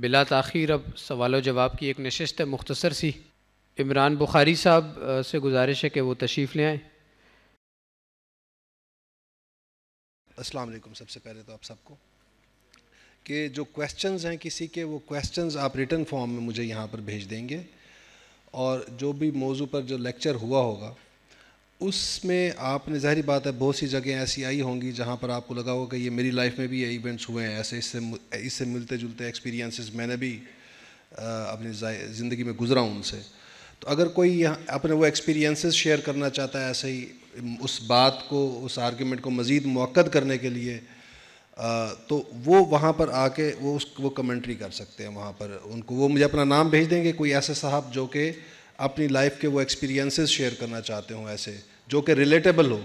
बिला तख़िर अब सवाल जवाब की एक नशस्त है मुख्तसर सी इमरान बुखारी साहब से गुजारिश है कि वो तशरीफ़ ले आएँ अस्सलाम सबसे पहले तो आप सबको कि जो क्वेश्चंस हैं किसी के वो क्वेश्चंस आप रिटर्न फॉर्म में मुझे यहाँ पर भेज देंगे और जो भी मौजू पर जो लेक्चर हुआ होगा उसमें आपने ज़हरी बात है बहुत सी जगह ऐसी आई होंगी जहाँ पर आपको लगा होगा कि ये मेरी लाइफ में भी ये इवेंट्स हुए हैं ऐसे इससे इससे मिलते जुलते एक्सपीरियंसेस मैंने भी अपनी ज़िंदगी में गुजरा हूँ उनसे तो अगर कोई यहाँ अपने वो एक्सपीरियंसेस शेयर करना चाहता है ऐसे ही उस बात को उस आर्ग्यूमेंट को मज़ीद मौक़द करने के लिए तो वो वहाँ पर आके वो उस वो कमेंट्री कर सकते हैं वहाँ पर उनको वो मुझे अपना नाम भेज देंगे कोई ऐसे साहब जो कि अपनी लाइफ के वो एक्सपीरियंसेस शेयर करना चाहते हो ऐसे जो कि रिलेटेबल हो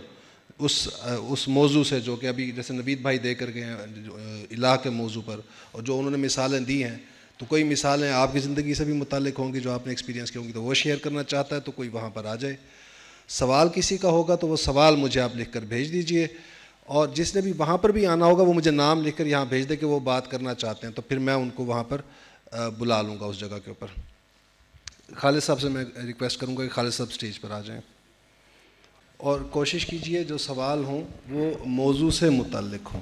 उस उस मौजू से जो कि अभी जैसे नवीद भाई दे कर गए हैं इलाह के मौजू पर और जो उन्होंने मिसालें दी हैं तो कोई मिसालें आपकी ज़िंदगी से भी मुतलिक होंगी जो आपने एक्सपीरियंस की होंगी तो वो शेयर करना चाहता है तो कोई वहाँ पर आ जाए सवाल किसी का होगा तो वो सवाल मुझे आप लिख कर भेज दीजिए और जिसने भी वहाँ पर भी आना होगा वो मुझे नाम लिख कर यहाँ भेज दे कि वो बात करना चाहते हैं तो फिर मैं उनको वहाँ पर बुला लूँगा उस जगह के ऊपर खालिद साहब से मैं रिक्वेस्ट करूँगा कि खालिद साहब स्टेज पर आ जाएं और कोशिश कीजिए जो सवाल हों वो मौजू से मुतलक हों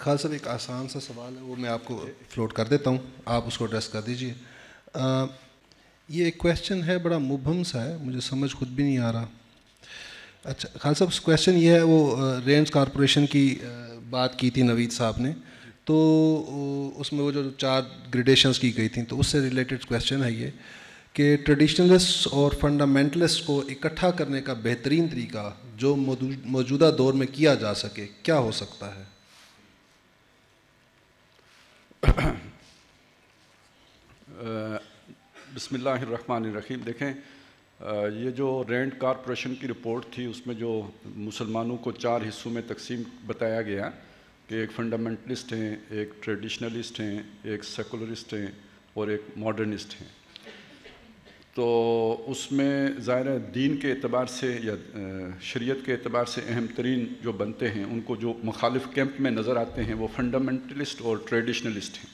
खाल साहब एक आसान सा सवाल है वो मैं आपको फ्लोट कर देता हूँ आप उसको एड्रेस कर दीजिए ये एक क्वेश्चन है बड़ा मुबम सा है मुझे समझ खुद भी नहीं आ रहा अच्छा खाल साहब क्वेश्चन ये है वो रेंज कॉरपोरेशन की बात की थी नवीद साहब ने तो उसमें वो जो चार ग्रेडेशंस की गई थी तो उससे रिलेटेड क्वेश्चन है ये कि ट्रेडिशनलिस्ट और फंडामेंटलिस्ट को इकट्ठा करने का बेहतरीन तरीका जो मौजूदा दौर में किया जा सके क्या हो सकता है बसमीम देखें ये जो रेंट कॉरपोरेशन की रिपोर्ट थी उसमें जो मुसलमानों को चार हिस्सों में तकसीम बताया गया कि एक फंडामेंटलिस्ट हैं एक ट्रेडिशनलिस्ट हैं एक सेकुलरिस्ट हैं और एक मॉडर्निस्ट हैं तो उसमें ज़ाहिर है दीन के अतबार से या शरीयत के अतबार से अहम तरीन जो बनते हैं उनको जो मुखालिफ कैंप में नज़र आते हैं वो फंडामेंटलिस्ट और ट्रेडिशनलिस्ट हैं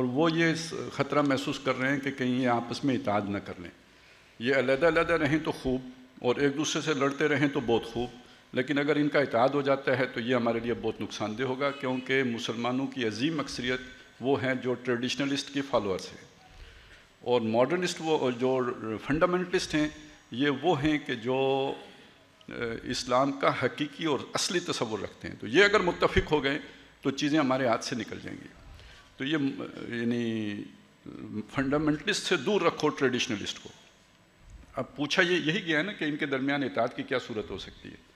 और वो ये ख़तरा महसूस कर रहे हैं कि कहीं ये आपस में इताद ना कर लें ये अलहदा अलहदा रहें तो खूब और एक दूसरे से लड़ते रहें तो बहुत खूब लेकिन अगर इनका इतिहाद हो जाता है तो ये हमारे लिए बहुत नुकसानदेह होगा क्योंकि मुसलमानों की अजीम अक्सरियत वो हैं जो ट्रेडिशनलिस्ट के फॉलोअर्स हैं और मॉडर्निस्ट वो जो फंडामेंटलिस्ट हैं ये वो हैं कि जो इस्लाम का हकीकी और असली तस्वुर रखते हैं तो ये अगर मुतफिक हो गए तो चीज़ें हमारे हाथ से निकल जाएंगी तो ये यानी फंडामेंटलिस्ट से दूर रखो ट्रेडिशनलिस्ट को अब पूछा ये यही गया है ना कि इनके दरमियान इतिहाद की क्या सूरत हो सकती है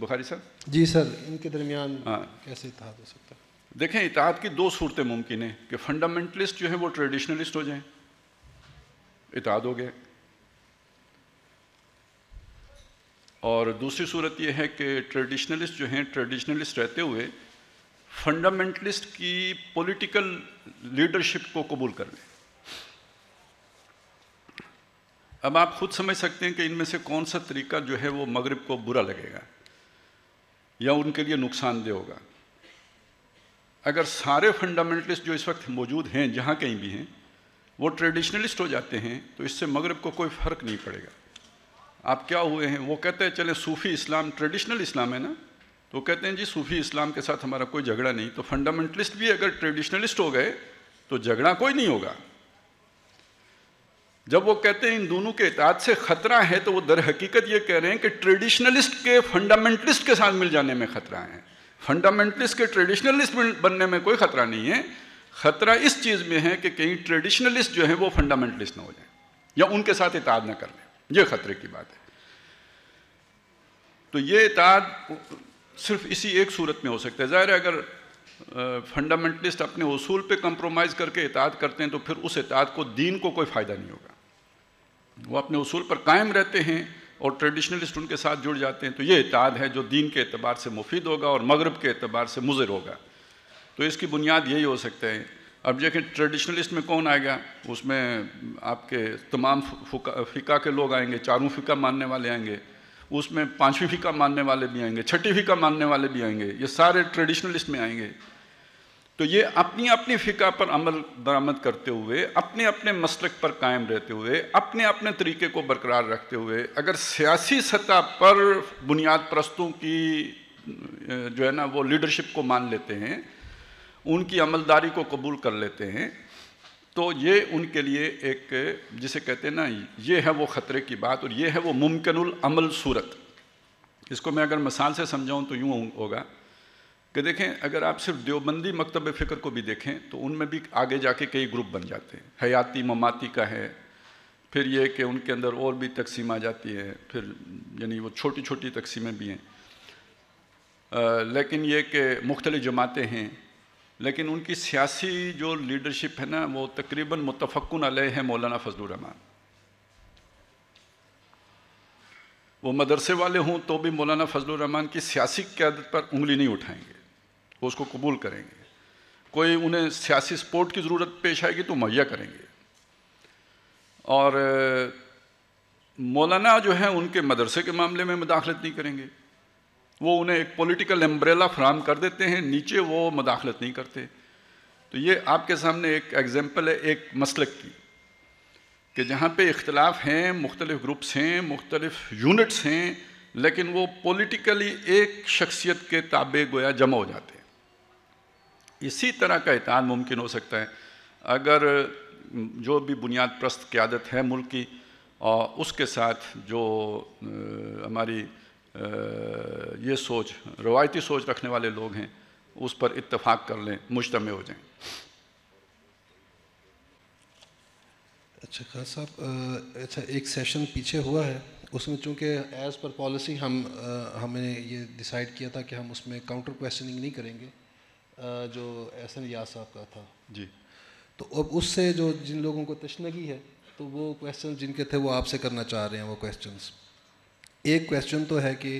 बुखारी सर जी सर इनके दरमियान हाँ। कैसे इतिहाद हो सकता है देखें इतिहाद की दो सूरतें मुमकिन हैं कि फंडामेंटलिस्ट जो है वो ट्रेडिशनलिस्ट हो जाएं इतिहाद हो गए और दूसरी सूरत यह है कि ट्रेडिशनलिस्ट जो हैं ट्रेडिशनलिस्ट रहते हुए फंडामेंटलिस्ट की पॉलिटिकल लीडरशिप को कबूल कर लें अब आप खुद समझ सकते हैं कि इनमें से कौन सा तरीका जो है वो मगरब को बुरा लगेगा या उनके लिए नुकसानदेह होगा अगर सारे फंडामेंटलिस्ट जो इस वक्त मौजूद हैं जहाँ कहीं भी हैं वो ट्रेडिशनलिस्ट हो जाते हैं तो इससे मगरब को कोई फ़र्क नहीं पड़ेगा आप क्या हुए हैं वो कहते हैं चले सूफ़ी इस्लाम ट्रेडिशनल इस्लाम है ना तो कहते हैं जी सूफ़ी इस्लाम के साथ हमारा कोई झगड़ा नहीं तो फंडामेंटलिस्ट भी अगर ट्रेडिशनलिस्ट हो गए तो झगड़ा कोई नहीं होगा जब वो कहते हैं इन दोनों के इतिहाद से खतरा है तो वो दर हकीकत ये कह रहे हैं कि ट्रेडिशनलिस्ट के फंडामेंटलिस्ट के साथ मिल जाने में खतरा है फंडामेंटलिस्ट के ट्रेडिशनलिस्ट बनने में कोई खतरा नहीं है खतरा इस चीज़ में है कि कहीं ट्रेडिशनलिस्ट जो है वो फंडामेंटलिस्ट ना हो जाए या उनके साथ इताद ना कर लें ये खतरे की बात है तो ये इताद सिर्फ इसी एक सूरत में हो सकता है ज़ाहिर है अगर फंडामेंटलिस्ट अपने उसूल पे कंप्रोमाइज़ करके इताद करते हैं तो फिर उस इताद को दीन को कोई फ़ायदा नहीं होगा वो अपने असूल पर कायम रहते हैं और ट्रेडिशनलिस्ट उनके साथ जुड़ जाते हैं तो ये इताद है जो दीन के अतबार से मुफीद होगा और मगरब के अतबार से मुजर होगा तो इसकी बुनियाद यही हो सकते हैं अब देखें ट्रेडिशनलिस्ट में कौन आएगा उसमें आपके तमाम फ़िका के लोग आएंगे चारों फ़िका मानने वाले आएंगे उसमें पाँचवीं फ़िका मानने वाले भी आएंगे छठी फ़िका मानने वाले भी आएंगे ये सारे ट्रेडिशनलिस्ट में आएंगे तो ये अपनी अपनी फ़िका पर अमल दरामद करते हुए अपने अपने मसलक पर कायम रहते हुए अपने अपने तरीके को बरकरार रखते हुए अगर सियासी सतह पर बुनियाद परस्तों की जो है ना वो लीडरशिप को मान लेते हैं उनकी अमलदारी को कबूल कर लेते हैं तो ये उनके लिए एक जिसे कहते हैं ना ये है वो ख़तरे की बात और ये है वो मुमकिन अमल सूरत इसको मैं अगर मिसाल से समझाऊँ तो यूँ होगा कि देखें अगर आप सिर्फ देवबंदी मकतब फ़िक्र को भी देखें तो उनमें भी आगे जाके कई ग्रुप बन जाते हैं हयाती ममाती का है फिर ये कि उनके अंदर और भी तकसीम आ जाती है फिर यानी वो छोटी छोटी तकसीमें भी हैं आ, लेकिन ये कि मुख्तलि जमातें हैं लेकिन उनकी सियासी जो लीडरशिप है ना वो तकरीबन मुतफ़न अलह है मौलाना फजलरहमान वो मदरसे वाले हों तो भी मौलाना फजलरहमान की सियासी क्यादत पर उंगली नहीं उठाएंगे वो उसको कबूल करेंगे कोई उन्हें सियासी सपोर्ट की ज़रूरत पेश आएगी तो मुहैया करेंगे और मौलाना जो हैं उनके मदरसे के मामले में मुदाखलत नहीं करेंगे वो उन्हें एक पॉलिटिकल एम्ब्रेला फ्राहम कर देते हैं नीचे वो मुदाखलत नहीं करते तो ये आपके सामने एक एग्ज़ाम्पल है एक मसलक की कि जहाँ पे इख्तलाफ हैं मुख्तलिफ ग्रुप्स हैं मुख्तलिफ यूनिट्स हैं लेकिन वो पॉलिटिकली एक शख्सियत के ताबे गोया जमा हो जाते हैं इसी तरह का इतान मुमकिन हो सकता है अगर जो भी बुनियाद प्रस्त क्यादत है मुल्क की और उसके साथ जो हमारी ये सोच रवायती सोच रखने वाले लोग हैं उस पर इतफाक़ कर लें मुशतम हो जाएं अच्छा खास साहब अच्छा एक सेशन पीछे हुआ है उसमें चूँकि एज़ पर पॉलिसी हम आ, हमें ये डिसाइड किया था कि हम उसमें काउंटर क्वेश्चनिंग नहीं करेंगे जो एहसन याद साहब का था जी तो अब उससे जो जिन लोगों को तशनगी है तो वो क्वेश्चन जिनके थे वो आपसे करना चाह रहे हैं वो क्वेश्चन एक क्वेश्चन तो है कि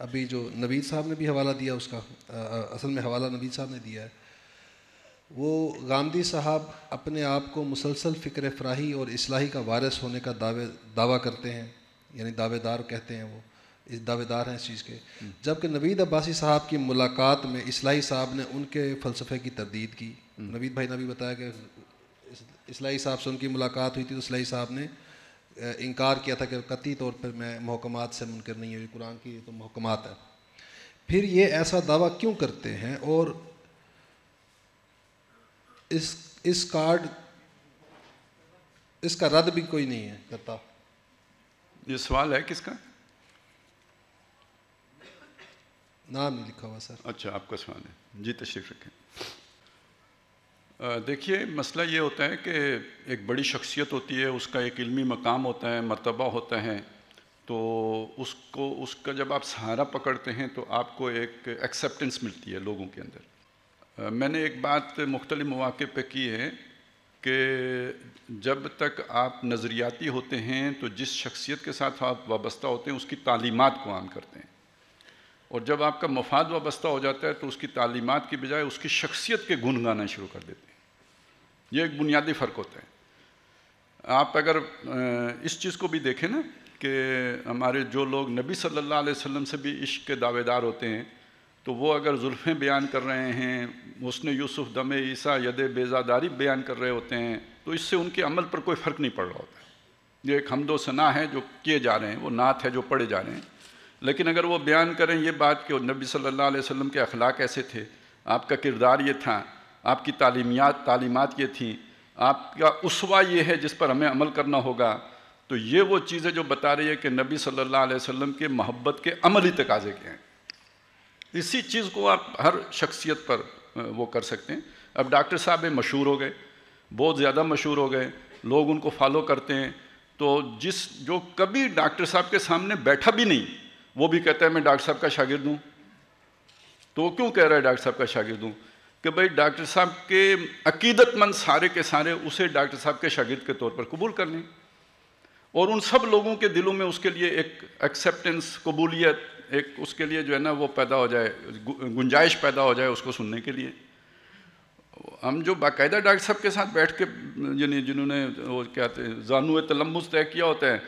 अभी जो नवीद साहब ने भी हवाला दिया उसका आ, असल में हवाला नवीद साहब ने दिया है वो गांधी साहब अपने आप को मुसलसल फ़िक्र फ्राही और इसलाही का वारिस होने का दावे दावा करते हैं यानी दावेदार कहते हैं वो दावेदार हैं इस चीज़ के हम्म। जबकि नवीद अब्बासी साहब की मुलाकात में इसलाई साहब ने उनके फ़लसफ़े की तरदीद की हम्म। नवीद भाई ने भी बताया कि इसलाई साहब से उनकी मुलाकात हुई थी तो इसलाई साहब ने इनकार किया था कि कती तौर पर मैं महकमात से मुनकर नहीं हूँ कुरान की तो महकमात है फिर ये ऐसा दावा क्यों करते हैं और इस इस कार्ड इसका रद्द भी कोई नहीं है करता ये सवाल है किसका नाम ही लिखा हुआ सर अच्छा आपका सवाल है जी तशरीफ रखें देखिए मसला ये होता है कि एक बड़ी शख्सियत होती है उसका एक इल्मी मकाम होता है मरतबा होता है तो उसको उसका जब आप सहारा पकड़ते हैं तो आपको एक एक्सेप्टेंस मिलती है लोगों के अंदर मैंने एक बात मुख्तलि मौाक़े पे की है कि जब तक आप नज़रियाती होते हैं तो जिस शख्सियत के साथ आप वाबस्ता होते हैं उसकी तालीमत को आम करते हैं और जब आपका मफाद वाबस्ता हो जाता है तो उसकी तालीमत की बजाय उसकी शख्सियत के गुन गाना शुरू कर देते हैं ये एक बुनियादी फ़र्क होता है आप अगर इस चीज़ को भी देखें ना कि हमारे जो लोग नबी सल्लल्लाहु अलैहि वसल्लम से भी इश्क के दावेदार होते हैं तो वो अगर जुल्फ़ें बयान कर रहे हैं उसने यूसुफ़ दम ईसा यद बेजादारी बयान कर रहे होते हैं तो इससे उनके अमल पर कोई फ़र्क नहीं पड़ रहा होता ये एक हमदो सना है जो किए जा रहे हैं वो नात है जो पढ़े जा रहे हैं लेकिन अगर वो बयान करें ये बात कि नबी सल्लल्लाहु अलैहि वसल्लम के अखलाक ऐसे थे आपका किरदार ये था आपकी तालीमियात तालीमत ये थी आपका उसवा ये है जिस पर हमें अमल करना होगा तो ये वो चीज़ें जो बता रही है कि नबी सल्लल्लाहु अलैहि वसल्लम के मोहब्बत के अमली तकाजे के हैं इसी चीज़ को आप हर शख्सियत पर वो कर सकते हैं अब डॉक्टर साहब मशहूर हो गए बहुत ज़्यादा मशहूर हो गए लोग उनको फॉलो करते हैं तो जिस जो कभी डॉक्टर साहब के सामने बैठा भी नहीं वो भी कहता है मैं डॉक्टर साहब का शागिर्द हूँ तो क्यों कह रहा है डॉक्टर साहब का शागिर्द हूँ कि भाई डॉक्टर साहब के अकीदतमंद सारे के सारे उसे डॉक्टर साहब के शागिर्द के तौर पर कबूल कर लें और उन सब लोगों के दिलों में उसके लिए एक एक्सेप्टेंस कबूलियत एक उसके लिए जो है ना वो पैदा हो जाए गुंजाइश पैदा हो जाए उसको सुनने के लिए हम जो बाकायदा डॉक्टर साहब के साथ बैठ के यानी जिन्होंने वो क्या जानू तलम्बुस तय किया होता है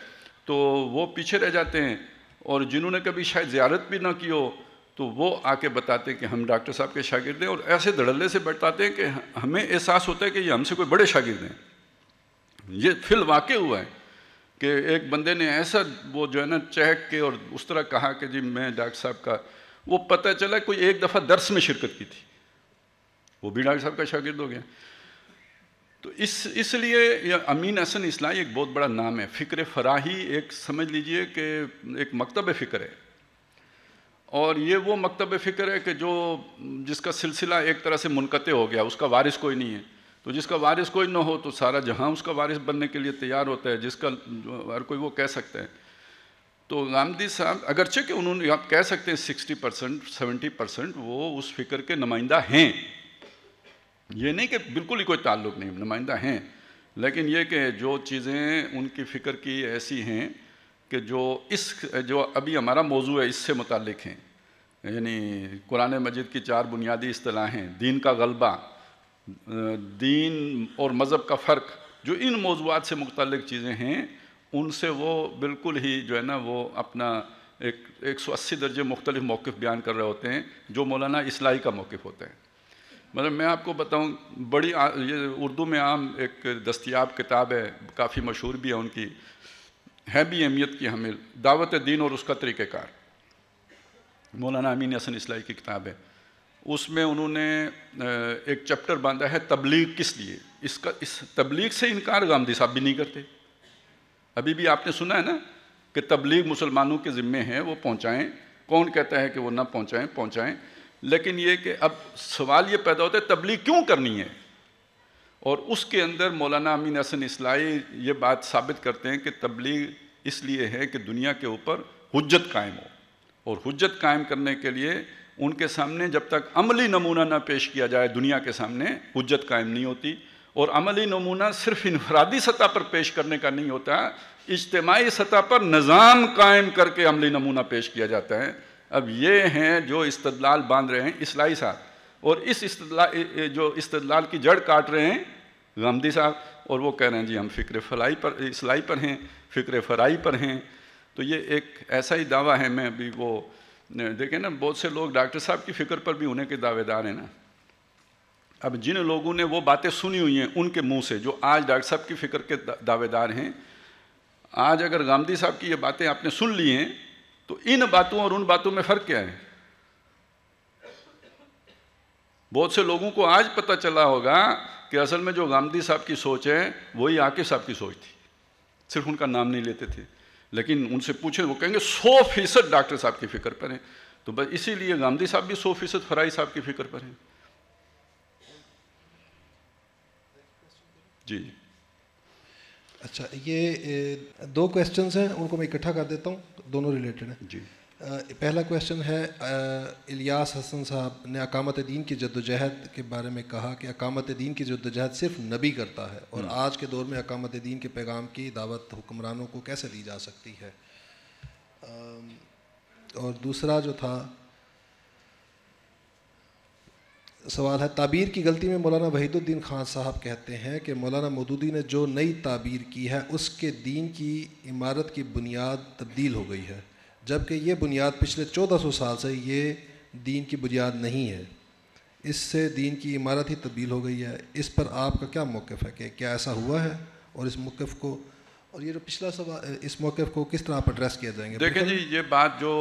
तो वो पीछे रह जाते हैं और जिन्होंने कभी शायद ज्यारत भी ना की हो तो वो आके बताते हैं कि हम डॉक्टर साहब के शागिर्द हैं और ऐसे धड़ल्ले से बताते हैं कि हमें एहसास होता है कि ये हमसे कोई बड़े शागिर्द हैं ये फिल वाक़ हुआ है कि एक बंदे ने ऐसा वो जो है ना चेक के और उस तरह कहा कि जी मैं डॉक्टर साहब का वो पता चला कोई एक दफ़ा दर्स में शिरकत की थी वो भी डॉक्टर साहब का शागिर्द हो गया तो इस इसलिए अमीन असन इस्लाई एक बहुत बड़ा नाम है फ़िक्र फराही एक समझ लीजिए कि एक मकतब फ़िक्र है और ये वो मकतब फ़िक्र है कि जो जिसका सिलसिला एक तरह से मुनक़ हो गया उसका वारिस कोई नहीं है तो जिसका वारिस कोई ना हो तो सारा जहां उसका वारिस बनने के लिए तैयार होता है जिसका हर कोई वो कह सकता है तो गांधी साहब अगरचे कि उन्होंने आप कह सकते हैं सिक्सटी परसेंट सेवेंटी परसेंट वो उस फिक्र के नुमाइंदा हैं ये नहीं कि बिल्कुल ही कोई ताल्लुक नहीं नुमाइंदा हैं लेकिन ये कि जो चीज़ें उनकी फ़िक्र की ऐसी हैं कि जो इस जो अभी हमारा मौजू है इससे मुतक हैं यानी कुरान मजिद की चार बुनियादी हैं दीन का गलबा दीन और मज़हब का फ़र्क जो इन मौजूद से मुतल चीज़ें हैं उनसे वो बिल्कुल ही जो है ना वो अपना एक एक सौ अस्सी दर्जे मुख्तलिफ़ मौक़ बयान कर रहे होते हैं जो मौलाना इसलाही का मौक़ होता है मतलब मैं आपको बताऊं बड़ी आ, ये उर्दू में आम एक दस्तियाब किताब है काफ़ी मशहूर भी है उनकी है भी अहमियत की हमें दावत दीन और उसका तरीक़ार मौलाना अमीन हसन इसलाई की किताब है उसमें उन्होंने एक चैप्टर बांधा है तबलीग किस लिए इसका इस तबलीग से इनकार गांधी साहब भी नहीं करते अभी भी आपने सुना है ना कि तबलीग मुसलमानों के ज़िम्मे हैं वो पहुँचाएँ कौन कहता है कि वो ना पहुँचाएँ पहुँचाएँ लेकिन ये कि अब सवाल ये पैदा होता है तबलीग क्यों करनी है और उसके अंदर मौलाना अमीन हसन इसलाई ये बात साबित करते हैं कि तबलीग इसलिए है कि दुनिया के ऊपर हजत कायम हो और हजत कायम करने के लिए उनके सामने जब तक अमली नमूना ना पेश किया जाए दुनिया के सामने हजत कायम नहीं होती और अमली नमूना सिर्फ इनफरादी सतह पर पेश करने का नहीं होता इज्तमाही सतह पर निज़ाम कायम करके अमली नमूना पेश किया जाता है अब ये हैं जो इस्तलाल बांध रहे हैं इसलाई साहब और इस इस्तलाल जो इस्तलाल की जड़ काट रहे हैं गमदी साहब और वो कह रहे हैं जी हम फ़िक्र फलाई पर इसलाई पर हैं फ़िक्र फराई पर हैं तो ये एक ऐसा ही दावा है मैं अभी वो देखें ना बहुत से लोग डॉक्टर साहब की फ़िक्र पर भी होने के दावेदार हैं ना अब जिन लोगों ने वो बातें सुनी हुई हैं उनके मुंह से जो आज डॉक्टर साहब की फ़िक्र के दावेदार हैं आज अगर गांधी साहब की ये बातें आपने सुन ली हैं तो इन बातों और उन बातों में फ़र्क क्या है बहुत से लोगों को आज पता चला होगा कि असल में जो गांधी साहब की सोच है वही आके साहब की सोच थी सिर्फ उनका नाम नहीं लेते थे लेकिन उनसे पूछे वो कहेंगे सौ फीसद डॉक्टर साहब की फ़िक्र पर हैं तो बस इसीलिए गांधी साहब भी सौ फीसद फराई साहब की फ़िक्र पर हैं जी अच्छा ये दो क्वेश्चंस हैं उनको मैं इकट्ठा कर देता हूँ दोनों रिलेटेड हैं जी पहला क्वेश्चन है इलियास हसन साहब ने अकामत दीन की जद्दोजहद के बारे में कहा कि अकामत दीन की जद्दोजहद सिर्फ नबी करता है और हम्म। आज के दौर में अकामत दीन के पैगाम की दावत हुक्मरानों को कैसे दी जा सकती है और दूसरा जो था सवाल है ताबीर की गलती में मौलाना वहीदुद्दीन खान साहब कहते हैं कि मौलाना मदूदी ने जो नई ताबीर की है उसके दीन की इमारत की बुनियाद तब्दील हो गई है जबकि ये बुनियाद पिछले चौदह सौ साल से ये दीन की बुनियाद नहीं है इससे दीन की इमारत ही तब्दील हो गई है इस पर आपका क्या मौक़ है कि क्या ऐसा हुआ है और इस मौक़ को और ये जो पिछला सवाल इस मौक़ को किस तरह आप एड्रेस किया जाएंगे देखिए जी ये बात जो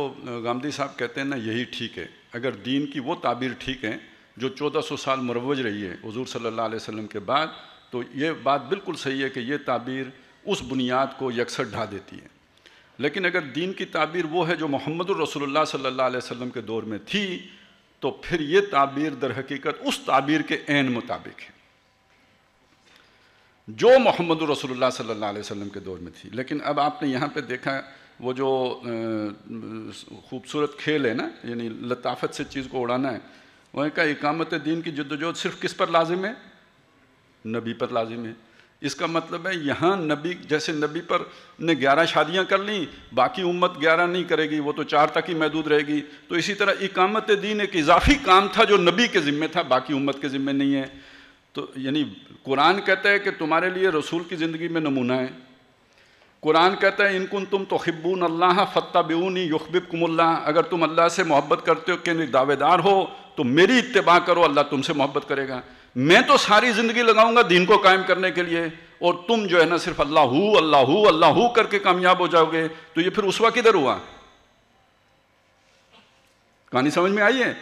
गांधी साहब कहते हैं ना यही ठीक है अगर दीन की वो ताबीर ठीक है जो 1400 साल मरवज रही है हजूर सल्ला वसम के बाद तो ये बात बिल्कुल सही है कि ये ताबीर उस बुनियाद को यकसर ढा देती है लेकिन अगर दीन की ताबीर वो है जो मोहम्मद रसोल्ला सल्ला वसम के दौर में थी तो फिर ये ताबीर दर हकीकत उस ताबीर के एन मुताबिक है जो मोहम्मद रसोल्ला सल्ला वसम के दौर में थी लेकिन अब आपने यहाँ पर देखा वो जो खूबसूरत खेल है ना यानी लताफत से चीज़ को उड़ाना है वहीं का इकामत दीन की जद्दोजहद सिर्फ किस पर लाजिम है नबी पर लाजिम है इसका मतलब है यहाँ नबी जैसे नबी पर ने ग्यारह शादियाँ कर लीं बाकी उम्मत ग्यारह नहीं करेगी वो तो चार तक ही महदूद रहेगी तो इसी तरह इकामत दीन एक इजाफी काम था जो नबी के ज़िम्मे था बाकी उम्मत के ज़िम्मे नहीं है तो यानी कुरान कहता है कि तुम्हारे लिए रसूल की ज़िंदगी में नमूना है कुरान कहता है इनकुन तुम तो हिब्बून अल्लाह फ़त्ता बेऊनी युखबिब कुमल्ला अगर तुम अल्लाह से मोहब्बत करते हो कि दावेदार हो तो मेरी इतबा करो अल्लाह तुमसे मोहब्बत करेगा मैं तो सारी ज़िंदगी लगाऊंगा दीन को कायम करने के लिए और तुम जो है ना सिर्फ अल्लाह हु अल्लाह हु अल्लाह हु करके कामयाब हो जाओगे तो ये फिर उसवा किधर हुआ कहानी समझ में आई है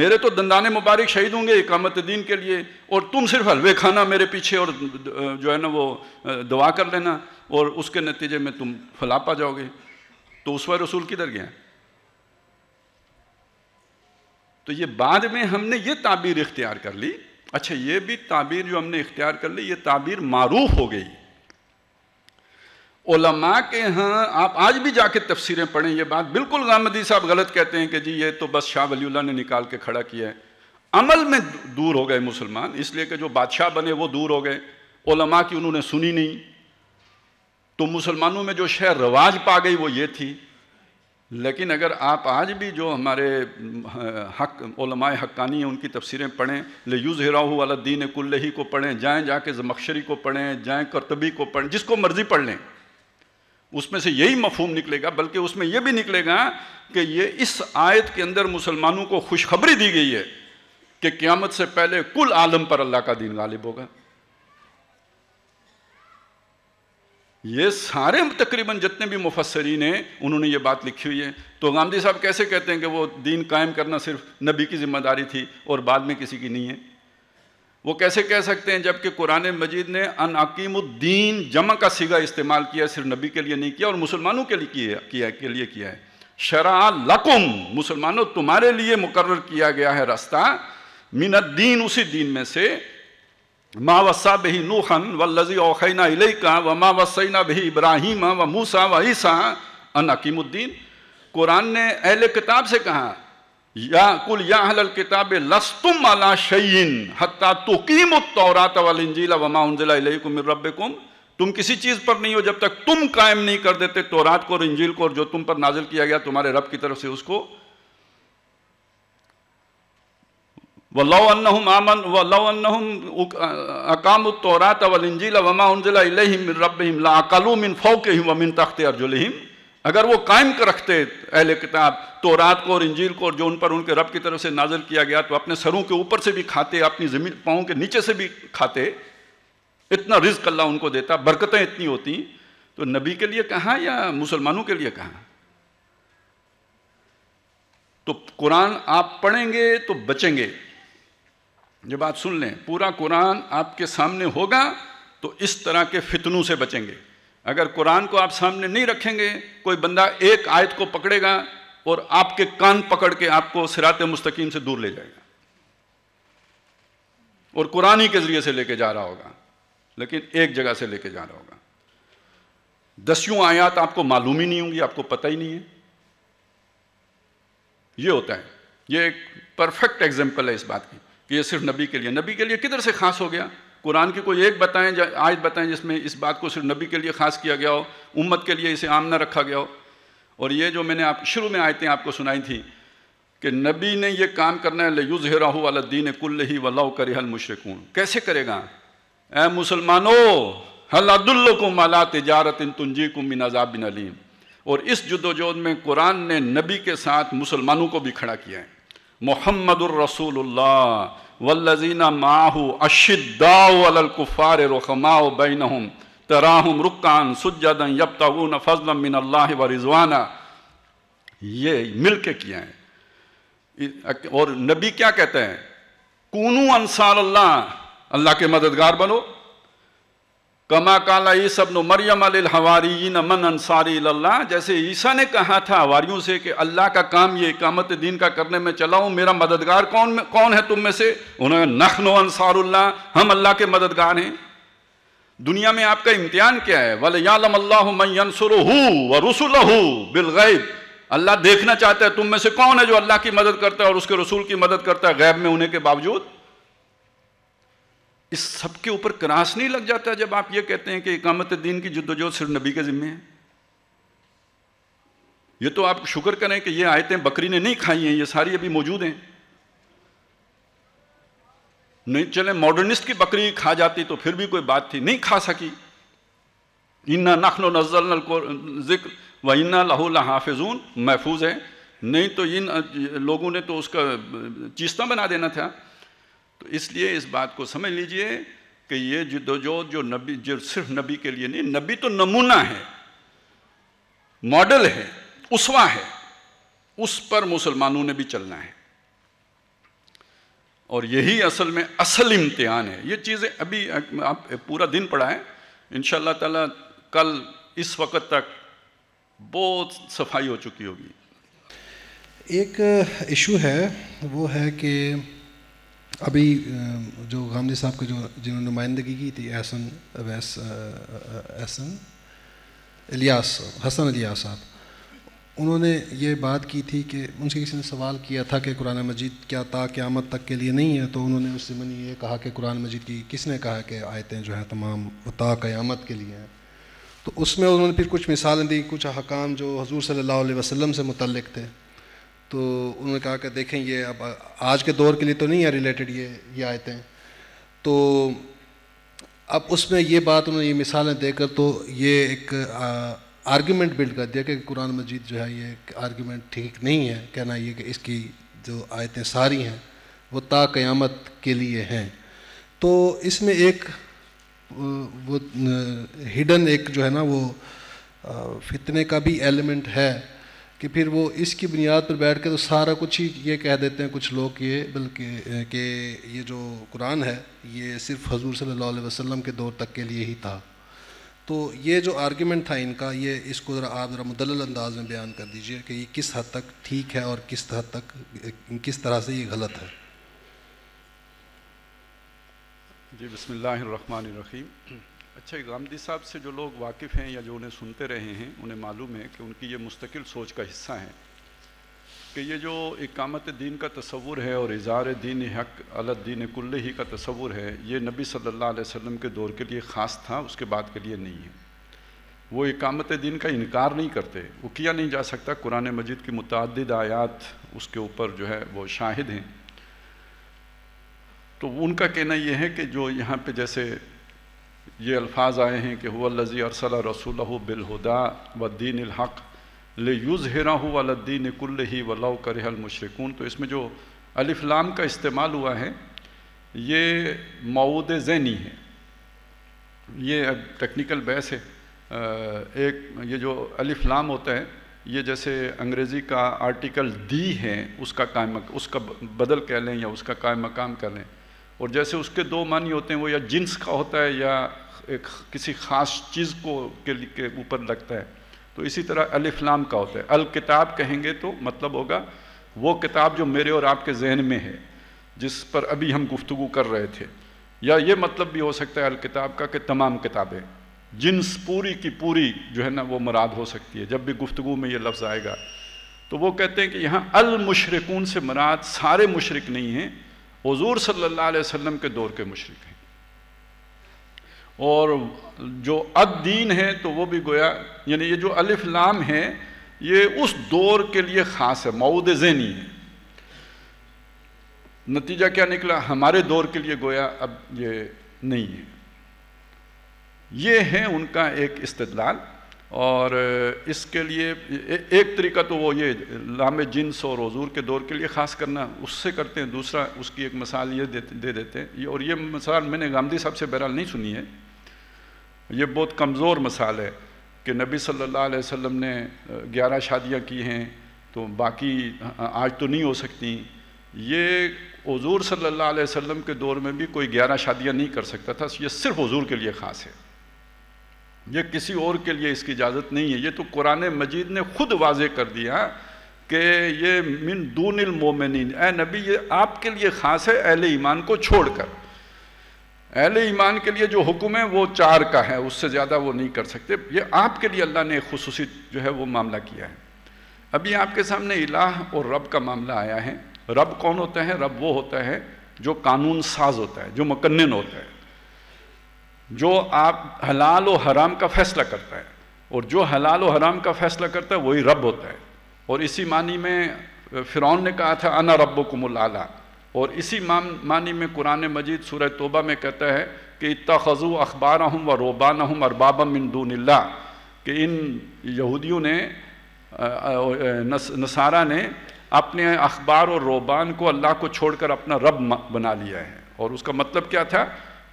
मेरे तो दंदाने मुबारक शहीद होंगे इकामत दीन के लिए और तुम सिर्फ हलवे खाना मेरे पीछे और जो है ना वो दुआ कर लेना और उसके नतीजे में तुम फला पा जाओगे तो उसवा रसूल किधर गया तो ये बाद में हमने ये ताबीर इख्तियार कर ली अच्छा ये भी ताबीर जो हमने इख्तियार कर ली ये ताबीर मारूफ हो गई ओलमा के यहाँ आप आज भी जाके तफसीरें पढ़ें ये बात बिल्कुल गामदी साहब गलत कहते हैं कि जी ये तो बस शाह वलीला ने निकाल के खड़ा किया है अमल में दूर हो गए मुसलमान इसलिए कि जो बादशाह बने वो दूर हो गए ओलमा की उन्होंने सुनी नहीं तो मुसलमानों में जो शहर रवाज पा गई वो ये थी लेकिन अगर आप आज भी जो हमारे हक ओलमाए हक्कानी हैं उनकी तफसीरें पढ़ें ले यूज़ हिराहू वाला दीन कुल्लही को पढ़ें जाएँ जाके जमक्शरी को पढ़ें जाएँ करतबी को पढ़ें जिसको मर्ज़ी पढ़ लें उसमें से यही मफहूम निकलेगा बल्कि उसमें यह भी निकलेगा कि ये इस आयत के अंदर मुसलमानों को खुशखबरी दी गई है कि क़्यामत से पहले कुल आलम पर अल्लाह का दीन गालिब होगा ये सारे तकरीबन जितने भी मुफसरीन हैं उन्होंने ये बात लिखी हुई है तो गांधी साहब कैसे कहते हैं कि वो दीन कायम करना सिर्फ नबी की जिम्मेदारी थी और बाद में किसी की नहीं है वो कैसे कह सकते हैं जबकि कुरान मजीद ने अन अकीमुद्दीन जमा का सिगा इस्तेमाल किया सिर्फ नबी के लिए नहीं किया और मुसलमानों के लिए किया, किया के लिए किया है शरा लकुम मुसलमानों तुम्हारे लिए मुकर किया गया है रास्ता मीनद्दीन उसी दीन में से मा वसा बही नूहन व लजी ओखना इलेका व मा वसैना बही इब्राहिम व मूसा व ईसा अन अकीमुद्दीन कुरान ने अहल किताब से कहा या कुल या अहल किताब लस्तुम अला शयीन हत्ता तुकीम तौरात वाल इंजीला मा उनजिला इलेकुम रब्बकुम तुम किसी चीज़ पर नहीं हो जब तक तुम कायम नहीं कर देते तोरात को और इंजील को और जो तुम पर नाजिल किया गया तुम्हारे रब की तरफ से उसको अगर वो कायम कर रखते अहल किताब तो रात को और इंजील को और जो उन पर उनके रब की तरफ से नाजिल किया गया तो अपने सरों के ऊपर से भी खाते अपनी ज़मीन पाँव के नीचे से भी खाते इतना रिज्क अल्लाह उनको देता बरकतें इतनी होती तो नबी के लिए कहाँ या मुसलमानों के लिए कहाँ तो कुरान आप पढ़ेंगे तो बचेंगे ये बात सुन लें पूरा कुरान आपके सामने होगा तो इस तरह के फितनों से बचेंगे अगर कुरान को आप सामने नहीं रखेंगे कोई बंदा एक आयत को पकड़ेगा और आपके कान पकड़ के आपको सिरात मुस्तकीम से दूर ले जाएगा और कुरान ही के जरिए से लेके जा रहा होगा लेकिन एक जगह से लेके जा रहा होगा दसियों आयात आपको मालूम ही नहीं होंगी आपको पता ही नहीं है ये होता है ये एक परफेक्ट एग्जाम्पल है इस बात की कि ये सिर्फ नबी के लिए नबी के लिए किधर से खास हो गया कुरान की कोई एक बताएं आयत बताएं जिसमें इस बात को सिर्फ नबी के लिए खास किया गया हो उम्मत के लिए इसे आम ना रखा गया हो और ये जो मैंने आप शुरू में आयतें आपको सुनाई थी कि नबी ने ये काम करना है लयुज हेराहू वाला दीन कुल्ल ही वल्लाउ करे हल मुशरकून कैसे करेगा ए मुसलमानो हल माला तजारत इन तुंजी कुम अजाब बिन अलीम और इस जदोजहद में कुरान ने नबी के साथ मुसलमानों को भी खड़ा किया है الله والذين معه اشداء على الكفار رحماء بينهم रुकान ركعا سجدا يبتغون فضلا من الله ورضوانا ये मिल के है और नबी क्या कहते हैं कूनू अनसार अल्लाह अल्लाह के मददगार बनो कमा काला नो मरियम अल हवारीन मन अंसारी लल्ला जैसे ईसा ने कहा था हवारीयों से कि अल्लाह का काम ये कामत दीन का करने में चला हूँ मेरा मददगार कौन कौन है तुम में से उन्होंने नखनो अंसारुल्लाह हम अल्लाह के मददगार हैं दुनिया में आपका इम्तिहान क्या है वाले यालम अल्लाह मैंसुर व रसुल अल्लाह देखना चाहता है तुम में से कौन है जो अल्लाह की मदद करता है और उसके रसूल की मदद करता है गैब में होने के बावजूद इस सब के ऊपर क्रास नहीं लग जाता जब आप ये कहते हैं कि इकामत दीन की जद्दोजहद सिर्फ नबी के ज़िम्मे है ये तो आप शुक्र करें कि ये आयतें बकरी ने नहीं खाई हैं ये सारी अभी मौजूद हैं नहीं चले मॉडर्निस्ट की बकरी खा जाती तो फिर भी कोई बात थी नहीं खा सकी इन्ना नखनो नजल जिक्र व इन्ना लहू हाफिजून महफूज है नहीं तो इन लोगों ने तो उसका चीस्ता बना देना था तो इसलिए इस बात को समझ लीजिए कि ये जिद्दोजहद जो नबी जो सिर्फ नबी के लिए नहीं नबी तो नमूना है मॉडल है उसवा है उस पर मुसलमानों ने भी चलना है और यही असल में असल इम्तिहान है ये चीज़ें अभी आप पूरा दिन पढ़ा है इन ताला कल इस वक्त तक बहुत सफाई हो चुकी होगी एक इशू है वो है कि अभी जो गांधी साहब के जो जिन्होंने नुमाइंदगी की थी एहसन अवैस एहसन इलियास हसन अलिया साहब उन्होंने ये बात की थी कि उनसे किसी ने सवाल किया था कि कुरान मजीद क्या ता क़्यामत तक के लिए नहीं है तो उन्होंने उस ज़मन ये कहा कि कुरान मजीद की किसने कहा कि आयतें जो हैं तमाम ता क़्यामत के लिए हैं तो उसमें उन्होंने फिर कुछ मिसालें दी कुछ अहकाम जो हजूर सल्ला वसम से मुतलक थे तो उन्होंने कहा कि देखें ये अब आज के दौर के लिए तो नहीं है रिलेटेड ये ये आयतें तो अब उसमें ये बात उन्होंने ये मिसालें देकर तो ये एक आर्गुमेंट बिल्ड कर दिया कि कुरान मजीद जो है ये आर्गुमेंट ठीक नहीं है कहना ये कि इसकी जो आयतें सारी हैं वो ता क़यामत के लिए हैं तो इसमें एक वो हिडन एक जो है ना वो फितने का भी एलिमेंट है कि फिर वो इसकी बुनियाद पर बैठ के तो सारा कुछ ही ये कह देते हैं कुछ लोग ये बल्कि कि ये जो कुरान है ये सिर्फ हजूर सल्ला वसम के दौर तक के लिए ही था तो ये जो आर्गूमेंट था इनका ये इसको ज़रा आप ज़रा मुदल अंदाज में बयान कर दीजिए कि ये किस हद तक ठीक है और किस हद तक किस तरह से ये गलत है जी बसमीम अच्छा गामदी साहब से जो लोग वाकिफ़ हैं या जो उन्हें सुनते रहे हैं उन्हें मालूम है कि उनकी ये मुस्तकिल सोच का हिस्सा है कि ये जो इकामत दीन का तस्वूर है और इज़ार दीन हक दीन कुल्ल ही का तस्वुर है ये नबी सल्ला वसम के दौर के लिए ख़ास था उसके बाद के लिए नहीं है वो इकामत दीन का इनकार नहीं करते वो किया नहीं जा सकता कुरान मजिद की मुतद आयात उसके ऊपर जो है वो शाहिद हैं तो उनका कहना यह है कि जो यहाँ पे जैसे ये अल्फाज आए हैं कि हुजी अरसल रसूल बिलहुदा व दीन हक़ ले यूज़ हेरा वलद्दीन कुल्ल ही वल्ला करहल मुशरकून तो इसमें जो अलिफ्लाम का इस्तेमाल हुआ है ये मऊद जैनी है ये अब टेक्निकल बहस है एक ये जो अलिफ्लाम होता है ये जैसे अंग्रेज़ी का आर्टिकल दी है उसका कायम उसका बदल कह लें या उसका काय मकाम कर लें और जैसे उसके दो मानी होते हैं वो या जिन्स का होता है या एक किसी ख़ास चीज़ को के, ऊपर लगता है तो इसी तरह अलिफ्लाम का होता है अल किताब कहेंगे तो मतलब होगा वो किताब जो मेरे और आपके जहन में है जिस पर अभी हम गुफ्तु कर रहे थे या ये मतलब भी हो सकता है अल किताब का कि तमाम किताबें जिन्स पूरी की पूरी जो है ना वो मुराद हो सकती है जब भी गुफ्तु में ये लफ्ज़ आएगा तो वो कहते हैं कि यहाँ अल मुशरकून से मराद सारे मुशरक नहीं हैं हजूर सल्ला वसम के दौर के मशरक हैं और जो अद्दीन है तो वो भी गोया यानी ये जो अलिफ लाम है ये उस दौर के लिए ख़ास है मऊद जैनी है नतीजा क्या निकला हमारे दौर के लिए गोया अब ये नहीं है ये है उनका एक इस्तलाल और इसके लिए एक तरीका तो वो ये लाम जिन्स और हजूर के दौर के लिए ख़ास करना उससे करते हैं दूसरा उसकी एक मिसाल ये दे, दे देते हैं ये और ये मिसाल मैंने गांधी साहब से बहरहाल नहीं सुनी है ये बहुत कमज़ोर मिसाल है कि नबी सल्लल्लाहु अलैहि वसल्लम ने ग्यारह शादियां की हैं तो बाकी आज तो नहीं हो सकती ये हजूर सल्ला वसम के दौर में भी कोई ग्यारह शादियाँ नहीं कर सकता था ये सिर्फ हजूर के लिए ख़ास है ये किसी और के लिए इसकी इजाज़त नहीं है ये तो कुरान मजीद ने खुद वाजे कर दिया कि ये मिन दूनिल मोमिन ए नबी ये आपके लिए ख़ास है अहल ईमान को छोड़कर अहल ईमान के लिए जो हुक्म है वो चार का है उससे ज़्यादा वो नहीं कर सकते ये आपके लिए अल्लाह ने खसूस जो है वो मामला किया है अभी आपके सामने इलाह और रब का मामला आया है रब कौन होता है रब वो होता है जो कानून साज होता है जो मकन्न होता है जो आप हलाल और हराम का फैसला करता है और जो हलाल और हराम का फैसला करता है वही रब होता है और इसी मानी में फ़िरौन ने कहा था अना रब आला और इसी मानी में कुरान मजीद सूर तोबा में कहता है कि इतना खजू अखबार हम व रोबान हम अरबाब मिनदूनल्ला कि इन यहूदियों ने नसारा ने अपने अखबार और रोबान को अल्लाह को छोड़कर अपना रब बना लिया है और उसका मतलब क्या था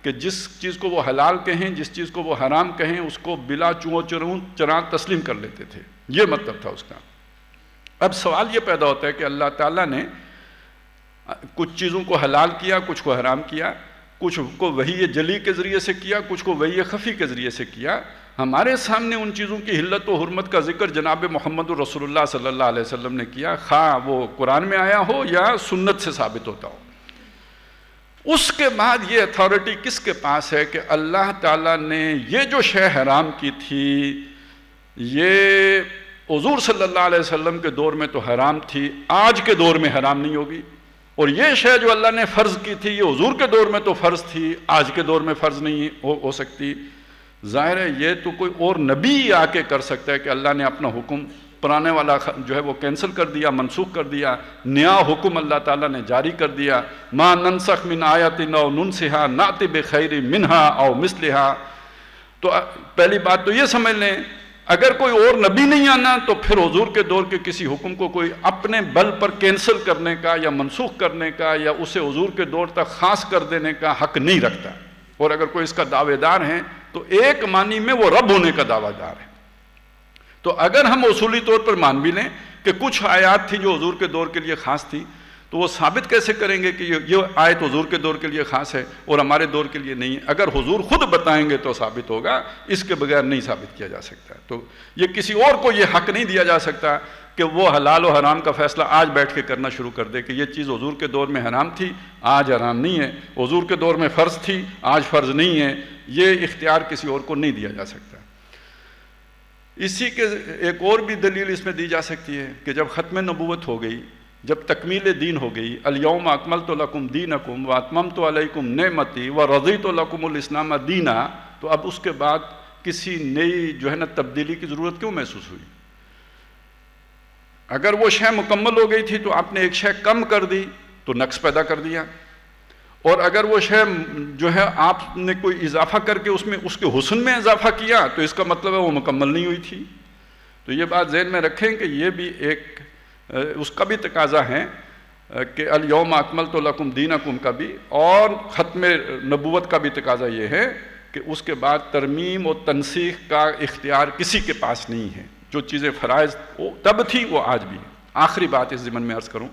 कि जिस चीज़ को वो हलाल कहें जिस चीज़ को वो हराम कहें उसको बिला चुओ चरूँ चरा तस्लीम कर लेते थे ये मतलब था उसका अब सवाल ये पैदा होता है कि अल्लाह ताला ने कुछ चीज़ों को हलाल किया कुछ को हराम किया कुछ को वही जली के ज़रिए से किया कुछ को वही खफ़ी के ज़रिए से किया हमारे सामने उन चीज़ों की हिल्लत व हरमत का जिक्र जनाब मोहम्मद रसोल्ला सल्ला वसम ने किया खा वो कुरान में आया हो या सुन्नत से साबित होता हो उसके बाद ये अथॉरिटी किसके पास है कि अल्लाह ताला ने ये जो शे हराम की थी ये हजूर सल्लल्लाहु अलैहि वसल्लम के दौर में तो हराम थी आज के दौर में हराम नहीं होगी और ये शे जो अल्लाह ने फ़र्ज़ की थी ये हजूर के दौर में तो फ़र्ज़ थी आज के दौर में फ़र्ज़ नहीं हो, हो सकती ज़ाहिर है ये तो कोई और नबी आके कर सकता है कि अल्लाह ने अपना हुक्म पुराने वाला जो है वो कैंसिल कर दिया मनसूख कर दिया नया हुक्म अल्लाह ताला ने जारी कर दिया माँ ननसख मिन आयात नौ ननसहा नात बखैर मिनहा औ मिसलहा तो पहली बात तो ये समझ लें अगर कोई और नबी नहीं आना तो फिर हजूर के दौर के किसी हुक्म को कोई अपने बल पर कैंसिल करने का या मनसूख करने का या उसे हजूर के दौर तक खास कर देने का हक नहीं रखता और अगर कोई इसका दावेदार है तो एक मानी में वो रब होने का दावेदार है तो अगर हम उसूली तौर पर मान भी लें कि कुछ आयात थी जो हजूर के दौर के लिए ख़ास थी तो वो साबित कैसे करेंगे कि ये ये आयत हजूर के दौर के लिए ख़ास है और हमारे दौर के लिए नहीं है अगर हजूर खुद बताएंगे तो साबित होगा इसके बगैर नहीं साबित किया जा सकता तो ये किसी और को ये हक नहीं दिया जा सकता कि वो हलाल और हराम का फ़ैसला आज बैठ के करना शुरू कर दे कि ये चीज़ हजूर के दौर में हराम थी आज हराम नहीं है हजूर के दौर में फ़र्ज़ थी आज फ़र्ज़ नहीं है ये इख्तियार किसी और को नहीं दिया जा सकता इसी के एक और भी दलील इसमें दी जा सकती है कि जब ख़त्म नबूत हो गई जब तकमील दीन हो गई अलयम अकमल तो लकुम दीन अकुम व आत्मम तो अलकुम नमती व रज़ी तो लकुमस्लाम दीना तो अब उसके बाद किसी नई जो है ना तब्दीली की ज़रूरत क्यों महसूस हुई अगर वो शह मुकम्मल हो गई थी तो आपने एक शय कम कर दी तो नक्स पैदा कर दिया और अगर वो शह जो है आपने कोई इजाफा करके उसमें उसके हुसन में इजाफा किया तो इसका मतलब है वो मुकम्मल नहीं हुई थी तो ये बात जहन में रखें कि ये भी एक उसका भी तकाजा है कि अलयोम अकमल तो लकुम दीन अकुम का भी और ख़त्म नबूत का भी तकाजा ये है कि उसके बाद तरमीम और तनसीख का इख्तियार किसी के पास नहीं है जो चीज़ें फ़रज़ तब थी वो आज भी आखिरी बात इस ज़िमन में अर्ज़ करूँ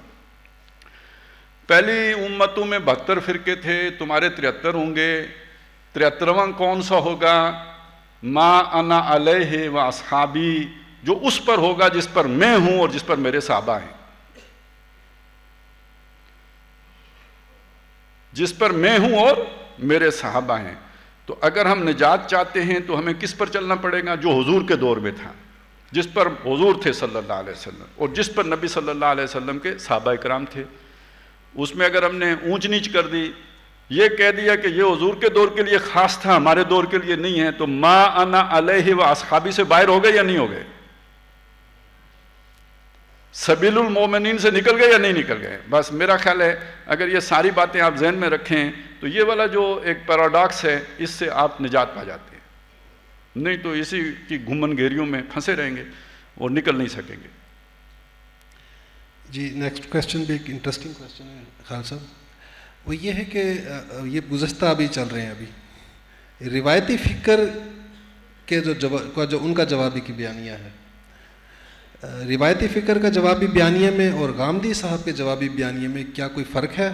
पहली उम्मतों में बहत्तर फिरके थे तुम्हारे तिहत्तर होंगे तिहत्तरवा कौन सा होगा मा अना अलह व असहाबी जो उस पर होगा जिस पर मैं हूं और जिस पर मेरे साहबा हैं जिस पर मैं हूं और मेरे साहबा हैं तो अगर हम निजात चाहते हैं तो हमें किस पर चलना पड़ेगा जो हुजूर के दौर में था जिस पर हुजूर थे सल्लल्लाहु अलैहि वसल्लम और जिस पर नबी सल्लल्लाहु अलैहि वसल्लम के साहबा इकराम थे उसमें अगर हमने ऊंच नीच कर दी ये कह दिया कि ये हजूर के दौर के लिए ख़ास था हमारे दौर के लिए नहीं है तो माँ अना अलह व असहाबी से बाहर हो गए या नहीं हो गए मोमिन से निकल गए या नहीं निकल गए बस मेरा ख्याल है अगर ये सारी बातें आप जहन में रखें तो ये वाला जो एक पैराडॉक्स है इससे आप निजात पा जाते हैं नहीं तो इसी की घुमन घेरियों में फंसे रहेंगे और निकल नहीं सकेंगे जी नेक्स्ट क्वेश्चन भी एक इंटरेस्टिंग क्वेश्चन है खान साहब वो ये है कि ये गुजस्ता अभी चल रहे हैं अभी रिवायती फ़िक्र के जो जवाब का जो उनका जवाबी की बयानिया है रिवायती फ़िक्र का जवाबी बयानिए में और गांधी साहब के जवाबी बयानिए में क्या कोई फ़र्क है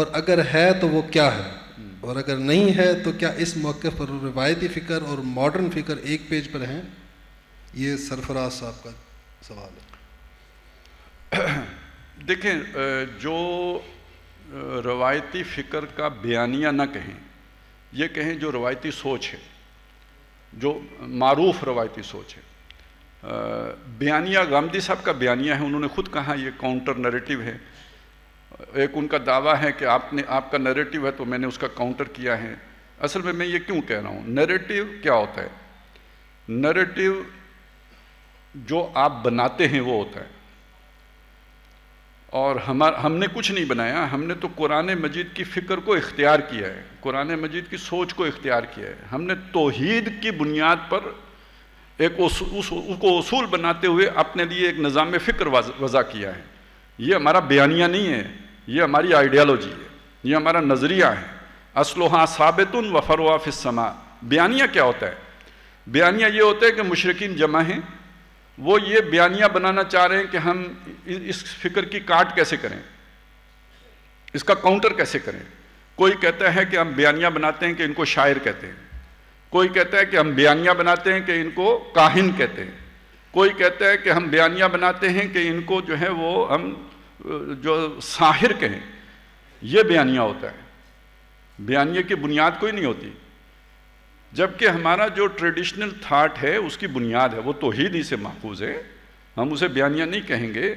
और अगर है तो वो क्या है हम्म। और अगर नहीं है तो क्या इस मौके पर रिवायती फ़िक्र और मॉडर्न फ़िक्र एक पेज पर हैं ये सरफराज साहब का सवाल है देखें जो रवायती फ़िक्र का बयानिया ना कहें ये कहें जो रवायती सोच है जो मरूफ रवायती सोच है बयानिया गांधी साहब का बयानिया है उन्होंने खुद कहा ये काउंटर नरेटिव है एक उनका दावा है कि आपने आपका नरेटिव है तो मैंने उसका काउंटर किया है असल में मैं ये क्यों कह रहा हूँ नरेटिव क्या होता है नरेटिव जो आप बनाते हैं वो होता है और हमार हमने कुछ नहीं बनाया हमने तो कुरान मजीद की फ़िक्र को इख्तियार किया है कुरान मजीद की सोच को इख्तियार किया है हमने तोहद की बुनियाद पर एक उस, उस, उसको असूल बनाते हुए अपने लिए एक निज़ाम फ़िक्र वज़ा किया है ये हमारा बयानिया नहीं है ये हमारी आइडियालॉजी है ये हमारा नज़रिया है असलोहा साबितन व फ़रवा फ़िसमा बयानिया क्या होता है बयानिया ये होता है कि मशरकिन जमा हैं वो ये बयानिया बनाना चाह रहे हैं कि हम इस फिक्र की काट कैसे करें इसका काउंटर कैसे करें कोई कहता है कि हम बयानिया बनाते हैं कि इनको शायर कहते हैं कोई कहता है कि हम बयानिया बनाते हैं कि इनको काहिन कहते हैं कोई कहता है कि हम बयानिया बनाते हैं कि इनको जो है वो हम जो साहिर कहें ये बयानिया होता है बयानिए की बुनियाद कोई नहीं होती जबकि हमारा जो ट्रेडिशनल थाट है उसकी बुनियाद है वो तोहीदी से महफूज है हम उसे बयानिया नहीं कहेंगे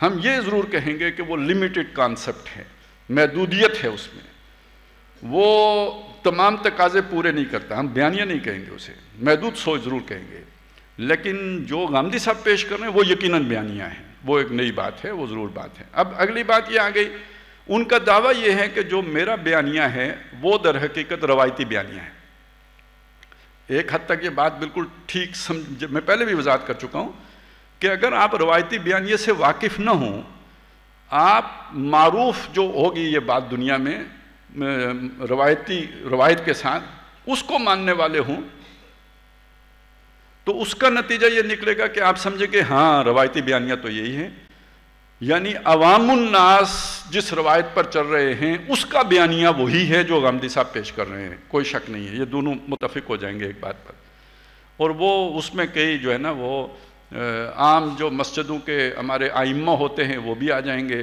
हम ये ज़रूर कहेंगे कि वो लिमिटेड कॉन्सेप्ट है महदूदियत है उसमें वो तमाम तकाजे पूरे नहीं करता हम बयानिया नहीं कहेंगे उसे महदूद सोच ज़रूर कहेंगे लेकिन जो गांधी साहब पेश कर रहे हैं वो यकीन बयानिया हैं वो एक नई बात है वो ज़रूर बात है अब अगली बात ये आ गई उनका दावा ये है कि जो मेरा बयानिया है वो दर हकीकत रवायती बयानिया है एक हद तक ये बात बिल्कुल ठीक समझ मैं पहले भी वजात कर चुका हूँ कि अगर आप रवायती बयानी से वाकिफ़ ना हों आप मरूफ जो होगी ये बात दुनिया में रवायती रवायत के साथ उसको मानने वाले हों तो उसका नतीजा ये निकलेगा कि आप समझे कि हाँ रवायती बयानियाँ तो यही हैं यानी अवामुन्नास जिस रवायत पर चल रहे हैं उसका बयानिया वही है जो गांधी साहब पेश कर रहे हैं कोई शक नहीं है ये दोनों मुतफिक हो जाएंगे एक बात पर और वो उसमें कई जो है ना वो आम जो मस्जिदों के हमारे आइम्मा होते हैं वो भी आ जाएंगे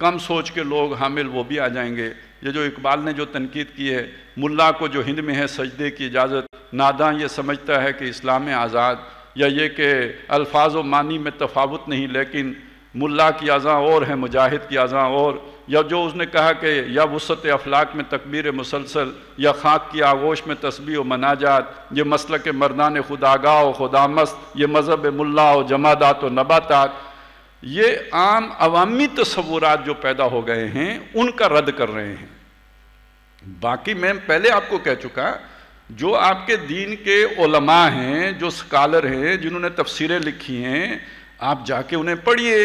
कम सोच के लोग हामिल वो भी आ जाएंगे ये जो इकबाल ने जो तनकीद की है मुला को जो हिंद में है सजदे की इजाज़त नादा ये समझता है कि इस्लाम आज़ाद या ये कि अल्फाज मानी में तफावत नहीं लेकिन मुल्ला की अज़ा और है मुजाहिद की अज़ा और या जो उसने कहा कि या वसत अफलाक में तकबीर मुसलसल या खाक की आगोश में तस्बी व मनाजात ये मसल के मरदान खुदागा व मस्त ये मज़हब मुला व जमादात व नबातात ये आम अवामी तस्वूर जो पैदा हो गए हैं उनका रद्द कर रहे हैं बाकी मैं पहले आपको कह चुका जो आपके दीन के ओलमा हैं जो स्कालर हैं जिन्होंने तफसीरें लिखी हैं आप जाके उन्हें पढ़िए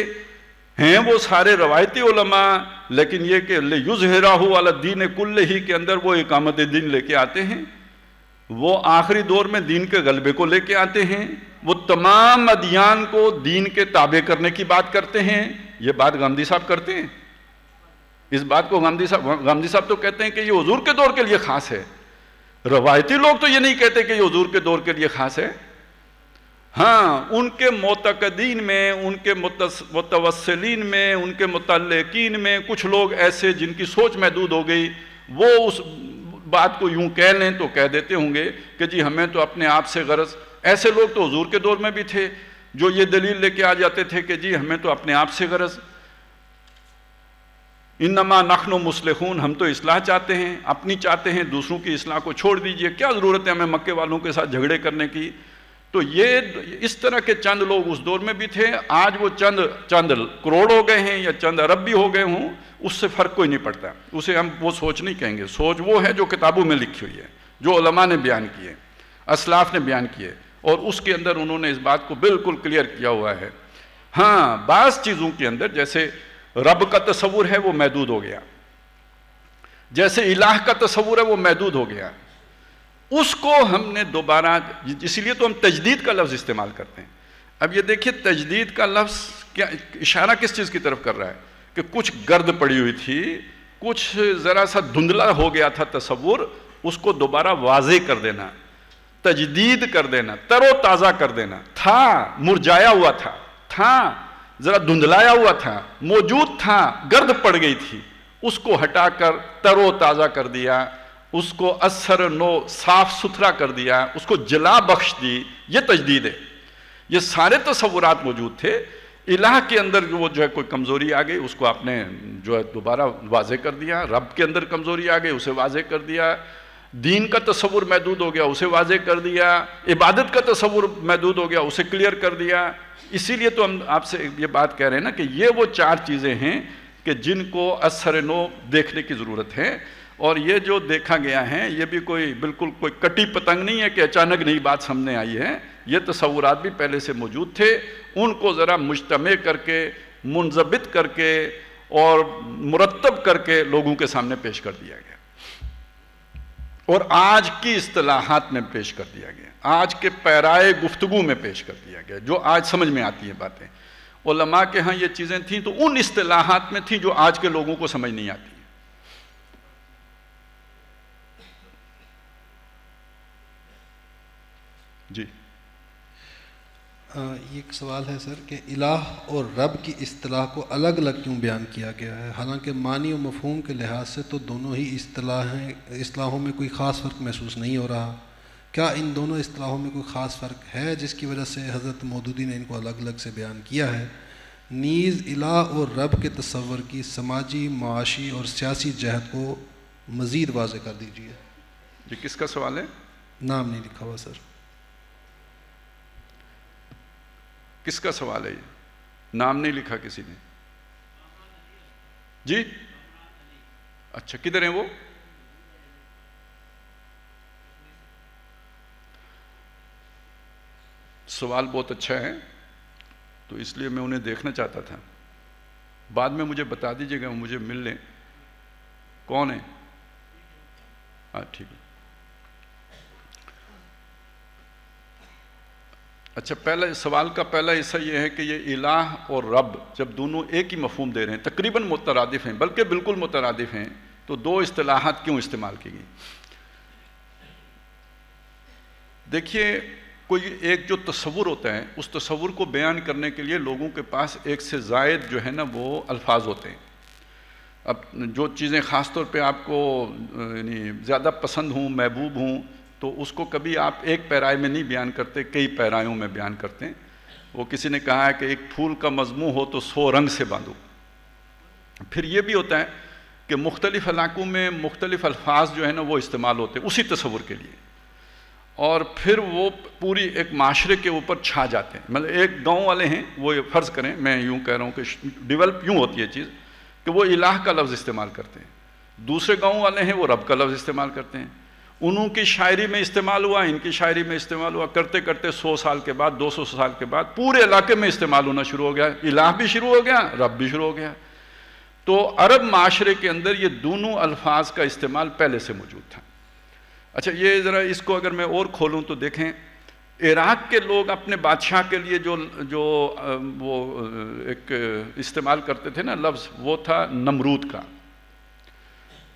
हैं वो सारे रवायती उलमा लेकिन ये कि ले युज हेराहू वाला दीन कुल्ल ही के अंदर वो इकामत दिन लेके आते हैं वो आखिरी दौर में दीन के गलबे को लेके आते हैं वो तमाम अदियान को दीन के ताबे करने की बात करते हैं ये बात गांधी साहब करते हैं इस बात को गांधी साहब गांधी साहब तो कहते हैं कि ये हजूर के दौर के लिए खास है रवायती लोग तो ये नहीं कहते कि ये हजूर के दौर के लिए खास है हाँ उनके मोतकदीन में उनके मुतवसलिन में उनके मतलकिन में कुछ लोग ऐसे जिनकी सोच महदूद हो गई वो उस बात को यूं कह लें तो कह देते होंगे कि जी हमें तो अपने आप से गरज ऐसे लोग तो हजूर के दौर में भी थे जो ये दलील लेके आ जाते थे कि जी हमें तो अपने आप से गरज इनमा नखन मुसलहून हम तो इसलाह चाहते हैं अपनी चाहते हैं दूसरों की इसलाह को छोड़ दीजिए क्या ज़रूरत है हमें मक्के वालों के साथ झगड़े करने की तो ये इस तरह के चंद लोग उस दौर में भी थे आज वो चंद चंद करोड़ हो गए हैं या चंद अरब भी हो गए हों उससे फर्क कोई नहीं पड़ता उसे हम वो सोच नहीं कहेंगे सोच वो है जो किताबों में लिखी हुई है जो उलमा ने बयान किए असलाफ ने बयान किए और उसके अंदर उन्होंने इस बात को बिल्कुल क्लियर किया हुआ है हाँ बास चीज़ों के अंदर जैसे रब का तस्वूर है वो महदूद हो गया जैसे इलाह का तस्वूर है वो महदूद हो गया उसको हमने दोबारा इसीलिए तो हम तजदीद का लफ्ज़ इस्तेमाल करते हैं अब ये देखिए तजदीद का लफ्ज़ क्या इशारा किस चीज़ की तरफ कर रहा है कि कुछ गर्द पड़ी हुई थी कुछ ज़रा सा धुंधला हो गया था तस्वुर उसको दोबारा वाजे कर देना तजदीद कर देना तरोताज़ा कर देना था मुरझाया हुआ था था ज़रा धुंधलाया हुआ था मौजूद था गर्द पड़ गई थी उसको हटाकर तरोताज़ा कर दिया उसको असर नो साफ सुथरा कर दिया उसको जला बख्श दी ये तजदीद है ये सारे तस्वुरात मौजूद थे इलाह के अंदर वो जो है कोई कमज़ोरी आ गई उसको आपने जो है दोबारा वाजे कर दिया रब के अंदर कमज़ोरी आ गई उसे वाजे कर दिया दीन का तस्वुर महदूद हो गया उसे वाजे कर दिया इबादत का तस्वुर महदूद हो गया उसे क्लियर कर दिया इसीलिए तो हम आपसे ये बात कह रहे हैं ना कि ये वो चार चीज़ें हैं कि जिनको असर नो देखने की ज़रूरत है और ये जो देखा गया है ये भी कोई बिल्कुल कोई कटी पतंग नहीं है कि अचानक नई बात सामने आई है ये तस्वूरत भी पहले से मौजूद थे उनको ज़रा मुजतम करके मुंजबित करके और मुरतब करके लोगों के सामने पेश कर दिया गया और आज की असलाहत में पेश कर दिया गया आज के पैराए गुफ्तु में पेश कर दिया गया जो आज समझ में आती है बातें के यहाँ ये चीज़ें थीं तो उन असलाहत में थी जो आज के लोगों को समझ नहीं आती जी एक सवाल है सर कि इलाह और रब की अतलाह को अलग अलग क्यों बयान किया गया है हालांकि मानी और मफहम के लिहाज से तो दोनों ही असलाहें असलाहों में कोई ख़ास फ़र्क महसूस नहीं हो रहा क्या इन दोनों असलाहों में कोई ख़ास फ़र्क है जिसकी वजह से हज़रत मोदूदी ने इनको अलग अलग से बयान किया है नीज़ इलाह और रब के तस्वर की समाजी माशी और सियासी जहत को मज़ीद वाज कर दीजिए जी किसका सवाल है नाम नहीं लिखा हुआ सर किसका सवाल है ये नाम नहीं लिखा किसी ने जी अच्छा किधर है वो सवाल बहुत अच्छा है तो इसलिए मैं उन्हें देखना चाहता था बाद में मुझे बता दीजिएगा मुझे मिल लें कौन है हाँ ठीक है अच्छा पहला सवाल का पहला हिस्सा यह है कि ये इलाह और रब जब दोनों एक ही मफहम दे रहे हैं तकरीबन मुतरदफ़ हैं बल्कि बिल्कुल मुतरदफ़ हैं तो दो असलाहत क्यों इस्तेमाल की गई देखिए कोई एक जो तस्वुर होता है उस तस्वुर को बयान करने के लिए लोगों के पास एक से जायद जो है ना वो अल्फाज होते हैं अब जो चीज़ें ख़ास तौर पर आपको यानी ज़्यादा पसंद हूँ महबूब हूँ तो उसको कभी आप एक पैराए में नहीं बयान करते कई पैरायों में बयान करते हैं वो किसी ने कहा है कि एक फूल का मजमू हो तो सौ रंग से बांधो फिर ये भी होता है कि मुख्तलिफ इलाक़ों में मुख्तलिफ अल्फाज जो है ना वो इस्तेमाल होते हैं उसी तस्वुर के लिए और फिर वो पूरी एक माशरे के ऊपर छा जाते हैं मतलब एक गांव वाले हैं वो फ़र्ज़ करें मैं यूँ कह रहा हूँ कि डिवेल्प यूँ होती है चीज़ कि वो इलाह का लफ्ज़ इस्तेमाल करते हैं दूसरे गाँव वाले हैं वो रब का लफ्ज़ इस्तेमाल करते हैं उनकी शायरी में इस्तेमाल हुआ इनकी शायरी में इस्तेमाल हुआ करते करते 100 साल के बाद 200 साल के बाद पूरे इलाके में इस्तेमाल होना शुरू हो गया इलाह भी शुरू हो गया रब भी शुरू हो गया तो अरब माशरे के अंदर ये दोनों अल्फाज का इस्तेमाल पहले से मौजूद था अच्छा ये ज़रा इसको अगर मैं और खोलूँ तो देखें इराक़ के लोग अपने बादशाह के लिए जो जो वो एक इस्तेमाल करते थे ना लफ्ज़ वो था नमरूद का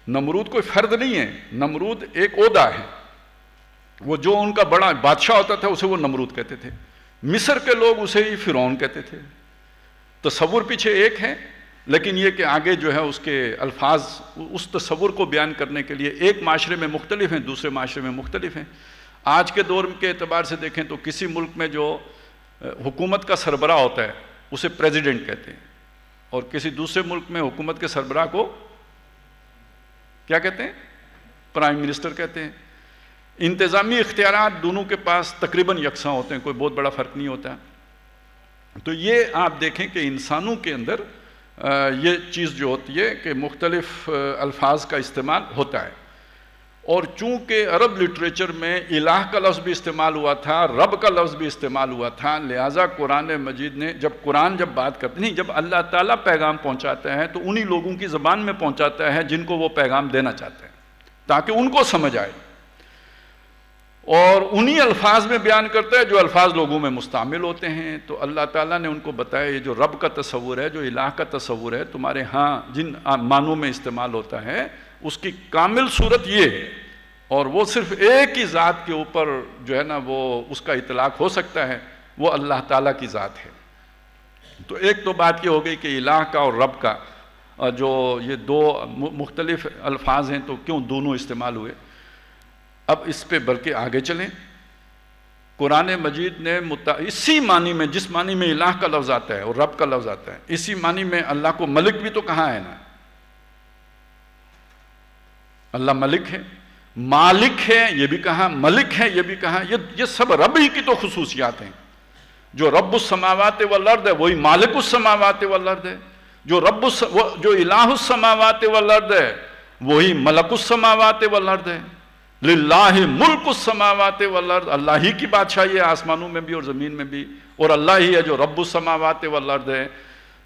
नमरूद कोई फर्द नहीं है नमरूद एक ओदा है वो जो उनका बड़ा बादशाह होता था उसे वो नमरूद कहते थे मिस्र के लोग उसे ही फिरौन कहते थे तस्वुर पीछे एक है लेकिन ये कि आगे जो है उसके अल्फाज उस तस्वुर को बयान करने के लिए एक माशरे में मुख्तलिफ हैं दूसरे माशरे में मुख्तलिफ हैं आज के दौर के अतबार से देखें तो किसी मुल्क में जो हुकूमत का सरबरा होता है उसे प्रेसिडेंट कहते हैं और किसी दूसरे मुल्क में हुकूमत के सरबरा को क्या कहते हैं प्राइम मिनिस्टर कहते हैं इंतज़ामी इख्तियार दोनों के पास तकरीबन यकसा होते हैं कोई बहुत बड़ा फ़र्क नहीं होता तो ये आप देखें कि इंसानों के अंदर ये चीज़ जो होती है कि मुख्तलफ़ अल्फाज का इस्तेमाल होता है और चूंकि अरब लिटरेचर में इलाह का लफ्ज़ भी इस्तेमाल हुआ था रब का लफ्ज़ भी इस्तेमाल हुआ था लिहाजा कुरान मजीद ने जब कुरान जब बात करते नहीं जब अल्लाह ताला पैगाम पहुंचाते हैं तो उन्हीं लोगों की ज़बान में पहुंचाता है जिनको वो पैगाम देना चाहते हैं ताकि उनको समझ आए और उन्हीं अल्फाज में बयान करता है जो अल्फाज लोगों में मुस्तमिल होते हैं तो अल्लाह ताला ने उनको बताया ये जो रब का तस्वूर है जो इलाह का तस्वूर है तुम्हारे हाँ जिन मानों में इस्तेमाल होता है उसकी कामिल सूरत ये है और वो सिर्फ एक ही ज़ात के ऊपर जो है ना वो उसका इतलाक़ हो सकता है वो अल्लाह ताला की ज़ात है तो एक तो बात ये हो गई कि इलाह का और रब का जो ये दो मुख्तलिफ अल्फाज हैं तो क्यों दोनों इस्तेमाल हुए अब इस पर बल्कि आगे चलें कुरान मजीद ने इसी मानी में जिस मानी में इलाह का लफ्ज़ आता है और रब का लफ्ज़ आता है इसी मानी में अल्लाह को मलिक भी तो कहा है ना अल्लाह मलिक है मालिक है ये भी कहा मलिक है ये भी कहा ये ये सब रब ही की तो खसूसियात हैं जो रब समावात लर्द है वही मालिक समावात लर्द है जो रब उस, वो जो इलाह समावात लर्द है वही मलक उस समावात लर्द है लाह मुल्क समावात लर्द अल्लाह ही की बादशाही है आसमानों में भी और ज़मीन में भी और अल्लाह ही है जो रब समावात लर्द है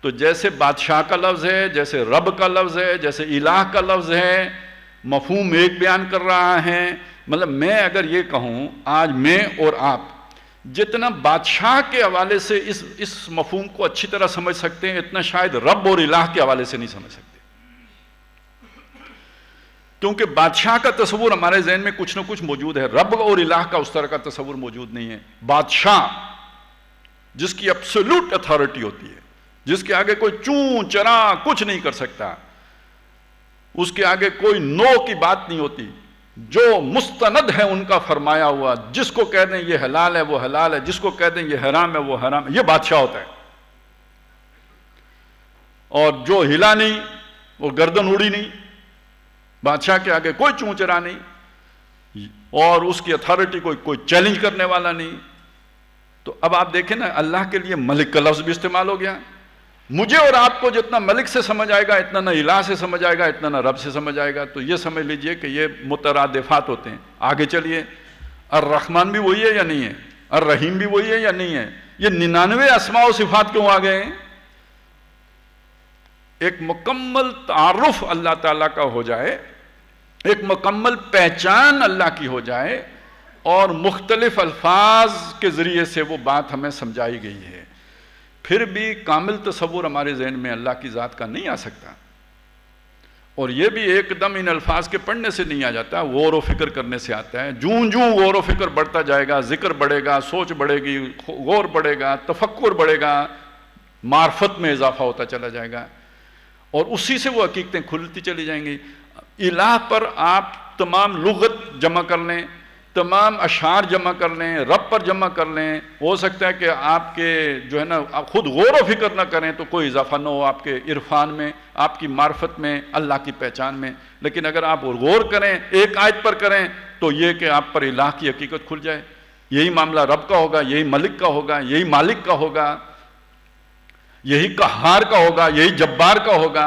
तो जैसे बादशाह का लफ्ज़ है जैसे रब का लफ्ज़ है जैसे इलाह का लफ्ज़ है मफहूम एक बयान कर रहा है मतलब मैं अगर ये कहूँ आज मैं और आप जितना बादशाह के हवाले से इस इस मफहूम को अच्छी तरह समझ सकते हैं इतना शायद रब और इलाह के हवाले से नहीं समझ सकते क्योंकि बादशाह का तस्वूर हमारे जहन में कुछ ना कुछ मौजूद है रब और इलाह का उस तरह का तस्वूर मौजूद नहीं है बादशाह जिसकी अब्सोल्यूट अथॉरिटी होती है जिसके आगे कोई चू चरा कुछ नहीं कर सकता उसके आगे कोई नो की बात नहीं होती जो मुस्तनद है उनका फरमाया हुआ जिसको कह दें ये हलाल है वो हलाल है जिसको कह दें ये हराम है वो हराम है ये बादशाह होता है और जो हिला नहीं वो गर्दन उड़ी नहीं बादशाह के आगे कोई चूचरा नहीं और उसकी अथॉरिटी कोई कोई चैलेंज करने वाला नहीं तो अब आप देखें ना अल्लाह के लिए मलिक का लफ्ज़ भी इस्तेमाल हो गया मुझे और आपको जितना मलिक से समझ आएगा इतना ना इला से समझ आएगा इतना ना रब से समझ आएगा तो ये समझ लीजिए कि ये मुतरादिफात होते हैं आगे चलिए अर रहमान भी वही है या नहीं है और रहीम भी वही है या नहीं है ये निन्यानवे असमा सिफात क्यों आ गए हैं एक मुकम्मल तारफ अल्लाह ताला का हो जाए एक मुकम्मल पहचान अल्लाह की हो जाए और मुख्तलिफ अल्फाज के ज़रिए से वो बात हमें समझाई गई है फिर भी कामिल तस्वूर तो हमारे जहन में अल्लाह की ज़ात का नहीं आ सकता और ये भी एकदम इन अल्फाज के पढ़ने से नहीं आ जाता गौर व फिक्र करने से आता है जूं जूं गौर व फिक्र बढ़ता जाएगा जिक्र बढ़ेगा सोच बढ़ेगी गौर बढ़ेगा तफक्र बढ़ेगा मार्फत में इजाफा होता चला जाएगा और उसी से वो हकीकतें खुलती चली जाएंगी इलाह पर आप तमाम लुगत जमा कर लें तमाम अशार जमा कर लें रब पर जमा कर लें हो सकता है कि आपके जो है ना आप खुद गौर व फिक्र ना करें तो कोई इजाफा ना हो आपके इरफान में आपकी मार्फत में अल्लाह की पहचान में लेकिन अगर आप गौर करें एक आयत पर करें तो ये कि आप पर इलाह की हकीकत खुल जाए यही मामला रब का होगा यही मलिक का होगा यही मालिक का होगा यही कहार का होगा यही जब्बार का होगा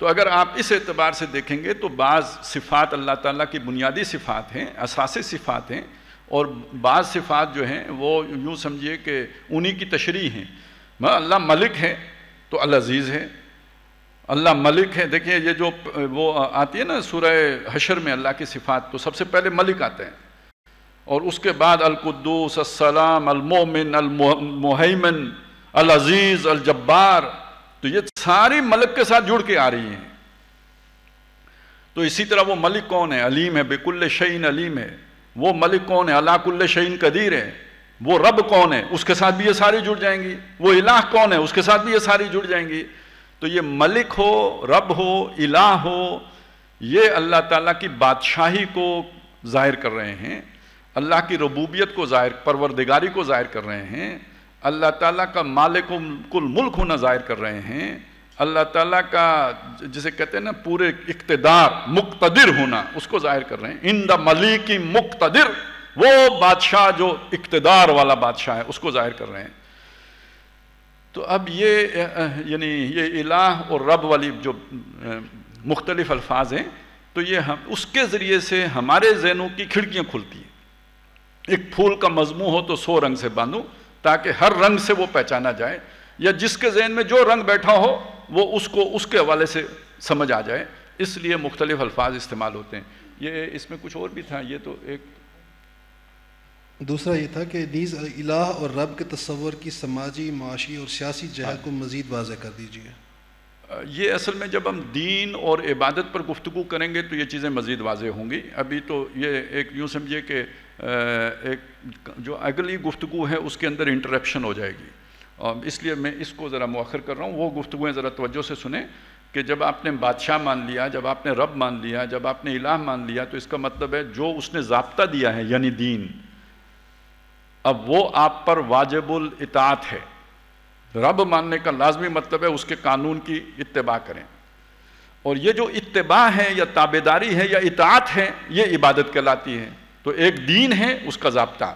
तो अगर आप इस एतबार से देखेंगे तो बाज़ सिफ़ात अल्लाह ताला की बुनियादी सिफ़ात हैं असासी सिफ़ात हैं और बाज़ सिफ़ात जो हैं वो यूँ समझिए कि उन्हीं की तशरी हैं अल्लाह मलिक है तो अजीज़ है अल्लाह मलिक है देखिए ये जो वो आती है ना सूरह हशर में अल्लाह की सिफ़ात तो सबसे पहले मलिक आते हैं और उसके बाद अलकुद्दूस असलम अलमोमिन अलमोहमन अलजीज़ अलजब्बार तो ये सारी मलक के साथ जुड़ के आ रही हैं तो इसी तरह वो मलिक कौन है अलीम है बेकुल्ल शहीन अलीम है वो मलिक कौन है अलाकुल्ल शहीन कदीर है वो रब कौन है उसके साथ भी ये सारी जुड़ जाएंगी वो इलाह कौन है उसके साथ भी ये सारी जुड़ जाएंगी तो ये मलिक हो रब हो इलाह हो ये अल्लाह ताला की बादशाही को जाहिर कर रहे हैं अल्लाह की रबूबियत को जाहिर परवरदिगारी को जाहिर कर रहे हैं अल्लाह ताला का मालिक कुल मुल्क होना ज़ाहिर कर रहे हैं अल्लाह ताला का जिसे कहते हैं ना पूरे इकतदार मुक्तदिर होना उसको ज़ाहिर कर रहे हैं इन द मलिक मुक्तदिर वो बादशाह जो इकतदार वाला बादशाह है उसको ज़ाहिर कर रहे हैं तो अब ये यानी ये इलाह और रब वाली जो मुख्तलिफ अल्फाज हैं तो ये हम उसके ज़रिए से हमारे जहनों की खिड़कियाँ खुलती हैं एक फूल का मजमू हो तो सौ रंग से बांधूँ ताकि हर रंग से वो पहचाना जाए या जिसके जहन में जो रंग बैठा हो वो उसको उसके हवाले से समझ आ जाए इसलिए मुख्तलिफ अल्फाज इस्तेमाल होते हैं ये इसमें कुछ और भी था ये तो एक दूसरा ये था कि नीज़ इलाह और रब के तस्वर की समाजी माशी और सियासी जहत को मज़ीद वाज कर दीजिए ये असल में जब हम दीन और इबादत पर गुफ्तु करेंगे तो ये चीज़ें मज़ीद वाज होंगी अभी तो ये एक यूँ समझिए कि एक जो अगली गुफ्तु है उसके अंदर इंटरप्शन हो जाएगी इसलिए मैं इसको ज़रा मौखर कर रहा हूँ वो गुफ्तुएँ ज़रा तोज्जो से सुने कि जब आपने बादशाह मान लिया जब आपने रब मान लिया जब आपने इलाह मान लिया तो इसका मतलब है जो उसने जबता दिया है यानी दीन अब वो आप पर वाजिबुल इतात है रब मानने का लाजमी मतलब है उसके कानून की इतबा करें और ये जो इतबा है या ताबेदारी है या इतात है ये इबादत कहलाती है तो एक दीन है उसका जबता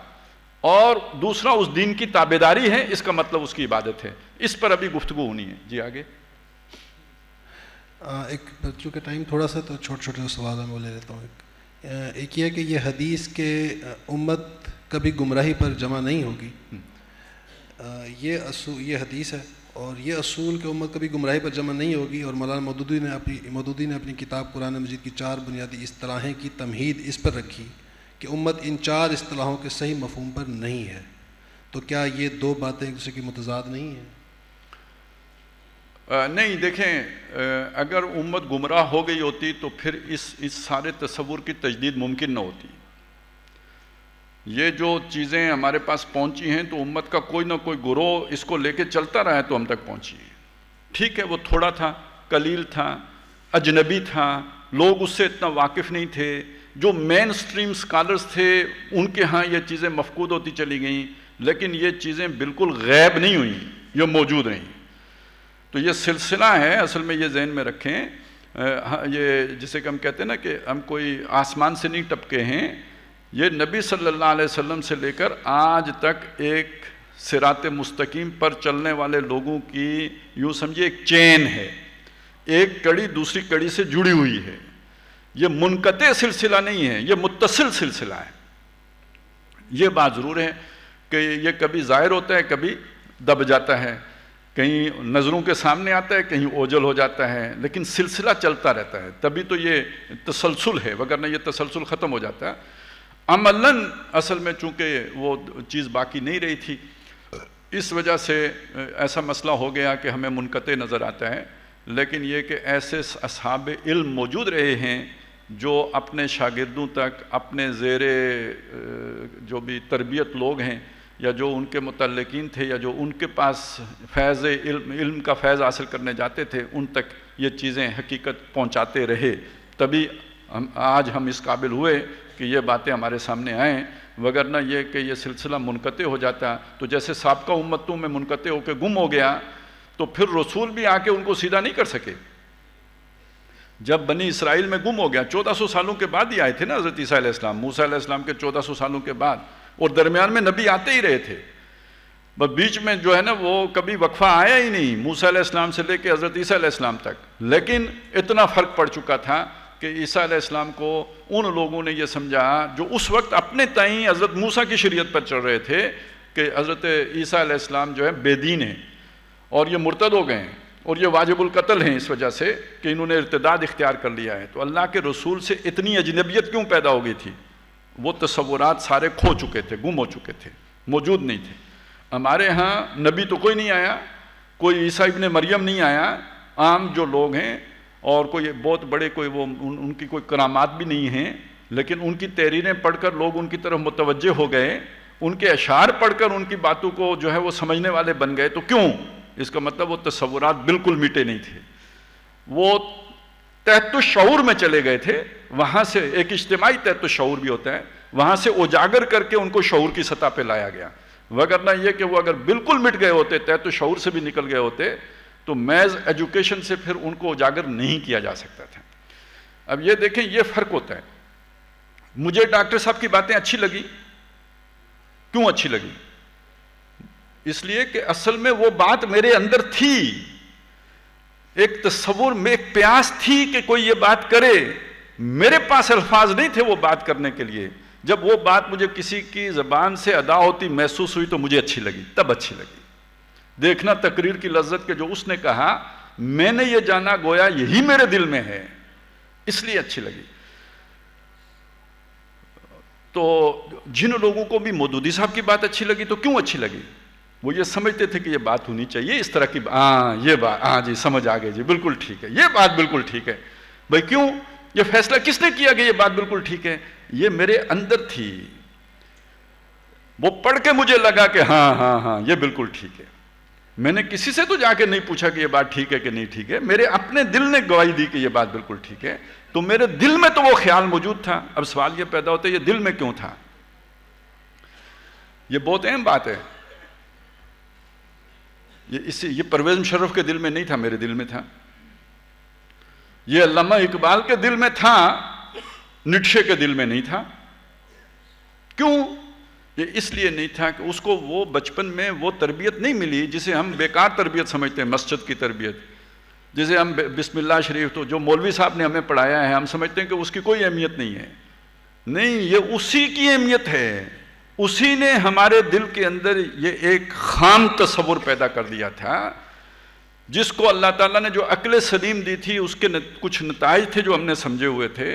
और दूसरा उस दीन की ताबेदारी है इसका मतलब उसकी इबादत है इस पर अभी गुफ्तगु होनी है जी आगे आ, एक के टाइम थोड़ा सा तो छोटे छोटे सवाल है मैं ले लेता हूँ एक ये कि ये हदीस के उम्मत कभी गुमराही पर जमा नहीं होगी हम्म। ये असू ये हदीस है और ये असूल के उम्मत कभी गुमराही पर जमा नहीं होगी और मौलाना मदूदी ने अपनी मदूदी ने अपनी किताब कुरान मजीद की चार बुनियादी इस तरह की तमहीद इस पर रखी कि उम्मत इन चार असलाहों के सही मफहम पर नहीं है तो क्या ये दो बातें एक दूसरे की मतजाद नहीं आ, नहीं देखें अगर उम्मत गुमराह हो गई होती तो फिर इस इस सारे तस्वूर की तजदीद मुमकिन न होती ये जो चीज़ें हमारे पास पहुंची हैं तो उम्मत का कोई ना कोई गुरो इसको लेके चलता रहा है तो हम तक पहुंची है ठीक है वो थोड़ा था कलील था अजनबी था लोग उससे इतना वाकिफ़ नहीं थे जो मेन स्ट्रीम स्कॉलर्स थे उनके यहाँ ये चीज़ें मफकूद होती चली गईं लेकिन ये चीज़ें बिल्कुल गैब नहीं हुई ये मौजूद रहीं तो ये सिलसिला है असल में ये जहन में रखें ये जिसे कि हम कहते हैं ना कि हम कोई आसमान से नहीं टपके हैं ये नबी सल्लल्लाहु अलैहि वसल्लम से लेकर आज तक एक सिरात मुस्तकीम पर चलने वाले लोगों की यूँ समझिए एक चेन है एक कड़ी दूसरी कड़ी से जुड़ी हुई है ये मुनकते सिलसिला नहीं है ये मुतसिल सिलसिला है ये बात ज़रूर है कि ये कभी ज़ाहिर होता है कभी दब जाता है कहीं नज़रों के सामने आता है कहीं ओझल हो जाता है लेकिन सिलसिला चलता रहता है तभी तो ये तसलसल है वगरना ये तसलसल ख़त्म हो जाता है अमलन असल में चूँकि वो चीज़ बाकी नहीं रही थी इस वजह से ऐसा मसला हो गया कि हमें मुनक़ नज़र आता है लेकिन ये कि ऐसे असहाब इल्म मौजूद रहे हैं जो अपने शागिदों तक अपने जेर जो भी तरबियत लोग हैं या जो उनके मतलकिन थे या जो उनके पास फैज़ इल्म इल्म का फैज़ हासिल करने जाते थे उन तक ये चीज़ें हकीकत पहुँचाते रहे तभी हम आज हम इस काबिल हुए कि ये बातें हमारे सामने आएँ वगरना ये कि ये सिलसिला मुनक़ हो जाता तो जैसे सबका उम्मतों में मुनक़ होकर गुम हो गया तो फिर रसूल भी आके उनको सीधा नहीं कर सके जब बनी इसराइल में गुम हो गया चौदह सौ सालों के बाद ही आए थे ना हज़रत ईसा मूसा के के सौ सालों के बाद और दरमियान में नबी आते ही रहे थे बस बीच में जो है ना वो कभी वक्फा आया ही नहीं मूसा इस्लाम से लेकर हज़रत ईसीम तक लेकिन इतना फ़र्क पड़ चुका था कि ईसा इस्लाम को उन लोगों ने यह समझा जो उस वक्त अपने तय हज़रत मूसा की शरीय पर चल रहे थे कि हज़रत ईसा इस्लाम जो है बेदीन है और ये मुर्तद हो गए हैं और ये वाजिबुल कत्ल हैं इस वजह से कि इन्होंने इर्तदाद इख्तियार कर लिया है तो अल्लाह के रसूल से इतनी अजनबियत क्यों पैदा हो गई थी वो तस्वुरात सारे खो चुके थे गुम हो चुके थे मौजूद नहीं थे हमारे यहाँ नबी तो कोई नहीं आया कोई ईसा इबन मरियम नहीं आया आम जो लोग हैं और कोई बहुत बड़े कोई वो उन, उनकी कोई करामात भी नहीं हैं लेकिन उनकी तहरीरें पढ़कर लोग उनकी तरफ मुतवजह हो गए उनके अशार पढ़कर उनकी बातों को जो है वो समझने वाले बन गए तो क्यों इसका मतलब वो तस्वुरात बिल्कुल मिटे नहीं थे वो तहत शूर में चले गए थे वहां से एक इज्तमाही शूर भी होते हैं वहां से उजागर करके उनको शूर की सतह पर लाया गया वगरना यह कि वो अगर बिल्कुल मिट गए होते तहत शूर से भी निकल गए होते तो मैज़ एजुकेशन से फिर उनको उजागर नहीं किया जा सकता था अब ये देखें ये फ़र्क होता है मुझे डॉक्टर साहब की बातें अच्छी लगी क्यों अच्छी लगी इसलिए कि असल में वो बात मेरे अंदर थी एक तस्वुर में एक प्यास थी कि कोई ये बात करे मेरे पास अल्फाज नहीं थे वो बात करने के लिए जब वो बात मुझे किसी की ज़बान से अदा होती महसूस हुई तो मुझे अच्छी लगी तब अच्छी लगी देखना तकरीर की लज्जत के जो उसने कहा मैंने ये जाना गोया यही मेरे दिल में है इसलिए अच्छी लगी तो जिन लोगों को भी मोदूदी साहब की बात अच्छी लगी तो क्यों अच्छी लगी वो ये समझते थे कि ये बात होनी चाहिए इस तरह की हाँ ये बात हाँ जी समझ आ गई जी बिल्कुल ठीक है ये बात बिल्कुल ठीक है भाई क्यों ये फैसला किसने किया कि ये बात बिल्कुल ठीक है ये मेरे अंदर थी वो पढ़ के मुझे लगा कि हाँ हाँ हाँ ये बिल्कुल ठीक है मैंने किसी से तो जाके नहीं पूछा कि ये बात ठीक है कि नहीं ठीक है मेरे अपने दिल ने गवाही दी कि ये बात बिल्कुल ठीक है तो मेरे दिल में तो वो ख्याल मौजूद था अब सवाल ये पैदा होता है ये दिल में क्यों था ये बहुत अहम बात है ये इससे ये परवेज मुशर्रफ के दिल में नहीं था मेरे दिल में था ये अलामा इकबाल के दिल में था निटशे के दिल में नहीं था क्यों ये इसलिए नहीं था कि उसको वो बचपन में वो तरबियत नहीं मिली जिसे हम बेकार तरबियत समझते हैं मस्जिद की तरबियत जिसे हम बिस्मिल्लाह शरीफ तो जो मौलवी साहब ने हमें पढ़ाया है हम समझते हैं कि उसकी कोई अहमियत नहीं है नहीं ये उसी की अहमियत है उसी ने हमारे दिल के अंदर ये एक खाम तस्वुर पैदा कर दिया था जिसको अल्लाह ताला ने जो अकल सलीम दी थी उसके न, कुछ नतज थे जो हमने समझे हुए थे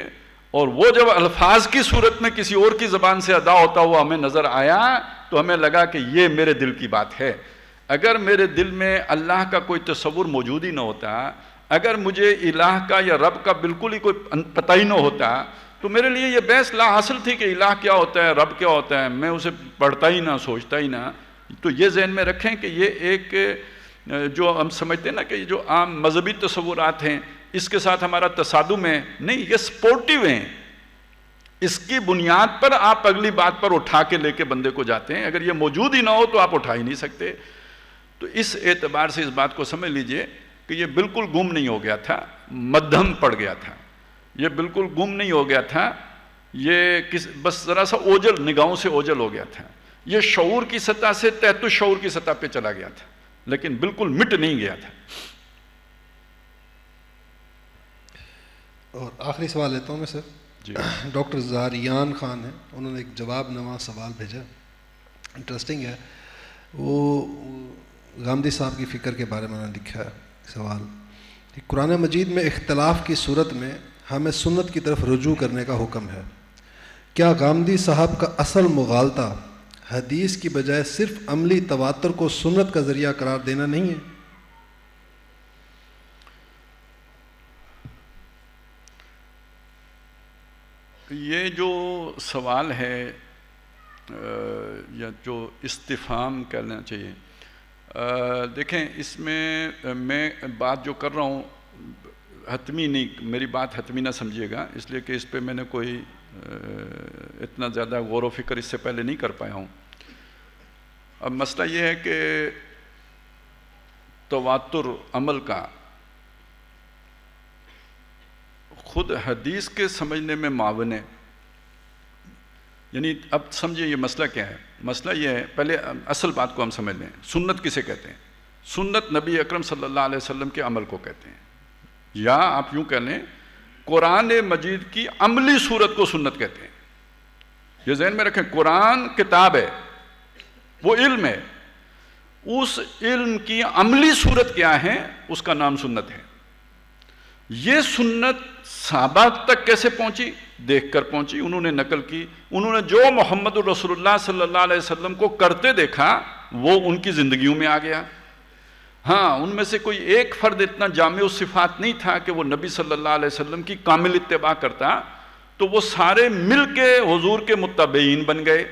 और वो जब अल्फाज की सूरत में किसी और की ज़बान से अदा होता हुआ हमें नज़र आया तो हमें लगा कि ये मेरे दिल की बात है अगर मेरे दिल में अल्लाह का कोई तस्वुर मौजूद ही ना होता अगर मुझे इलाह का या रब का बिल्कुल ही कोई पता ही ना होता तो मेरे लिए ये बहस ला हासिल थी कि इलाह क्या होता है रब क्या होता है मैं उसे पढ़ता ही ना सोचता ही ना तो ये जहन में रखें कि ये एक जो हम समझते हैं ना कि जो आम मजहबी तस्वूरत हैं इसके साथ हमारा तसादुम है नहीं ये सपोर्टिव हैं इसकी बुनियाद पर आप अगली बात पर उठा के लेके बंदे को जाते हैं अगर ये मौजूद ही ना हो तो आप उठा ही नहीं सकते तो इस एतबार से इस बात को समझ लीजिए कि ये बिल्कुल गुम नहीं हो गया था मध्यम पड़ गया था ये बिल्कुल गुम नहीं हो गया था ये किस बस ज़रा सा ओझल निगाहों से ओझल हो गया था ये शौर की सतह से तैतु शौर की सतह पे चला गया था लेकिन बिल्कुल मिट नहीं गया था और आखिरी सवाल लेता हूँ मैं सर जी डॉक्टर जारियान खान है उन्होंने एक जवाब नवा सवाल भेजा इंटरेस्टिंग है वो गांधी साहब की फ़िक्र के बारे में उन्होंने लिखा है सवाल कि कुरान मजीद में इख्तलाफ की सूरत में हमें हाँ, सुन्नत की तरफ रुजू करने का हुक्म है क्या गांधी साहब का असल मुगालता हदीस की बजाय सिर्फ अमली तवातर को सुन्नत का ज़रिया करार देना नहीं है ये जो सवाल है या जो इस्तीफ़ाम करना चाहिए देखें इसमें मैं बात जो कर रहा हूँ हतमी नहीं मेरी बात हतमी ना समझिएगा इसलिए कि इस पर मैंने कोई इतना ज़्यादा गौर फिक्र इससे पहले नहीं कर पाया हूँ अब मसला ये है कि तवातुर अमल का खुद हदीस के समझने में मावन है यानी अब समझिए ये मसला क्या है मसला ये है पहले असल बात को हम समझ लें सुन्नत किसे कहते हैं सुन्नत नबी अकरम सल्लल्लाहु अलैहि वसल्लम के अमल को कहते हैं या आप यूं कह लें कुरान मजीद की अमली सूरत को सुन्नत कहते हैं ये जहन में रखें कुरान किताब है वो इल्म है उस इल्म की अमली सूरत क्या है उसका नाम सुन्नत है ये सुन्नत साहबा तक कैसे पहुंची देखकर पहुंची उन्होंने नकल की उन्होंने जो मोहम्मद रसोल्ला सल्ला वसम को करते देखा वो उनकी ज़िंदगियों में आ गया हाँ उनमें से कोई एक फ़र्द इतना जाम सिफात नहीं था कि वो नबी सल्लल्लाहु अलैहि वसल्लम की कामिल इतबा करता तो वो सारे मिल के हजूर के मुतबेन बन गए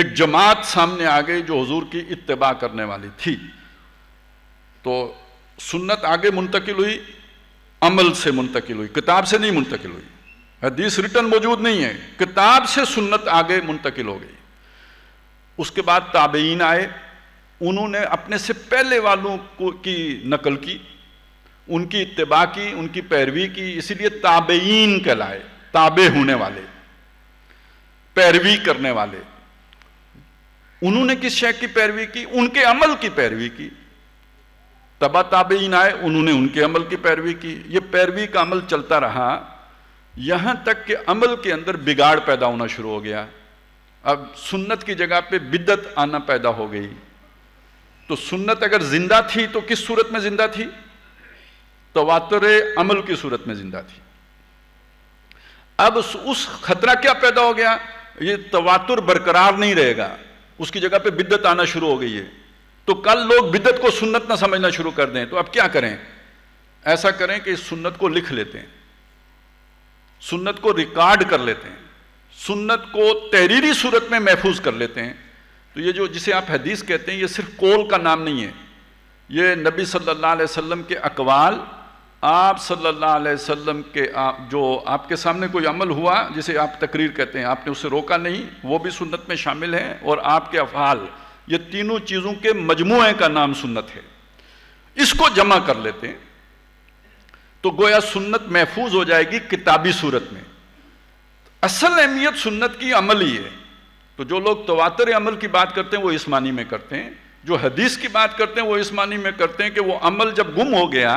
एक जमात सामने आ गई जो हजूर की इतबा करने वाली थी तो सुन्नत आगे मुंतकिल हुई अमल से मुंतकिल हुई किताब से नहीं मुंतकिल हुई हदीस रिटर्न मौजूद नहीं है किताब से सुन्नत आगे मुंतकिल हो गई उसके बाद ताबेन आए उन्होंने अपने से पहले वालों को की नकल की उनकी इतबा की उनकी पैरवी की इसीलिए ताबेन कहलाए ताबे होने वाले पैरवी करने वाले उन्होंने किस शय की पैरवी की उनके अमल की पैरवी की तबा ताबेन आए उन्होंने उनके अमल की पैरवी की यह पैरवी का अमल चलता रहा यहां तक कि अमल के अंदर बिगाड़ पैदा होना शुरू हो गया अब सुन्नत की जगह पे बिदत आना पैदा हो गई तो सुन्नत अगर जिंदा थी तो किस सूरत में जिंदा थी तो वातर अमल की सूरत में जिंदा थी अब उस खतरा क्या पैदा हो गया ये तवातुर बरकरार नहीं रहेगा उसकी जगह पे बिद्दत आना शुरू हो गई है तो कल लोग बिद्दत को सुन्नत ना समझना शुरू कर दें तो अब क्या करें ऐसा करें कि इस सुन्नत को लिख लेते हैं सुन्नत को रिकॉर्ड कर लेते हैं सुन्नत को तहरीरी सूरत में महफूज कर लेते हैं तो ये जो जिसे आप हदीस कहते हैं ये सिर्फ कौल का नाम नहीं है ये नबी सल्लल्लाहु अलैहि वसल्लम के अकवाल आप सल्लल्लाहु अलैहि वसल्लम के आप जो आपके सामने कोई अमल हुआ जिसे आप तकरीर कहते हैं आपने उसे रोका नहीं वो भी सुन्नत में शामिल है और आपके अफ़ाल ये तीनों चीज़ों के मजमू का नाम सुन्नत है इसको जमा कर लेते हैं तो गोया सुन्नत महफूज हो जाएगी किताबी सूरत में असल अहमियत सुन्नत की अमल ही है तो जो लोग तवातर अमल की बात करते हैं वो इस मानी में करते हैं जो हदीस की बात करते हैं वो इस मानी में करते हैं कि वो अमल जब गुम हो गया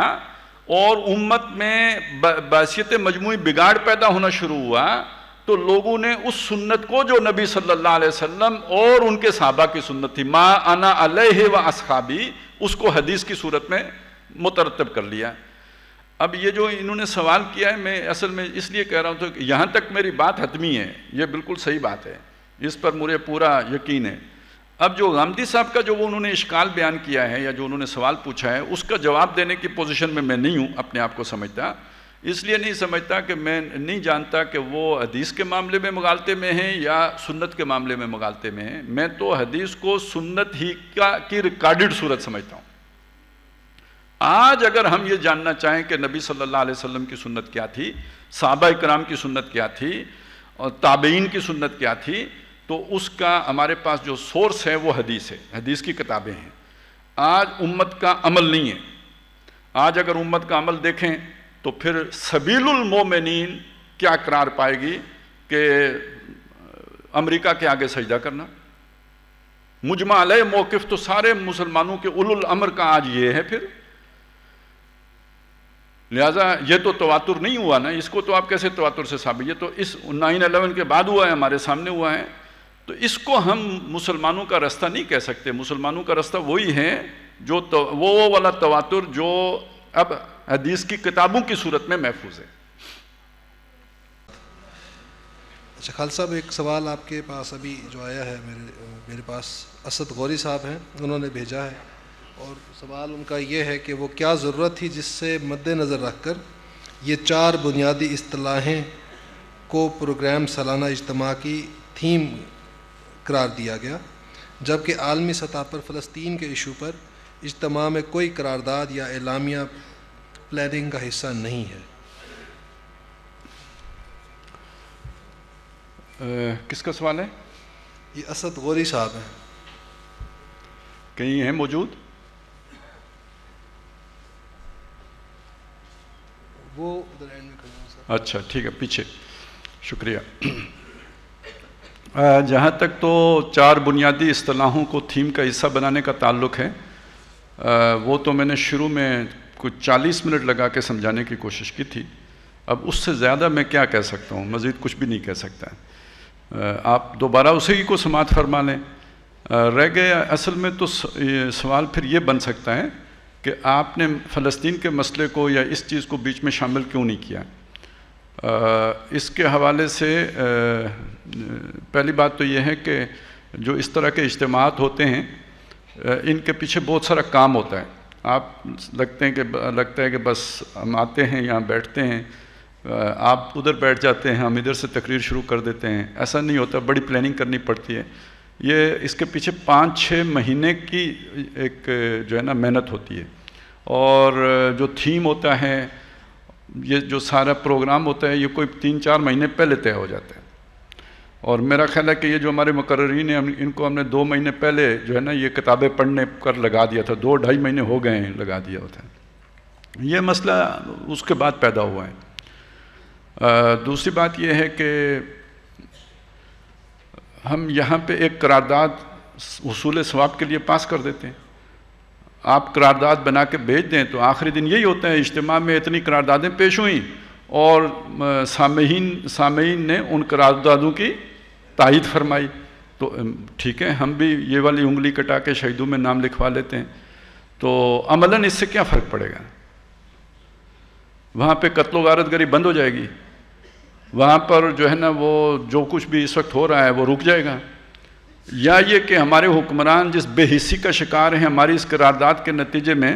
और उम्मत में बासीत मजमू बिगाड़ पैदा होना शुरू हुआ तो लोगों ने उस सुन्नत को जो नबी सल्लल्लाहु अलैहि वसल्लम और उनके साहबा की सुन्नत थी मा आना अलह व असहाबी उसको हदीस की सूरत में मुतरतब कर लिया अब ये जो इन्होंने सवाल किया है मैं असल में इसलिए कह रहा हूँ तो यहाँ तक मेरी बात हतमी है ये बिल्कुल सही बात है इस पर मुझे पूरा यकीन है अब जो गांधी साहब का जो वो उन्होंने इश्काल बयान किया है या जो उन्होंने सवाल पूछा है उसका जवाब देने की पोजीशन में मैं नहीं हूँ अपने आप को समझता इसलिए नहीं समझता कि मैं नहीं जानता कि वो हदीस के मामले में मगालते में हैं या सुन्नत के मामले में मगालते में हैं मैं तो हदीस को सुन्नत ही का की रिकॉर्डेड सूरत समझता हूँ आज अगर हम ये जानना चाहें कि नबी सल्लल्लाहु अलैहि वसल्लम की सुन्नत क्या थी साहबा इक्राम की सुन्नत क्या थी और ताबेन की सुन्नत क्या थी तो उसका हमारे पास जो सोर्स है वो हदीस है हदीस की किताबें हैं आज उम्मत का अमल नहीं है आज अगर उम्मत का अमल देखें तो फिर सबीलमोमिन क्या करार पाएगी कि अमेरिका के आगे सजदा करना मुजमाल मौकफ तो सारे मुसलमानों के उलुल अमर का आज ये है फिर लिहाजा ये तो तवातुर नहीं हुआ ना इसको तो आप कैसे तवातुर से साबित ये तो इस नाइन अलेवन के बाद हुआ है हमारे सामने हुआ है तो इसको हम मुसलमानों का रास्ता नहीं कह सकते मुसलमानों का रास्ता वही है जो तो, वो वाला तवातुर जो अब हदीस की किताबों की सूरत में महफूज है अच्छा खाल साहब एक सवाल आपके पास अभी जो आया है मेरे मेरे पास असद गौरी साहब हैं उन्होंने भेजा है और सवाल उनका यह है कि वो क्या ज़रूरत थी जिससे मद्देनज़र रख कर ये चार बुनियादी असलाहें को प्रोग्राम सालाना इज्तम की थीम करार दिया गया जबकि आलमी सतह पर फ़लस्तीन के इशू पर इजतम में कोई करारदाद या एलामिया प्लानिंग का हिस्सा नहीं है आ, किसका सवाल है ये असद गौरी साहब हैं कहीं हैं मौजूद वो उधर एंड में अच्छा ठीक है पीछे शुक्रिया जहाँ तक तो चार बुनियादी असलाहों को थीम का हिस्सा बनाने का ताल्लुक है वो तो मैंने शुरू में कुछ 40 मिनट लगा के समझाने की कोशिश की थी अब उससे ज़्यादा मैं क्या कह सकता हूँ मज़ीद कुछ भी नहीं कह सकता है आप दोबारा उसी को समात फरमा लें रह गए असल में तो सवाल फिर ये बन सकता है कि आपने फ़लस्तीन के मसले को या इस चीज़ को बीच में शामिल क्यों नहीं किया इसके हवाले से पहली बात तो ये है कि जो इस तरह के इज्तम होते हैं इनके पीछे बहुत सारा काम होता है आप लगते हैं कि लगता है कि बस हम आते हैं यहाँ बैठते हैं आप उधर बैठ जाते हैं हम इधर से तकरीर शुरू कर देते हैं ऐसा नहीं होता बड़ी प्लानिंग करनी पड़ती है ये इसके पीछे पाँच छः महीने की एक जो है ना मेहनत होती है और जो थीम होता है ये जो सारा प्रोग्राम होता है ये कोई तीन चार महीने पहले तय हो जाता है और मेरा ख्याल है कि ये जो हमारे मुकर्रीन हैं इनको हमने दो महीने पहले जो है ना ये किताबें पढ़ने कर लगा दिया था दो ढाई महीने हो गए हैं लगा दिया होता है ये मसला उसके बाद पैदा हुआ है आ, दूसरी बात यह है कि हम यहाँ पे एक करारदाद उसूल स्वाब के लिए पास कर देते हैं आप करारदाद बना के भेज दें तो आखिरी दिन यही होते हैं इज्तम में इतनी करारदादें पेश हुई और सामीन सामीन ने उन करारदादों की तायद फरमाई तो ठीक है हम भी ये वाली उंगली कटा के शहीदों में नाम लिखवा लेते हैं तो अमलन इससे क्या फ़र्क पड़ेगा वहाँ पर कत्लो वारत गरी बंद हो जाएगी वहाँ पर जो है ना वो जो कुछ भी इस वक्त हो रहा है वो रुक जाएगा या ये कि हमारे हुक्मरान जिस बेहिसी का शिकार हैं हमारी इस करारदाद के नतीजे में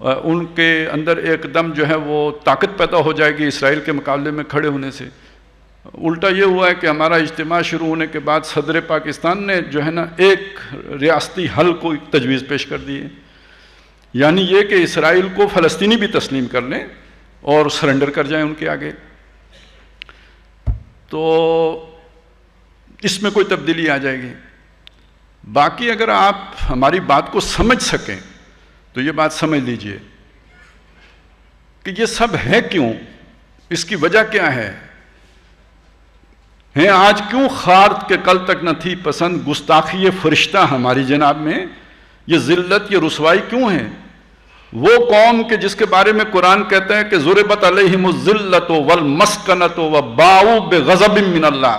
उनके अंदर एकदम जो है वो ताकत पैदा हो जाएगी इसराइल के मुकाबले में खड़े होने से उल्टा ये हुआ है कि हमारा इज्तम शुरू होने के बाद सदर पाकिस्तान ने जो है ना एक रियासती हल को तजवीज़ पेश कर दी है यानी ये कि इसराइल को फ़लस्तनी भी तस्लीम कर लें और सरेंडर कर जाएँ उनके आगे तो इसमें कोई तब्दीली आ जाएगी बाकी अगर आप हमारी बात को समझ सकें तो ये बात समझ लीजिए कि ये सब है क्यों इसकी वजह क्या है हैं आज क्यों खारत के कल तक न थी पसंद गुस्ताखी फरिश्ता हमारी जनाब में ये जिल्लत ये रसवाई क्यों है वो कौम के जिसके बारे में कुरान कहते हैं कि जुरबत अलहिमजिल्लत वल मस्कनत व बाऊ बे गजब मिनल्ला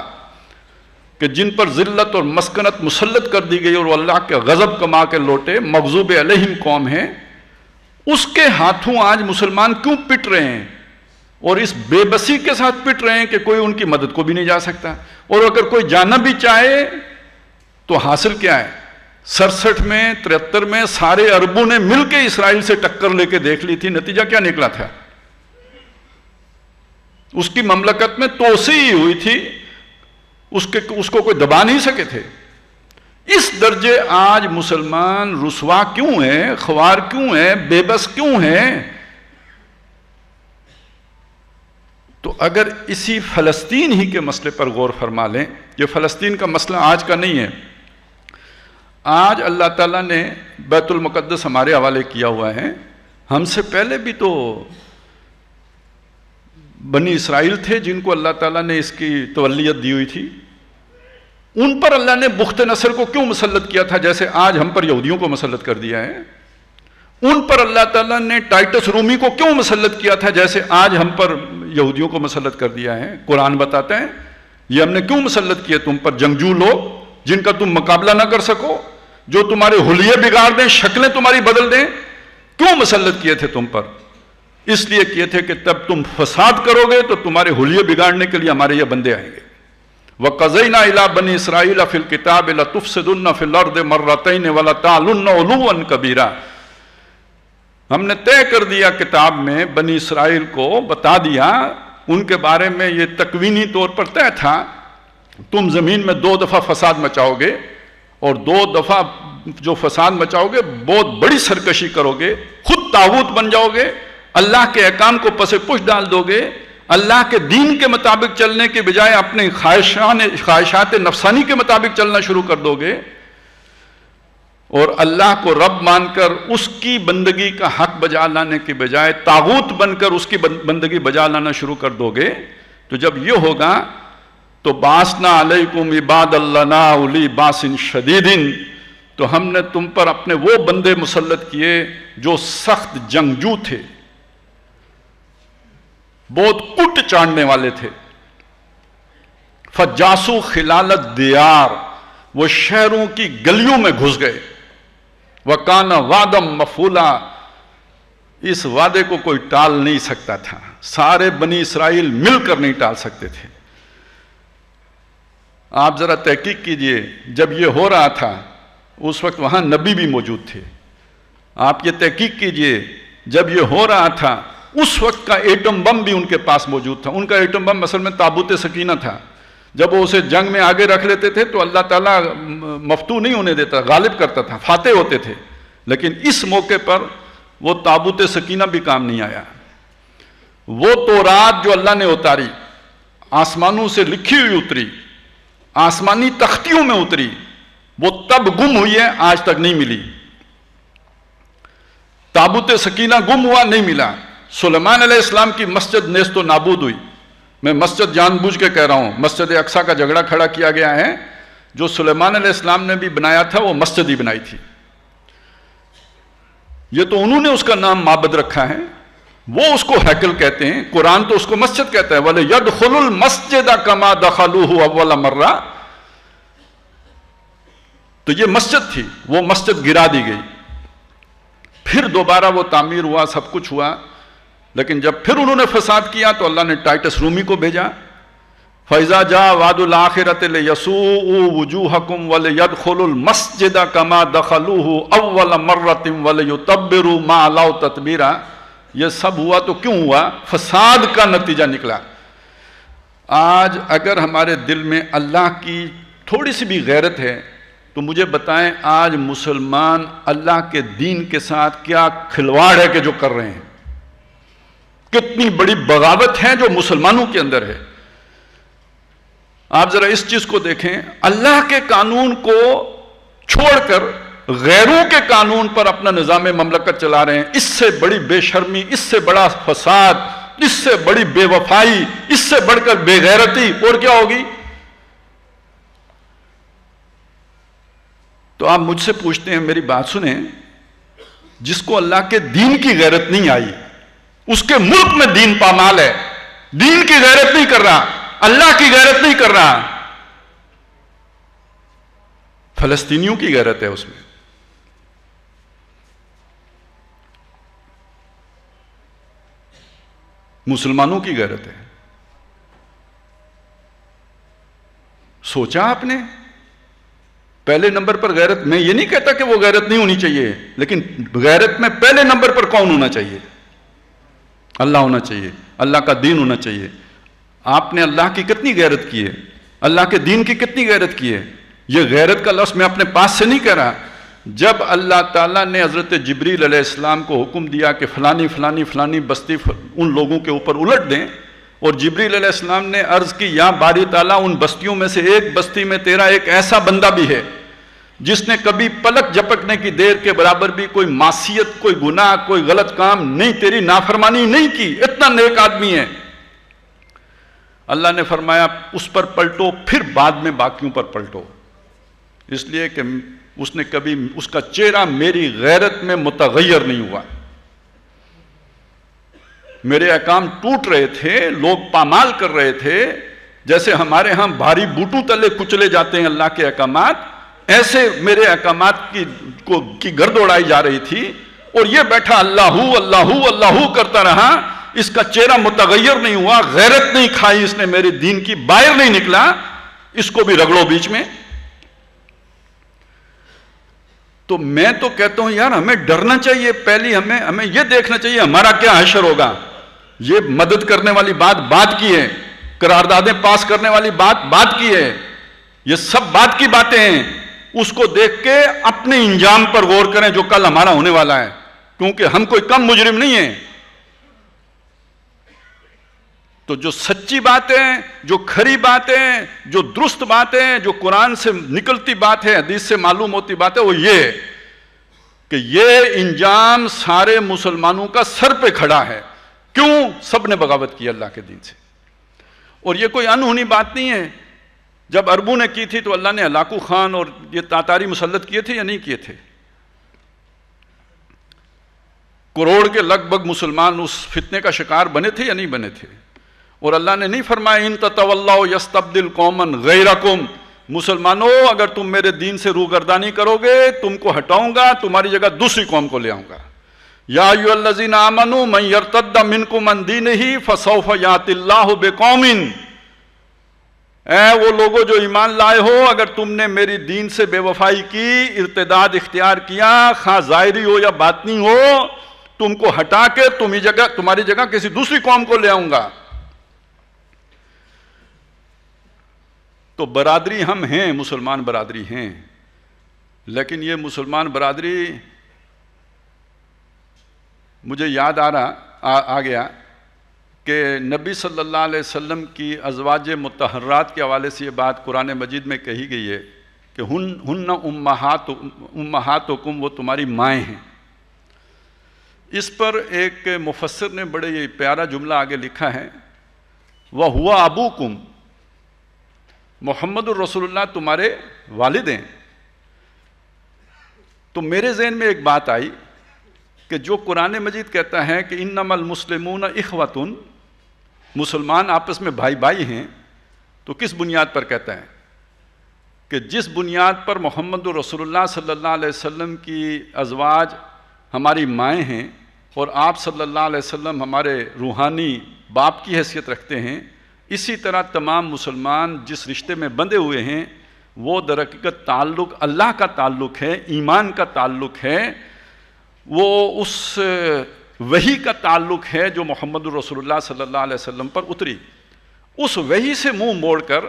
कि जिन पर जिल्लत और मस्कनत मुसलत कर दी गई और अल्लाह के गज़ब कमा के लौटे मकजूब अलहिम कौम है उसके हाथों आज मुसलमान क्यों पिट रहे हैं और इस बेबसी के साथ पिट रहे हैं कि कोई उनकी मदद को भी नहीं जा सकता और अगर कोई जाना भी चाहे तो हासिल क्या है सड़सठ में तिहत्तर में सारे अरबों ने मिलकर इसराइल से टक्कर लेके देख ली थी नतीजा क्या निकला था उसकी ममलकत में तोसी हुई थी उसके उसको कोई दबा नहीं सके थे इस दर्जे आज मुसलमान रुसवा क्यों है ख्वार क्यों है बेबस क्यों है तो अगर इसी फ़लस्तीन ही के मसले पर गौर फरमा लें यह फ़लस्तीन का मसला आज का नहीं है आज अल्लाह ताला ने बैतुल मुक़द्दस हमारे हवाले किया हुआ है हमसे पहले भी तो बनी इसराइल थे जिनको अल्लाह ताला ने इसकी तवलीत दी हुई थी उन पर अल्लाह ने बुख्त नसर को क्यों मुसलत किया था जैसे आज हम पर यहूदियों को मुसलत कर दिया है उन पर अल्लाह ताला ने टाइटस रूमी को क्यों मुसलत किया था जैसे आज हम पर यहूदियों को मुसलत कर दिया है कुरान बताते हैं ये हमने क्यों मुसलत किए तुम पर जंगजू लोग जिनका तुम मुकाबला ना कर सको जो तुम्हारे हुलिये बिगाड़ दें शक्लें तुम्हारी बदल दें क्यों मुसलत किए थे तुम पर इसलिए किए थे कि तब तुम फसाद करोगे तो तुम्हारे हुलिये बिगाड़ने के लिए हमारे ये बंदे आएंगे व कज़ैना इला बनी इसराइल फिल किताब लतुफ़सदुल्न फिलर्द मर्रतन वाला तालन कबीरा हमने तय कर दिया किताब में बनी इसराइल को बता दिया उनके बारे में ये तकवीनी तौर पर तय था तुम ज़मीन में दो दफ़ा फसाद मचाओगे और दो दफ़ा जो फसाद मचाओगे बहुत बड़ी सरकशी करोगे खुद ताबूत बन जाओगे अल्लाह के अहकाम को पसे पुश डाल दोगे अल्लाह के दीन के मुताबिक चलने के बजाय अपने ख्वाहिशान ख्वाहिशात नफसानी के मुताबिक चलना शुरू कर दोगे और अल्लाह को रब मानकर उसकी बंदगी का हक बजा लाने के बजाय ताबूत बनकर उसकी बंदगी बजा लाना शुरू कर दोगे तो जब ये होगा तो बासना अलैकुम इबाद अल्लाना उली बासिन शदीदिन तो हमने तुम पर अपने वो बंदे मुसलत किए जो सख्त जंगजू थे बहुत कुट चाड़ने वाले थे फजासू खिलालत दियार वो शहरों की गलियों में घुस गए वकाना वादम मफूला इस वादे को कोई टाल नहीं सकता था सारे बनी इसराइल मिलकर नहीं टाल सकते थे आप जरा तहकीक कीजिए जब ये हो रहा था उस वक्त वहां नबी भी मौजूद थे आप ये तहकीक कीजिए जब ये हो रहा था उस वक्त का एटम बम भी उनके पास मौजूद था उनका एटम बम असल में ताबूत सकीना था जब वो उसे जंग में आगे रख लेते थे तो अल्लाह ताला मफतू नहीं होने देता गालिब करता था फाते होते थे लेकिन इस मौके पर वो ताबूत सकीना भी काम नहीं आया वो तो रात जो अल्लाह ने उतारी आसमानों से लिखी हुई उतरी आसमानी तख्तियों में उतरी वो तब गुम हुई है आज तक नहीं मिली ताबूत सकीना गुम हुआ नहीं मिला सुलेमान इस्लाम की मस्जिद नेस्त तो नाबूद हुई मैं मस्जिद जानबूझ के कह रहा हूँ मस्जिद अक्सा का झगड़ा खड़ा किया गया है जो सुलेमान इस्लाम ने भी बनाया था वो मस्जिद ही बनाई थी ये तो उन्होंने उसका नाम माबद रखा है वो उसको हैकल कहते हैं कुरान तो उसको मस्जिद कहता है वाले यद खुल मस्जिद कमा दखलू अव्वल मर्रा तो ये मस्जिद थी वो मस्जिद गिरा दी गई फिर दोबारा वो तामीर हुआ सब कुछ हुआ लेकिन जब फिर उन्होंने फसाद किया तो अल्लाह ने टाइटस रूमी को भेजा फैज़ा जा वादुल आखिरत यसू वजू हकुम वल यद मस्जिद कमा दखलू अव्वल मर्रतिम वल यु तब्बरू अलाउ ततबीरा यह सब हुआ तो क्यों हुआ फसाद का नतीजा निकला आज अगर हमारे दिल में अल्लाह की थोड़ी सी भी गैरत है तो मुझे बताएं आज मुसलमान अल्लाह के दीन के साथ क्या खिलवाड़ है कि जो कर रहे हैं कितनी बड़ी बगावत है जो मुसलमानों के अंदर है आप जरा इस चीज को देखें अल्लाह के कानून को छोड़कर गैरों के कानून पर अपना निज़ाम ममलकत चला रहे हैं इससे बड़ी बेशर्मी इससे बड़ा फसाद इससे बड़ी बेवफाई इससे बढ़कर बेगैरती और क्या होगी तो आप मुझसे पूछते हैं मेरी बात सुने जिसको अल्लाह के दीन की गैरत नहीं आई उसके मुल्क में दीन पामाल है दीन की गैरत नहीं कर रहा अल्लाह की गैरत नहीं कर रहा फलस्तीनियों की गैरत है उसमें मुसलमानों की गैरत है सोचा आपने पहले नंबर पर गैरत मैं ये नहीं कहता कि वो गैरत नहीं होनी चाहिए लेकिन गैरत में पहले नंबर पर कौन होना चाहिए अल्लाह होना चाहिए अल्लाह का दीन होना चाहिए आपने अल्लाह की कितनी गैरत की है अल्लाह के दीन की कितनी गैरत की है ये गैरत का लफ्ज़ मैं अपने पास से नहीं कह रहा जब अल्लाह ताला ने हज़रत जबरील को हुक्म दिया कि फ़लानी फ़लानी फ़लानी बस्ती उन लोगों के ऊपर उलट दें और जबरील इस्लाम ने अर्ज़ की या बारी ताला उन बस्तियों में से एक बस्ती में तेरा एक ऐसा बंदा भी है जिसने कभी पलक झपकने की देर के बराबर भी कोई मासीत कोई गुनाह कोई गलत काम नहीं तेरी नाफरमानी नहीं की इतना नेक आदमी है अल्लाह ने फरमाया उस पर पलटो फिर बाद में बाकियों पर पलटो इसलिए कि उसने कभी उसका चेहरा मेरी गैरत में मुतगैर नहीं हुआ मेरे अकाम टूट रहे थे लोग पामाल कर रहे थे जैसे हमारे यहां भारी बूटू तले कुचले जाते हैं अल्लाह के अकामात ऐसे मेरे अहकाम की को की गर्द उड़ाई जा रही थी और ये बैठा अल्लाह अल्लाहू अल्लाहू करता रहा इसका चेहरा मुतगैर नहीं हुआ गैरत नहीं खाई इसने मेरे दीन की बाहर नहीं निकला इसको भी रगड़ो बीच में तो मैं तो कहता हूं यार हमें डरना चाहिए पहली हमें हमें यह देखना चाहिए हमारा क्या हशर होगा ये मदद करने वाली बात बात की है करारदादे पास करने वाली बात बात की है यह सब बात की बातें हैं उसको देख के अपने इंजाम पर गौर करें जो कल हमारा होने वाला है क्योंकि हम कोई कम मुजरिम नहीं है तो जो सच्ची बातें जो खरी बातें जो दुरुस्त बातें जो कुरान से निकलती बात है हदीस से मालूम होती बात है वो ये कि ये इंजाम सारे मुसलमानों का सर पे खड़ा है क्यों सब ने बगावत की अल्लाह के दिन से और ये कोई अनहोनी बात नहीं है जब अरबों ने की थी तो अल्लाह ने हलाकू खान और ये तातारी मुसलत किए थे या नहीं किए थे करोड़ के लगभग मुसलमान उस फितने का शिकार बने थे या नहीं बने थे और अल्लाह ने नहीं फरमाया इन तवल्ला कौमन गैरकुम मुसलमानों अगर तुम मेरे दीन से गर्दानी करोगे तुमको हटाऊंगा तुम्हारी जगह दूसरी कौम को ले आऊंगा याजीन आमनु मैं यरतद मिनकुम दीन ही फसौफ यातिल्लाह बेकौमिन ऐ वो लोगों जो ईमान लाए हो अगर तुमने मेरी दीन से बेवफाई की इर्तदाद इख्तियार किया खां जायरी हो या बातनी हो तुमको हटा के ही जगह तुम्हारी जगह किसी दूसरी कौम को ले आऊंगा तो बरादरी हम हैं मुसलमान बरादरी हैं लेकिन ये मुसलमान बरादरी मुझे याद आ रहा आ, आ गया कि नबी सल्लल्लाहु अलैहि वसल्लम की अजवाज मतहरात के हवाले से ये बात कुरान मजीद में कही गई है कि हन हन उम्मात उम्माहात हुकुम वो तुम्हारी माएँ हैं इस पर एक मुफसर ने बड़े ये प्यारा जुमला आगे लिखा है वह हुआ अबू कुम मोहम्मद रसोल्ला तुम्हारे वालिद हैं तो मेरे जहन में एक बात आई कि जो कुरान मजीद कहता है कि इन नमल मुसलमून इखवतन मुसलमान आपस में भाई भाई हैं तो किस बुनियाद पर कहते हैं कि जिस बुनियाद पर मोहम्मद रसोल्ला सल्ला वसम की अजवाज हमारी माएँ हैं और आप सल्ला वसम हमारे रूहानी बाप की हैसियत रखते हैं इसी तरह तमाम मुसलमान जिस रिश्ते में बंधे हुए हैं वो दरक़त ताल्लुक़ अल्लाह का ताल्लुक़ है ईमान का ताल्लुक़ है वो उस वही का ताल्लुक है जो मोहम्मद रसोल्ला सल्ला वसम पर उतरी उस वही से मुंह मोड़कर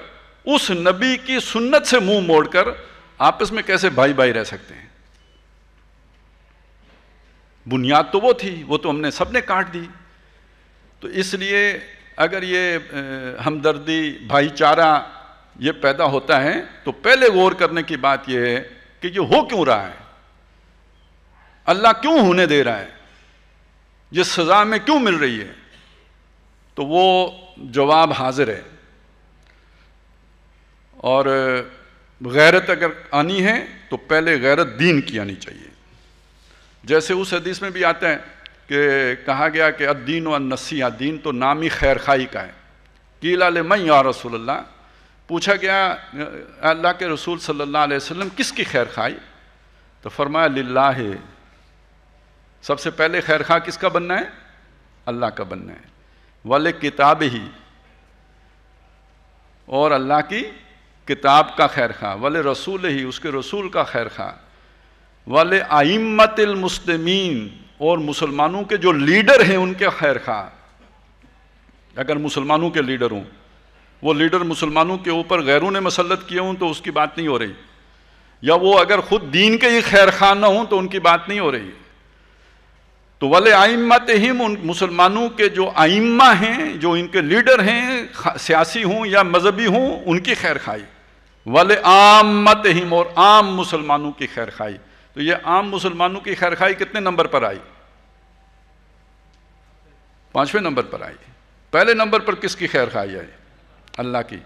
उस नबी की सुन्नत से मुंह मोड़कर आपस में कैसे भाई भाई रह सकते हैं बुनियाद तो वो थी वो तो हमने सबने काट दी तो इसलिए अगर ये हमदर्दी भाईचारा ये पैदा होता है तो पहले गौर करने की बात यह है कि ये हो क्यों रहा है अल्लाह क्यों होने दे रहा है ये सजा में क्यों मिल रही है तो वो जवाब हाजिर है और गैरत अगर आनी है तो पहले गैरत दीन की आनी चाहिए जैसे उस हदीस में भी आता है कि कहा गया कि अद्दीन और नसिया दीन तो नाम ही खैर खाई का है कीला ले मई या रसोल्ला पूछा गया अल्लाह के रसूल सल्लल्लाहु अलैहि वसल्लम किसकी खैर खाई तो फरमाया सबसे पहले खैर खां किसका बनना है अल्लाह का बनना है वाले किताब ही और अल्लाह की किताब का खैर खा वाले रसूल ही उसके रसूल का खैर खा वाले आइमतमसलमिन और मुसलमानों के जो लीडर हैं उनके खैर खा अगर मुसलमानों के लीडर हों वो लीडर मुसलमानों के ऊपर गैरों ने मसलत किए हों तो उसकी बात नहीं हो रही या वो अगर ख़ुद दीन के ही खैर खां ना हों तो उनकी बात नहीं हो रही तो वाले तहिम उन मुसलमानों के जो आइम्मा हैं जो इनके लीडर हैं सियासी हों या मजहबी हों उनकी खैर खाई वाले आम हिम और आम मुसलमानों की खैर खाई तो ये आम मुसलमानों की खैर खाई कितने नंबर पर आई पांचवें नंबर पर आई पहले नंबर पर किसकी खैर खाई आई अल्लाह की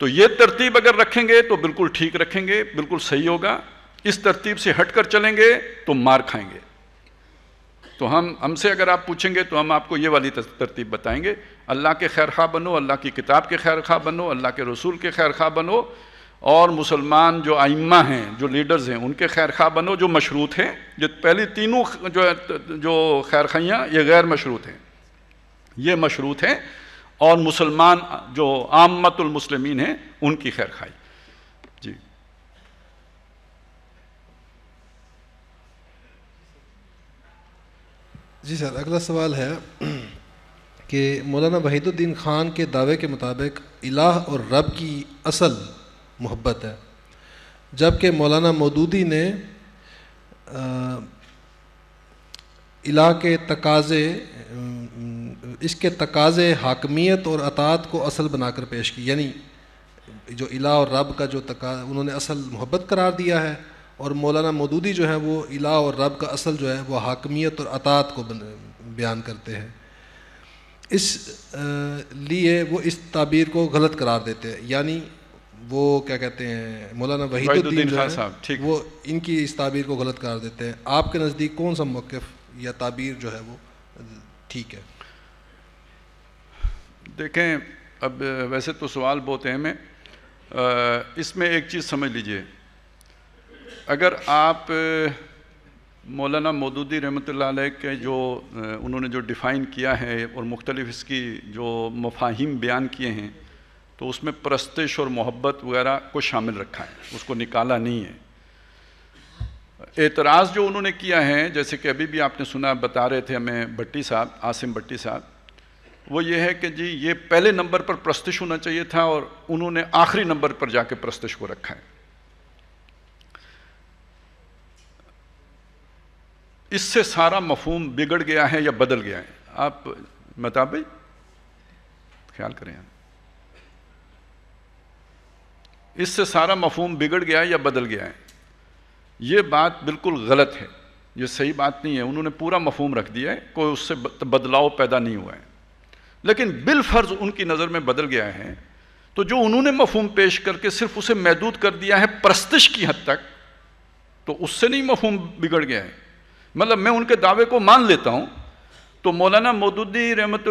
तो ये तरतीब अगर रखेंगे तो बिल्कुल ठीक रखेंगे बिल्कुल सही होगा इस तरतीब से हटकर चलेंगे तो मार खाएंगे तो हम हमसे अगर आप पूछेंगे तो हम आपको ये वाली तरतीब बताएंगे अल्लाह के खैर खा बनो अल्लाह की किताब के खैर खा बनो अल्लाह के रसूल के खैर खा बनो और मुसलमान जो आइम्मा हैं जो लीडर्स हैं उनके खैर खा बनो जो मशरूत हैं जो पहली तीनों जो जो खैर खाइयाँ ये गैर मशरूत हैं ये मशरूत हैं और मुसलमान जो आमतुलमसलमिन हैं उनकी खैर खाई जी सर अगला सवाल है कि मौलाना वहीदुद्दीन खान के दावे के मुताबिक इलाह और रब की असल मोहब्बत है जबकि मौलाना मदूदी ने इलाह के तकाजे इसके तकाजे हाकमियत और अतात को असल बनाकर पेश की यानी जो इला और रब का जो तक उन्होंने असल मोहब्बत करार दिया है और मौलाना मदूदी जो है वो इला और रब का असल जो है वो हाकमियत और अतात को बयान करते हैं इस लिए वो इस ताबीर को गलत करार देते हैं यानी वो क्या कहते हैं मौलाना वहीदुद्दीन खान साहब ठीक वो इनकी इस ताबीर को गलत करार देते हैं आपके नज़दीक कौन सा मौक़ या ताबीर जो है वो ठीक है देखें अब वैसे तो सवाल बहुत अहम है इसमें एक चीज़ समझ लीजिए अगर आप मौलाना मौदूदी रहमत के जो उन्होंने जो डिफ़ाइन किया है और मुख्तलिफ इसकी जो मफाहिम बयान किए हैं तो उसमें परस्तश और मोहब्बत वगैरह को शामिल रखा है उसको निकाला नहीं है एतराज़ जो उन्होंने किया है जैसे कि अभी भी आपने सुना बता रहे थे हमें भट्टी साहब आसिम भट्टी साहब वो ये है कि जी ये पहले नंबर पर प्रस्तश होना चाहिए था और उन्होंने आखिरी नंबर पर जाके प्रस्तश को रखा है इससे सारा मफहम बिगड़ गया है या बदल गया है आप मताब ख्याल करें इससे सारा मफहम बिगड़ गया है या बदल गया है ये बात बिल्कुल गलत है ये सही बात नहीं है उन्होंने पूरा मफहम रख दिया है कोई उससे तो बदलाव पैदा नहीं हुआ है लेकिन बिलफर्ज उनकी नज़र में बदल गया है तो जो उन्होंने मफहम पेश करके सिर्फ उसे महदूद कर दिया है प्रस्तिश की हद तक तो उससे नहीं मफहम बिगड़ गया है मतलब मैं उनके दावे को मान लेता हूँ तो मौलाना मदुद्दी रहमत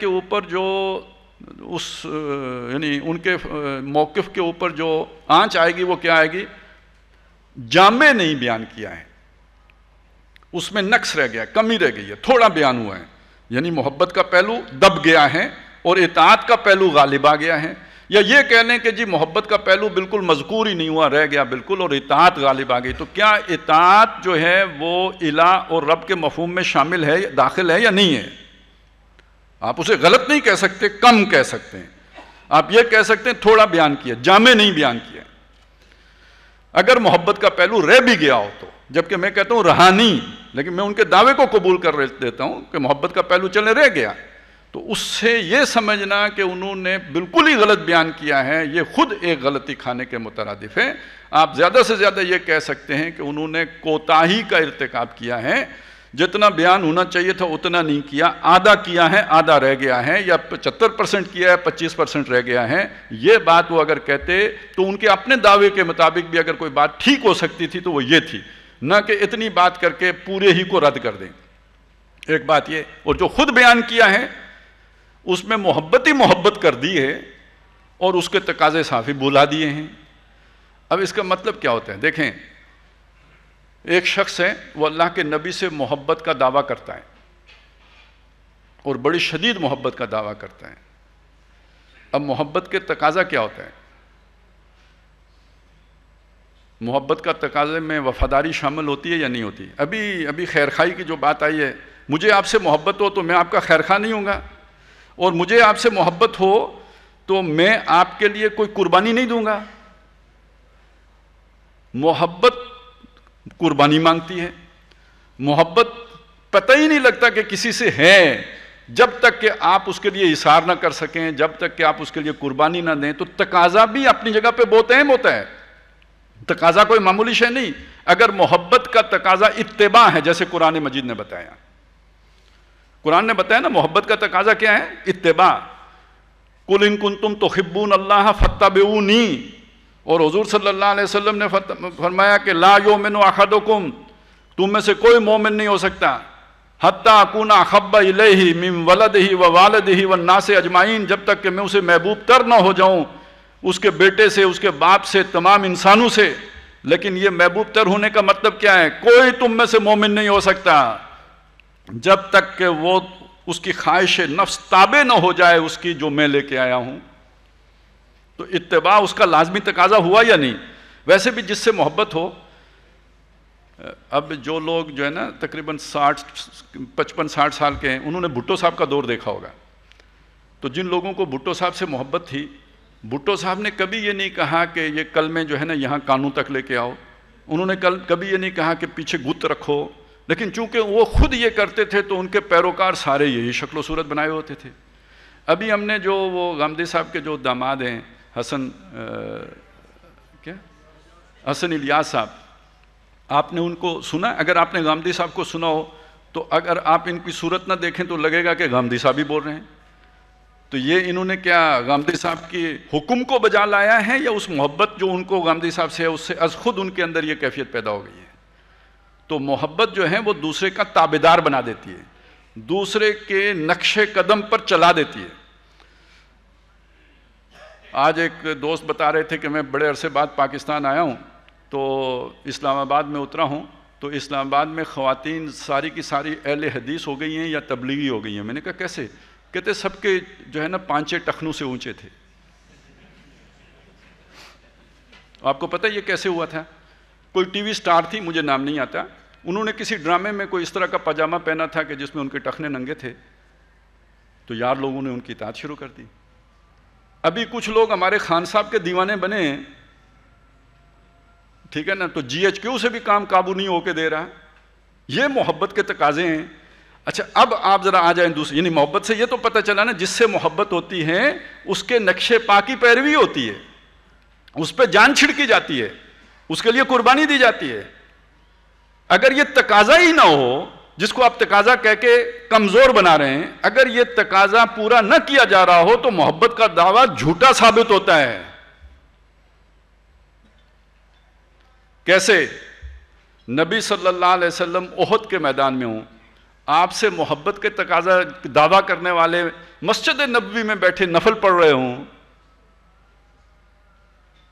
के ऊपर जो उस यानी उनके मौक़ के ऊपर जो आँच आएगी वो क्या आएगी जामे नहीं बयान किया है उसमें नक्स रह गया कमी रह गई है थोड़ा बयान हुआ है यानी मोहब्बत का पहलू दब गया है और इतात का पहलू गालिब आ गया है या ये कह लें कि जी मोहब्बत का पहलू बिल्कुल मजकूर ही नहीं हुआ रह गया बिल्कुल और इतात गालिब आ गई तो क्या इतात जो है वो इला और रब के मफहम में शामिल है दाखिल है या नहीं है आप उसे गलत नहीं कह सकते कम कह सकते हैं आप ये कह सकते हैं थोड़ा बयान किया जामे नहीं बयान किया अगर मोहब्बत का पहलू रह भी गया हो तो जबकि मैं कहता हूँ रहा नहीं लेकिन मैं उनके दावे को कबूल कर देता हूँ कि मोहब्बत का पहलू चले रह गया तो उससे ये समझना कि उन्होंने बिल्कुल ही गलत बयान किया है ये खुद एक गलती खाने के मुतरदफ है आप ज़्यादा से ज़्यादा ये कह सकते हैं कि उन्होंने कोताही का इरतकब किया है जितना बयान होना चाहिए था उतना नहीं किया आधा किया है आधा रह गया है या पचहत्तर परसेंट किया है पच्चीस परसेंट रह गया है ये बात वो अगर कहते तो उनके अपने दावे के मुताबिक भी अगर कोई बात ठीक हो सकती थी तो वो ये थी न कि इतनी बात करके पूरे ही को रद्द कर दें एक बात ये और जो खुद बयान किया है उसमें मोहब्बत ही मोहब्बत कर दी है और उसके तकाजे साफी बुला दिए हैं अब इसका मतलब क्या होता है देखें एक शख्स है वो अल्लाह के नबी से मोहब्बत का दावा करता है और बड़ी शदीद मोहब्बत का दावा करता है अब मोहब्बत के तकाजा क्या होता है मोहब्बत का तकाजे में वफादारी शामिल होती है या नहीं होती अभी अभी खैर खाई की जो बात आई है मुझे आपसे मोहब्बत हो तो मैं आपका खैर खा नहीं हूँगा और मुझे आपसे मोहब्बत हो तो मैं आपके लिए कोई कुर्बानी नहीं दूंगा मोहब्बत कुर्बानी मांगती है मोहब्बत पता ही नहीं लगता कि किसी से है जब तक कि आप उसके लिए इशार ना कर सकें जब तक कि आप उसके लिए कुर्बानी ना दें तो तकाजा भी अपनी जगह पे बहुत अहम होता है तकाजा कोई मामूली शय नहीं अगर मोहब्बत का तकाजा इतबा है जैसे कुरान मजीद ने बताया कुरान ने बताया ना मोहब्बत का तकाजा क्या है इतबा कुल इन कुन तुम तो हिब्बून अल्लाह बेऊनी और हजूर सल्ला वसलम ने फरमाया कि ला यो मिन अखदुकुम तुम में से कोई मोमिन नहीं हो सकता हत्ता अकूना अखब ही मिम वलद ही व वालद ही व ना से अजमाइन जब तक कि मैं उसे महबूब तर ना हो जाऊँ उसके बेटे से उसके बाप से तमाम इंसानों से लेकिन ये महबूब तर होने का मतलब क्या है कोई तुम में से मोमिन नहीं हो सकता जब तक कि वो उसकी ख्वाहिश नफ्स ताबे ना हो जाए उसकी जो मैं लेके आया हूं तो इतबा उसका लाजमी तकाजा हुआ या नहीं वैसे भी जिससे मोहब्बत हो अब जो लोग जो है ना तकरीबन साठ पचपन साठ साल के हैं उन्होंने भुट्टो साहब का दौर देखा होगा तो जिन लोगों को भुट्टो साहब से मोहब्बत थी भुट्टो साहब ने कभी ये नहीं कहा कि ये कल में जो है ना यहाँ कानून तक लेके आओ उन्होंने कल कभी ये नहीं कहा कि पीछे गुत रखो लेकिन चूंकि वो खुद ये करते थे तो उनके पैरोकार सारे यही शक्ल सूरत बनाए होते थे अभी हमने जो वो गांधी साहब के जो दामाद हैं हसन आ, क्या हसन इलियास साहब आपने उनको सुना अगर आपने गांधी साहब को सुना हो तो अगर आप इनकी सूरत ना देखें तो लगेगा कि गांधी साहब ही बोल रहे हैं तो ये इन्होंने क्या गांधी साहब की हुक्म को बजा लाया है या उस मोहब्बत जो उनको गांधी साहब से है उससे अज खुद उनके अंदर ये कैफियत पैदा हो गई है तो मोहब्बत जो है वो दूसरे का ताबेदार बना देती है दूसरे के नक्शे कदम पर चला देती है आज एक दोस्त बता रहे थे कि मैं बड़े अरसे बाद पाकिस्तान आया हूँ तो इस्लामाबाद में उतरा हूँ तो इस्लामाबाद में ख़वातीन सारी की सारी अहल हदीस हो गई हैं या तबलीगी हो गई हैं मैंने कहा कैसे कहते सबके जो है ना पाँचे टखनों से ऊंचे थे आपको पता है ये कैसे हुआ था कोई टीवी स्टार थी मुझे नाम नहीं आता उन्होंने किसी ड्रामे में कोई इस तरह का पजामा पहना था कि जिसमें उनके टखने नंगे थे तो यार लोगों ने उनकी इताद शुरू कर दी अभी कुछ लोग हमारे खान साहब के दीवाने बने ठीक है ना तो जीएचक्यू से भी काम काबू नहीं होके दे रहा ये मोहब्बत के तकाजे हैं अच्छा अब आप ज़रा आ जाएं दूसरे यानी मोहब्बत से ये तो पता चला ना जिससे मोहब्बत होती है उसके नक्शे पा की पैरवी होती है उस पर जान छिड़की जाती है उसके लिए कुर्बानी दी जाती है अगर ये तकाजा ही ना हो जिसको आप तकाजा कह के कमजोर बना रहे हैं अगर ये तकाजा पूरा ना किया जा रहा हो तो मोहब्बत का दावा झूठा साबित होता है कैसे नबी सल्लल्लाहु अलैहि वसल्लम ओहद के मैदान में हूं आपसे मोहब्बत के तकाजा दावा करने वाले मस्जिद नबी में बैठे नफल पढ़ रहे हूं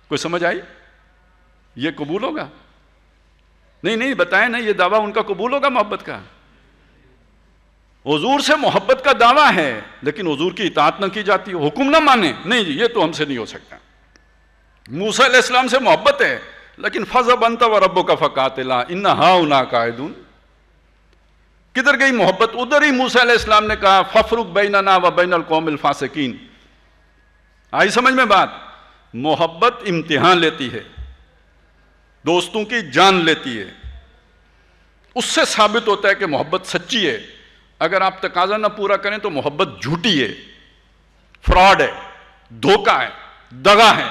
कोई समझ आई ये कबूल होगा नहीं नहीं बताए ना ये दावा उनका कबूल होगा मोहब्बत का हजूर से मोहब्बत का दावा है लेकिन हजूर की इतात ना की जाती हो हुक्म ना माने नहीं जी ये तो हमसे नहीं हो सकता मूसा इस्लाम से मोहब्बत है लेकिन फजा बनता व रबो का फ़कातिला इन हा उना कायदून किधर गई मोहब्बत उधर ही मूसा इस्लाम ने कहा फफरुक बैन ना व बैन कौमिल फासकिन आई समझ में बात मोहब्बत इम्तिहान लेती है दोस्तों की जान लेती है उससे साबित होता है कि मोहब्बत सच्ची है अगर आप तकाजा ना पूरा करें तो मोहब्बत झूठी है फ्रॉड है धोखा है दगा है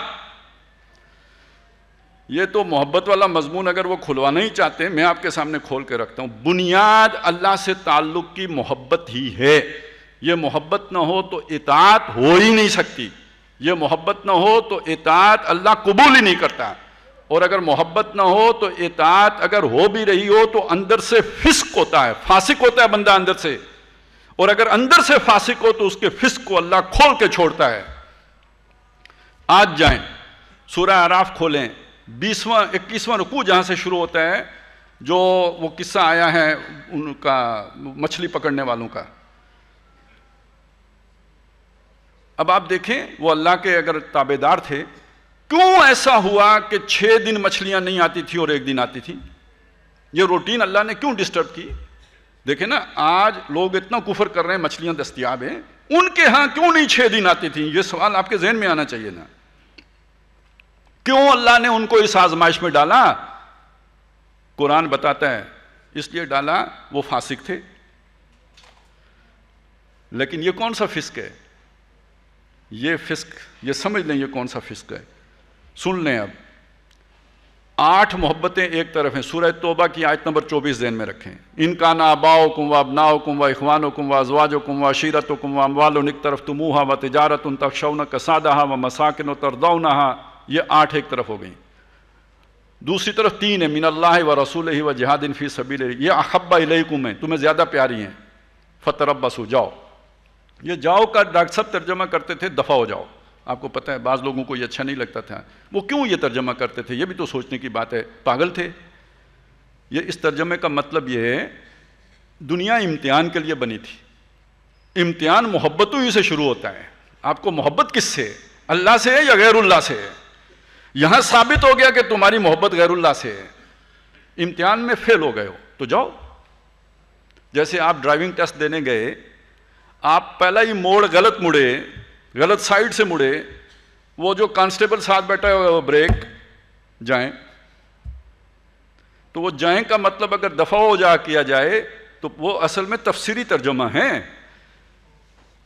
ये तो मोहब्बत वाला मजमून अगर वो खुलवाना ही चाहते हैं मैं आपके सामने खोल के रखता हूं बुनियाद अल्लाह से ताल्लुक़ की मोहब्बत ही है ये मोहब्बत ना हो तो इतात हो ही नहीं सकती ये मोहब्बत ना हो तो इतात अल्लाह कबूल ही नहीं करता और अगर मोहब्बत ना हो तो एतात अगर हो भी रही हो तो अंदर से फिस्क होता है फासिक होता है बंदा अंदर से और अगर अंदर से फासिक हो तो उसके फिस्क को अल्लाह खोल के छोड़ता है आज जाएं सूर्य आराफ खोलें बीसवां इक्कीसवां रुकू जहां से शुरू होता है जो वो किस्सा आया है उनका मछली पकड़ने वालों का अब आप देखें वो अल्लाह के अगर ताबेदार थे क्यों ऐसा हुआ कि छह दिन मछलियां नहीं आती थी और एक दिन आती थी ये रूटीन अल्लाह ने क्यों डिस्टर्ब की देखे ना आज लोग इतना कुफर कर रहे हैं मछलियां दस्तियाब हैं उनके यहां क्यों नहीं छह दिन आती थी ये सवाल आपके जहन में आना चाहिए ना क्यों अल्लाह ने उनको इस आजमाइश में डाला कुरान बताता है इसलिए डाला वो फासिक थे लेकिन ये कौन सा फिस्क है ये फिस्क ये समझ लें ये कौन सा फिस्क है सुन लें अब आठ मोहब्बतें एक तरफ हैं सूरह तोबा की आयत नंबर 24 जहन में रखें इनका ना अबाओ कुम व अबना कुम व इखवान कुम व अजवाज कुम व अशीरत कुम व तरफ तुमूहा व तजारत उन तकशौन कसादहा व मसाकिन तरदौनहा ये आठ एक तरफ हो गई दूसरी तरफ तीन है मिनल्ला व रसूल ही व जहादिन फ़ी सबील ये अहब्बा इलकुम है तुम्हें ज़्यादा प्यारी हैं फ़तरब्बसु जाओ ये जाओ का डॉक्टर साहब तर्जमा करते थे दफ़ा हो जाओ आपको पता है बाज़ लोगों को ये अच्छा नहीं लगता था वो क्यों ये तर्जमा करते थे ये भी तो सोचने की बात है पागल थे ये इस तर्जमे का मतलब ये है दुनिया इम्तिहान के लिए बनी थी इम्तिहान मोहब्बतों ही से शुरू होता है आपको मोहब्बत किससे अल्लाह से है या गैरुल्ला से है यहाँ साबित हो गया कि तुम्हारी मोहब्बत गैरुल्ला से है इम्तिहान में फेल हो गए हो तो जाओ जैसे आप ड्राइविंग टेस्ट देने गए आप पहला ही मोड़ गलत मुड़े गलत साइड से मुड़े वो जो कांस्टेबल साथ बैठा हुआ वो ब्रेक जाए तो वो जाए का मतलब अगर दफा हो जा किया जाए तो वो असल में तफसीरी तर्जमा है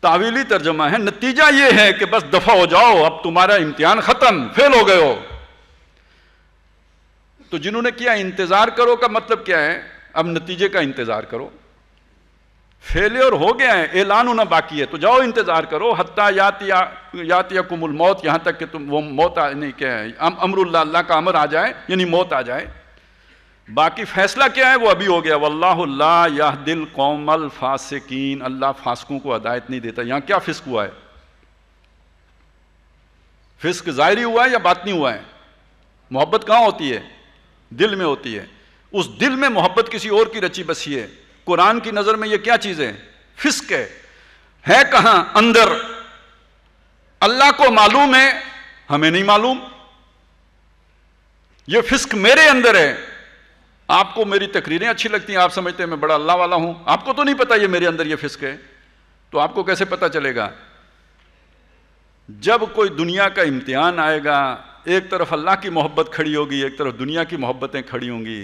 तावीली तर्जमा है नतीजा ये है कि बस दफा हो जाओ अब तुम्हारा इम्तिहान खत्म फेल हो गए हो तो जिन्होंने किया इंतजार करो का मतलब क्या है अब नतीजे का इंतजार करो फेलियर हो गए हैं ऐलान होना बाकी है तो जाओ इंतजार करो हत्या यात या यात या कुमुल मौत यहां तक कि तुम वो मौत आ, नहीं क्या है अम, अमरुल्ला अल्लाह का अमर आ जाए यानी मौत आ जाए बाकी फैसला क्या है वो अभी हो गया वल्लाह यह दिल कोमल फासिकीन अल्लाह फासकों को हदायत नहीं देता यहां क्या फिस्क हुआ है फिस्क ज़ाहरी हुआ है या बात नहीं हुआ है मोहब्बत कहाँ होती है दिल में होती है उस दिल में मोहब्बत किसी और की रची बसी है कुरान की नजर में ये क्या चीज है फिस्क है, है कहां अंदर अल्लाह को मालूम है हमें नहीं मालूम ये फिस्क मेरे अंदर है आपको मेरी तकरीरें अच्छी लगती हैं आप समझते हैं मैं बड़ा अल्लाह वाला हूं आपको तो नहीं पता ये मेरे अंदर ये फिस्क है तो आपको कैसे पता चलेगा जब कोई दुनिया का इम्तिहान आएगा एक तरफ अल्लाह की मोहब्बत खड़ी होगी एक तरफ दुनिया की मोहब्बतें खड़ी होंगी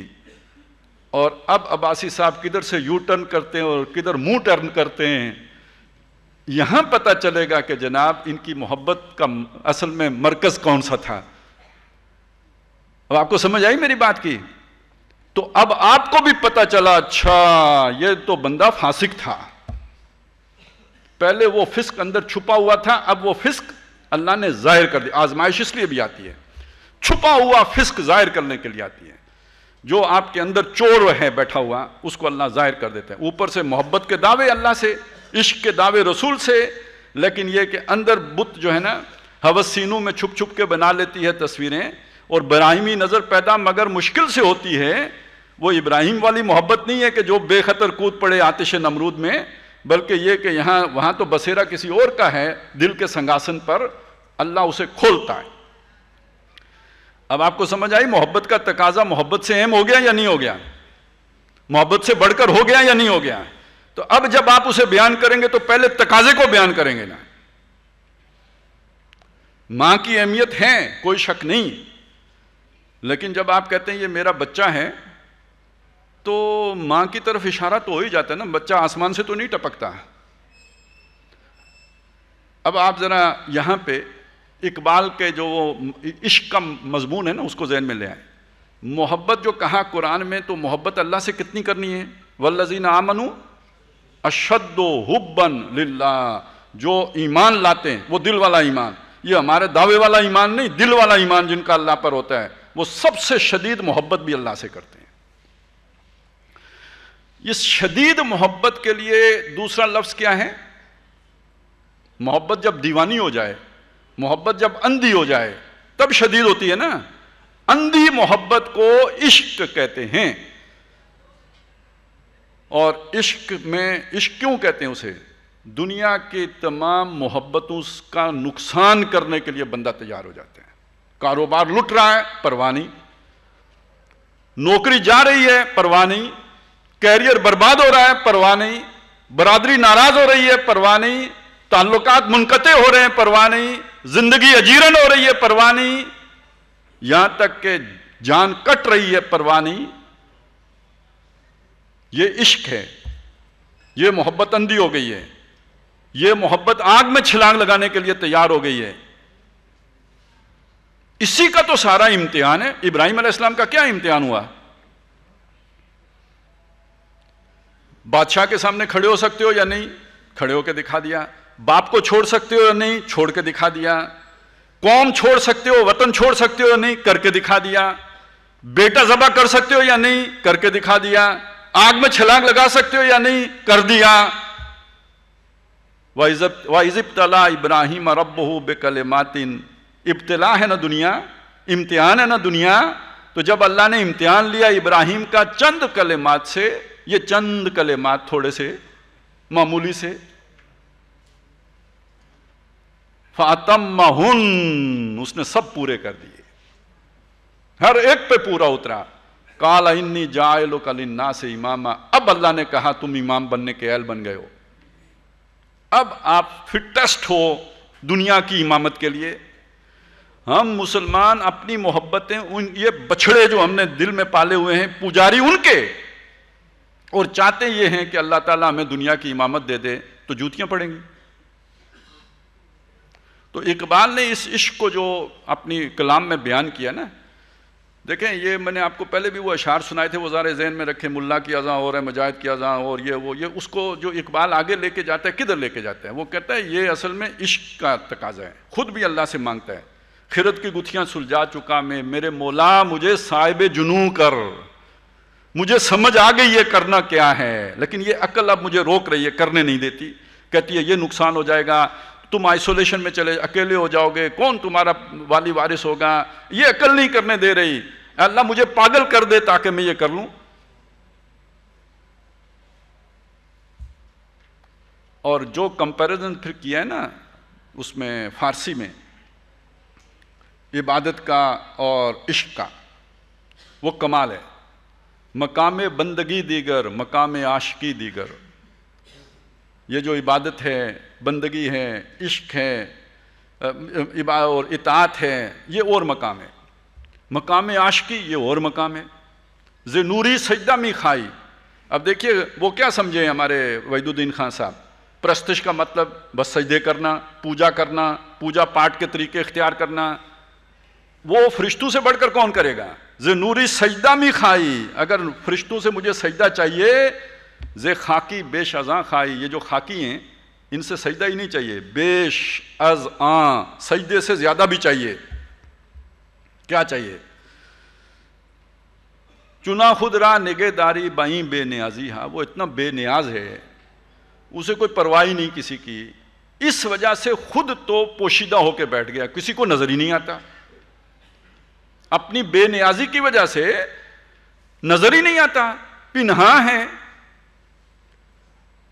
और अब अब्बासी साहब किधर से यू टर्न करते हैं और किधर मुंह टर्न करते हैं यहां पता चलेगा कि जनाब इनकी मोहब्बत का असल में मरकज़ कौन सा था अब आपको समझ आई मेरी बात की तो अब आपको भी पता चला अच्छा ये तो बंदा फांसिक था पहले वो फिस्क अंदर छुपा हुआ था अब वो फिस्क अल्लाह ने जाहिर कर दिया आजमाइश इसलिए भी आती है छुपा हुआ फिस्क जाहिर करने के लिए आती है जो आपके अंदर चोर है बैठा हुआ उसको अल्लाह जाहिर कर देते हैं ऊपर से मोहब्बत के दावे अल्लाह से इश्क के दावे रसूल से लेकिन ये कि अंदर बुत जो है ना हवसिनों में छुप छुप के बना लेती है तस्वीरें और ब्राहिमी नज़र पैदा मगर मुश्किल से होती है वो इब्राहिम वाली मोहब्बत नहीं है कि जो बेखतर कूद पड़े आतिश नमरूद में बल्कि ये कि यहाँ वहाँ तो बसेरा किसी और का है दिल के संगासन पर अल्लाह उसे खोलता है अब आपको समझ आई मोहब्बत का तकाजा मोहब्बत से अहम हो गया या नहीं हो गया मोहब्बत से बढ़कर हो गया या नहीं हो गया तो अब जब आप उसे बयान करेंगे तो पहले तकाजे को बयान करेंगे ना मां की अहमियत है कोई शक नहीं लेकिन जब आप कहते हैं ये मेरा बच्चा है तो मां की तरफ इशारा तो हो ही जाता है ना बच्चा आसमान से तो नहीं टपकता अब आप जरा यहां पे इकबाल के जो वो इश्क का मजमून है ना उसको जहन में ले आए मोहब्बत जो कहा कुरान में तो मोहब्बत अल्लाह से कितनी करनी है वल्लजीन आमनु अशद्दो हुब्बन लिल्ला जो ईमान लाते हैं वो दिल वाला ईमान ये हमारे दावे वाला ईमान नहीं दिल वाला ईमान जिनका अल्लाह पर होता है वो सबसे शदीद मोहब्बत भी अल्लाह से करते हैं इस शदीद मोहब्बत के लिए दूसरा लफ्ज़ क्या है मोहब्बत जब दीवानी हो जाए मोहब्बत जब अंधी हो जाए तब शदीद होती है ना अंधी मोहब्बत को इश्क कहते हैं और इश्क में इश्क क्यों कहते हैं उसे दुनिया के तमाम मोहब्बतों का नुकसान करने के लिए बंदा तैयार हो जाते हैं कारोबार लुट रहा है परवानी नौकरी जा रही है परवानी कैरियर बर्बाद हो रहा है परवानी बरादरी नाराज हो रही है परवानी ताल्लुकात मुनकते हो रहे हैं परवानी जिंदगी अजीरन हो रही है परवानी यहां तक के जान कट रही है परवानी ये इश्क है ये मोहब्बत अंधी हो गई है ये मोहब्बत आग में छिलांग लगाने के लिए तैयार हो गई है इसी का तो सारा इम्तिहान है इब्राहिम अलैहिस्सलाम का क्या इम्तिहान हुआ बादशाह के सामने खड़े हो सकते हो या नहीं खड़े होकर दिखा दिया बाप को छोड़ सकते हो या नहीं छोड़ के दिखा दिया कौम छोड़ सकते हो वतन छोड़ सकते हो या नहीं करके दिखा दिया बेटा जबा कर सकते हो या नहीं करके दिखा दिया आग में छलांग लगा सकते हो या नहीं कर दिया इज तला इब्राहिम रब हो बेकल मातिन इब्तला है ना दुनिया इम्तिहान है ना दुनिया तो जब अल्लाह ने इम्तिहान लिया इब्राहिम का चंद कलेमात से ये चंद कलेमात थोड़े से मामूली से फातम उसने सब पूरे कर दिए हर एक पे पूरा उतरा काल इन्नी जायलो कल इन्ना से इमामा अब अल्लाह ने कहा तुम इमाम बनने के अल बन गए हो अब आप फिटेस्ट हो दुनिया की इमामत के लिए हम मुसलमान अपनी मोहब्बतें उन ये बछड़े जो हमने दिल में पाले हुए हैं पुजारी उनके और चाहते ये हैं कि अल्लाह ताला हमें दुनिया की इमामत दे दे तो जूतियां पड़ेंगी तो इकबाल ने इस इश्क को जो अपनी कलाम में बयान किया ना देखें ये मैंने आपको पहले भी वो अशार सुनाए थे वो सारे जहन में रखे मुल्ला की अज़ा हो रहा है मजाहद की अज़ा और ये वो ये उसको जो इकबाल आगे लेके जाता है किधर लेके जाता है वो कहता है ये असल में इश्क का तकाजा है खुद भी अल्लाह से मांगता है खिरत की गुथियाँ सुलझा चुका मैं मेरे मौला मुझे साहिब जुनू कर मुझे समझ आ गई ये करना क्या है लेकिन ये अकल अब मुझे रोक रही है करने नहीं देती कहती है ये नुकसान हो जाएगा तुम आइसोलेशन में चले अकेले हो जाओगे कौन तुम्हारा वाली वारिस होगा ये अकल नहीं करने दे रही अल्लाह मुझे पागल कर दे ताकि मैं ये कर लूं और जो कंपैरिजन फिर किया है ना उसमें फारसी में इबादत का और इश्क का वो कमाल है मकाम बंदगी दीगर मकाम आशकी दीगर ये जो इबादत है बंदगी है इश्क है इबा और इतात है ये और मकाम है मकाम आशकी ये और मकाम है जे नूरी सजदा में खाई अब देखिए वो क्या समझे हमारे वैदुद्दीन खान साहब प्रस्तिश का मतलब बस सजदे करना पूजा करना पूजा पाठ के तरीके इख्तियार करना वो फरिश्तों से बढ़कर कौन करेगा जे नूरी सजदा में खाई अगर फरिश्तों से मुझे सजदा चाहिए जे खाकी बेश अजा खाई ये जो खाकी हैं इनसे सजदा ही नहीं चाहिए बेश अज आ सजदे से ज़्यादा भी चाहिए क्या चाहिए चुना खुदरा निगेदारी बाई न्याजी हाँ वो इतना बेनियाज है उसे कोई परवाह ही नहीं किसी की इस वजह से खुद तो पोशीदा होकर बैठ गया किसी को नजर ही नहीं आता अपनी बेनियाजी की वजह से नजर ही नहीं आता पिन्हा है